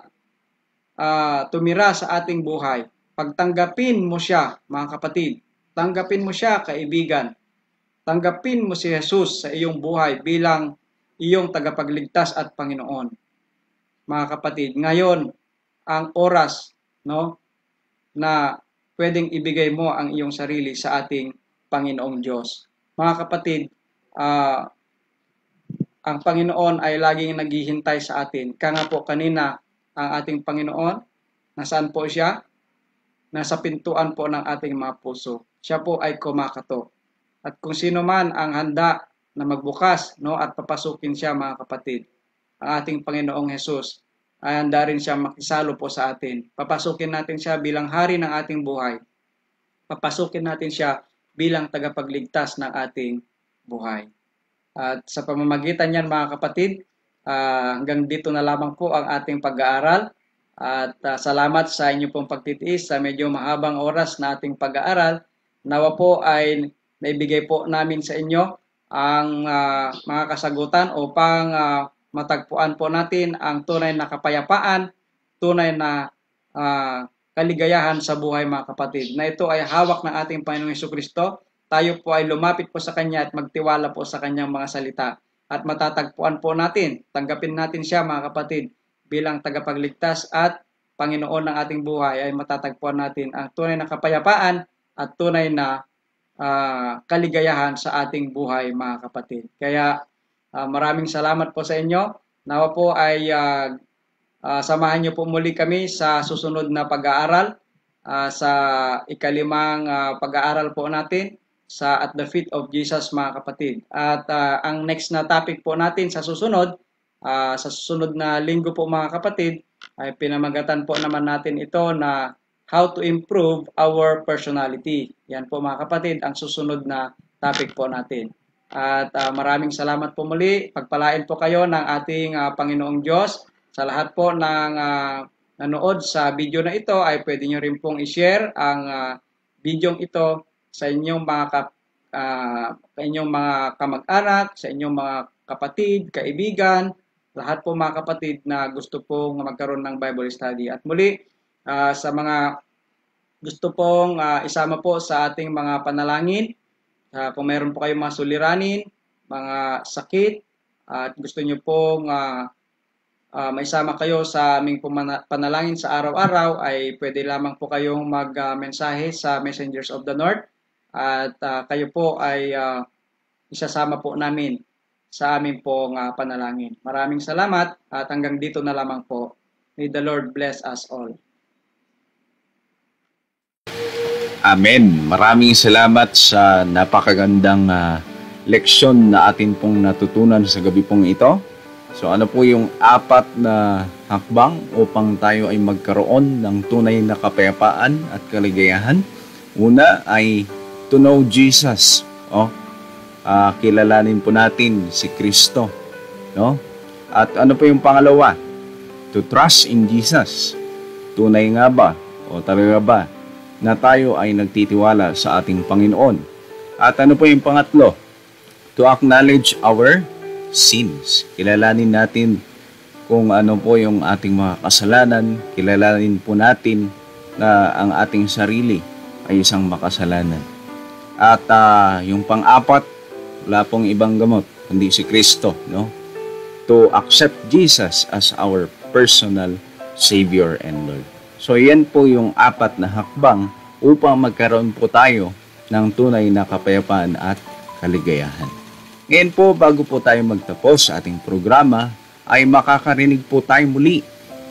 uh, tumira sa ating buhay, pagtanggapin mo siya, mga kapatid, Tanggapin mo siya, kaibigan. Tanggapin mo si Jesus sa iyong buhay bilang iyong tagapagligtas at Panginoon. Mga kapatid, ngayon ang oras no na pwedeng ibigay mo ang iyong sarili sa ating Panginoong Diyos. Mga kapatid, uh, ang Panginoon ay laging naghihintay sa atin. Kaya nga po kanina ang ating Panginoon, nasaan po siya? Nasa pintuan po ng ating mga puso siya po ay kumakato. At kung sino man ang handa na magbukas no, at papasukin siya mga kapatid, ang ating Panginoong Hesus ay handa rin siya makisalo po sa atin. Papasukin natin siya bilang hari ng ating buhay. Papasukin natin siya bilang tagapagligtas ng ating buhay. At sa pamamagitan niyan mga kapatid, uh, hanggang dito na lamang po ang ating pag-aaral. At uh, salamat sa inyong pong pagtitiis sa medyo mahabang oras na ating pag-aaral. Nawa po ay naibigay po namin sa inyo ang uh, mga kasagutan upang uh, matagpuan po natin ang tunay na kapayapaan, tunay na uh, kaligayahan sa buhay mga kapatid. Na ito ay hawak ng ating Panginoong Yeso Kristo. Tayo po ay lumapit po sa Kanya at magtiwala po sa Kanyang mga salita. At matatagpuan po natin, tanggapin natin siya mga kapatid bilang tagapagligtas at Panginoon ng ating buhay ay matatagpuan natin ang tunay na kapayapaan at tunay na uh, kaligayahan sa ating buhay mga kapatid. Kaya uh, maraming salamat po sa inyo. Nawa po ay uh, uh, samahan niyo po muli kami sa susunod na pag-aaral uh, sa ikalimang uh, pag-aaral po natin sa At the Feet of Jesus mga kapatid. At uh, ang next na topic po natin sa susunod uh, sa susunod na linggo po mga kapatid ay pinamagatan po naman natin ito na how to improve our personality. Yan po mga kapatid, ang susunod na topic po natin. At uh, maraming salamat po muli. Pagpalain po kayo ng ating uh, Panginoong Diyos. Sa lahat po ng uh, nanood sa video na ito ay pwede nyo rin pong i-share ang uh, video ito sa inyong mga kap, uh, sa inyong mga kamag-anak, sa inyong mga kapatid, kaibigan, lahat po mga kapatid na gusto pong magkaroon ng Bible study. At muli, uh, sa mga gusto pong uh, isama po sa ating mga panalangin. Uh, kung mayroon po kayong mga suliranin, mga sakit, uh, at gusto nyo pong uh, uh, maisama kayo sa aming panalangin sa araw-araw, ay pwede lamang po kayong mag-mensahe uh, sa Messengers of the North. At uh, kayo po ay uh, isasama po namin sa aming pong uh, panalangin. Maraming salamat at hanggang dito na lamang po. May the Lord bless us all.
Amen. Maraming salamat sa napakagandang uh, leksyon na atin pong natutunan sa gabi pong ito. So ano po yung apat na hakbang upang tayo ay magkaroon ng tunay na kapayapaan at kaligayahan? Una ay to know Jesus. Oh, uh, kilalanin po natin si Kristo. No? At ano po yung pangalawa? To trust in Jesus. Tunay nga ba? O talaga ba na tayo ay nagtitiwala sa ating Panginoon. At ano po yung pangatlo? To acknowledge our sins. Kilalanin natin kung ano po yung ating mga kasalanan. Kilalanin po natin na ang ating sarili ay isang makasalanan. At uh, yung pang-apat, wala pong ibang gamot kundi si Kristo, no? To accept Jesus as our personal Savior and Lord. So yan po yung apat na hakbang upang magkaroon po tayo ng tunay na kapayapaan at kaligayahan. Ngayon po, bago po tayo magtapos sa ating programa, ay makakarinig po tayo muli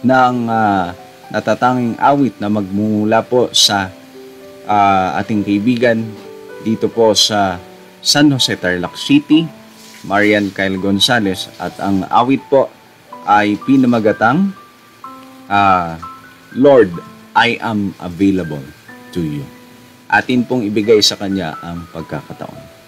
ng uh, natatanging awit na magmumula po sa uh, ating kaibigan dito po sa San Jose Tarlac City, Marian Kyle Gonzalez at ang awit po ay pinamagatang uh, Lord, I am available to you. Atin pong ibigay sa Kanya ang pagkakataon.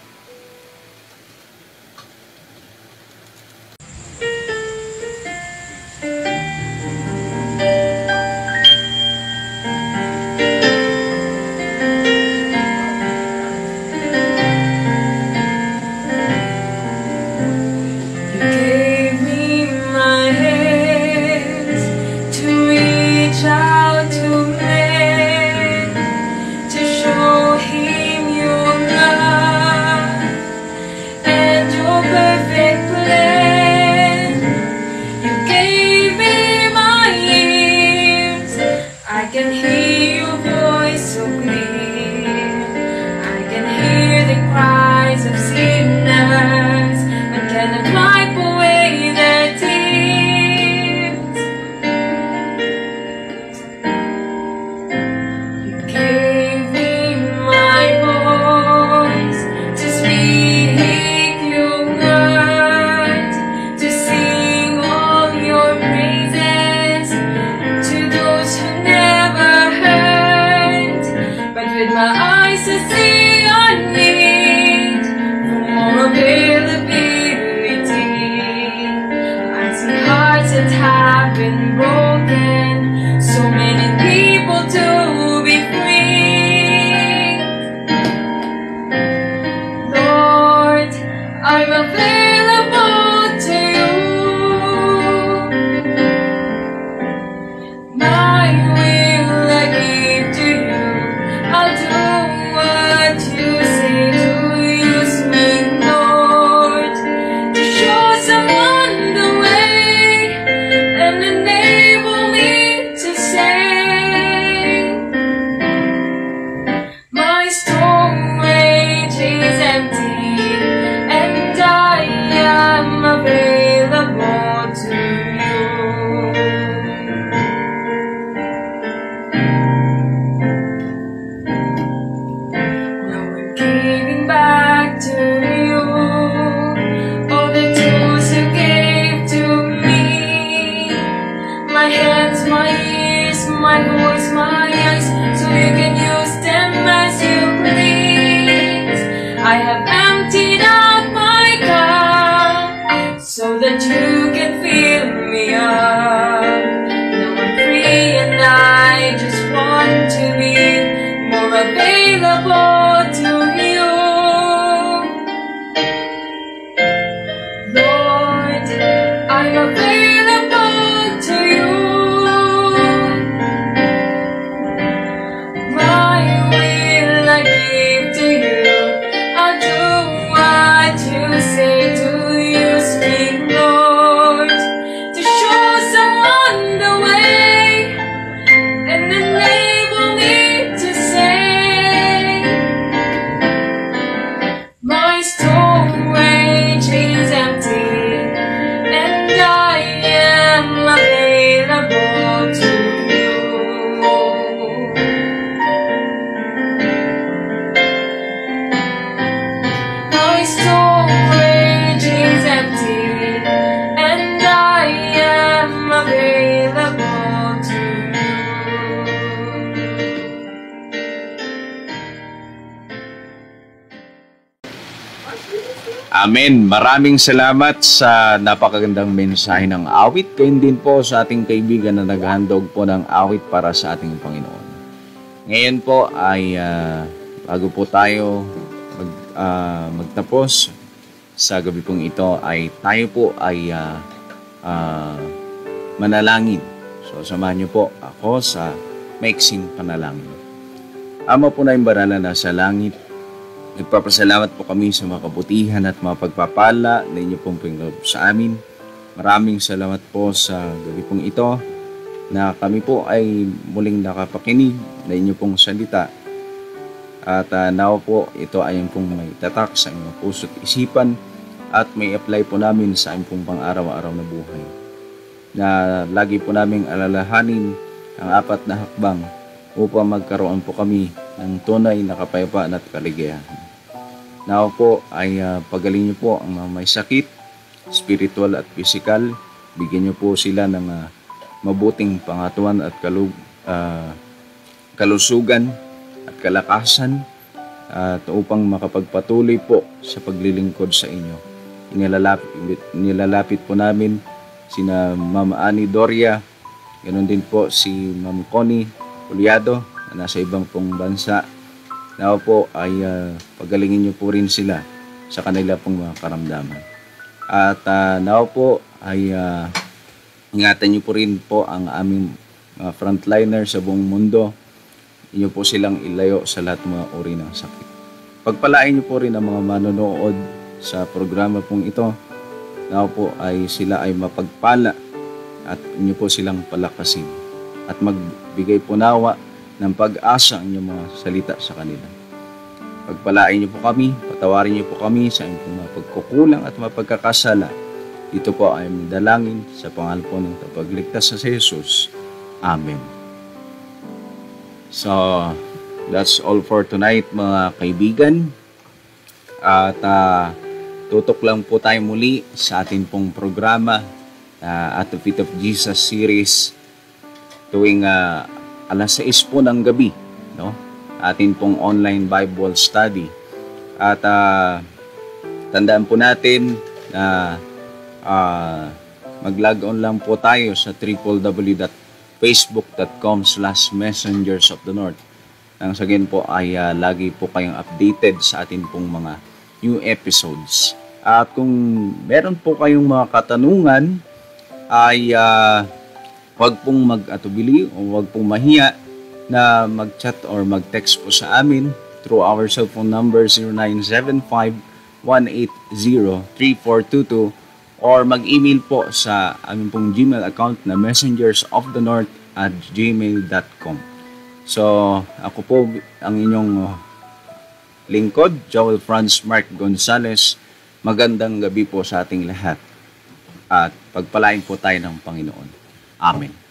Amen. Maraming salamat sa napakagandang mensahe ng awit. Kayo din po sa ating kaibigan na naghandog po ng awit para sa ating Panginoon. Ngayon po ay uh, bago po tayo mag, uh, magtapos sa gabi pong ito ay tayo po ay uh, uh, manalangin. So samahan niyo po ako sa maiksing panalangin. Ama po na yung barana na sa langit, Nagpapasalamat po kami sa mga kabutihan at mga pagpapala na inyo pong pinag sa amin. Maraming salamat po sa gabi pong ito na kami po ay muling nakapakinig na inyo pong salita. At uh, now po, ito ay yung pong may tatak sa inyong puso't isipan at may apply po namin sa inyong pong pang-araw-araw na buhay. Na lagi po naming alalahanin ang apat na hakbang upang magkaroon po kami ng tunay na kapayapaan at kaligayahan. Nawa po ay uh, ah, pagaling niyo po ang mga may sakit, spiritual at physical. Bigyan niyo po sila ng uh, mabuting pangatuan at kalug, uh, ah, kalusugan at kalakasan at upang makapagpatuloy po sa paglilingkod sa inyo. Inilalapit, inilalapit po namin sina Ma'am Ani Doria, ganoon din po si Ma'am Connie Puliado na nasa ibang pong bansa Nawa po ay uh, pagalingin niyo po rin sila sa kanila pong mga karamdaman. At uh, ah, nawa po ay uh, ingatan niyo po rin po ang aming mga frontliner sa buong mundo. Inyo po silang ilayo sa lahat mga uri ng sakit. Pagpalain niyo po rin ang mga manonood sa programa pong ito. Nawa po ay sila ay mapagpala at inyo po silang palakasin at magbigay po nawa ng pag-asa ang inyong mga salita sa kanila. Pagpalain niyo po kami, patawarin niyo po kami sa inyong mga pagkukulang at mga pagkakasala. Ito po ay dalangin sa pangalan po ng kapagligtas na si Jesus. Amen. So, that's all for tonight mga kaibigan. At uh, tutok lang po tayo muli sa atin pong programa uh, at the Feet of Jesus series tuwing uh, alas 6 po ng gabi, no? Atin pong online Bible study. At uh, tandaan po natin na uh, ah, mag-log on lang po tayo sa www.facebook.com slash messengers of the north. Nang sa po ay uh, lagi po kayong updated sa atin pong mga new episodes. At kung meron po kayong mga katanungan, ay uh, Huwag pong mag-atubili o huwag pong mahiya na mag-chat or mag-text po sa amin through our cellphone number 0975-180-3422 or mag-email po sa aming pong Gmail account na messengersofthenorth at gmail.com So, ako po ang inyong lingkod, Joel Franz Mark Gonzalez. Magandang gabi po sa ating lahat at pagpalain po tayo ng Panginoon. Amén.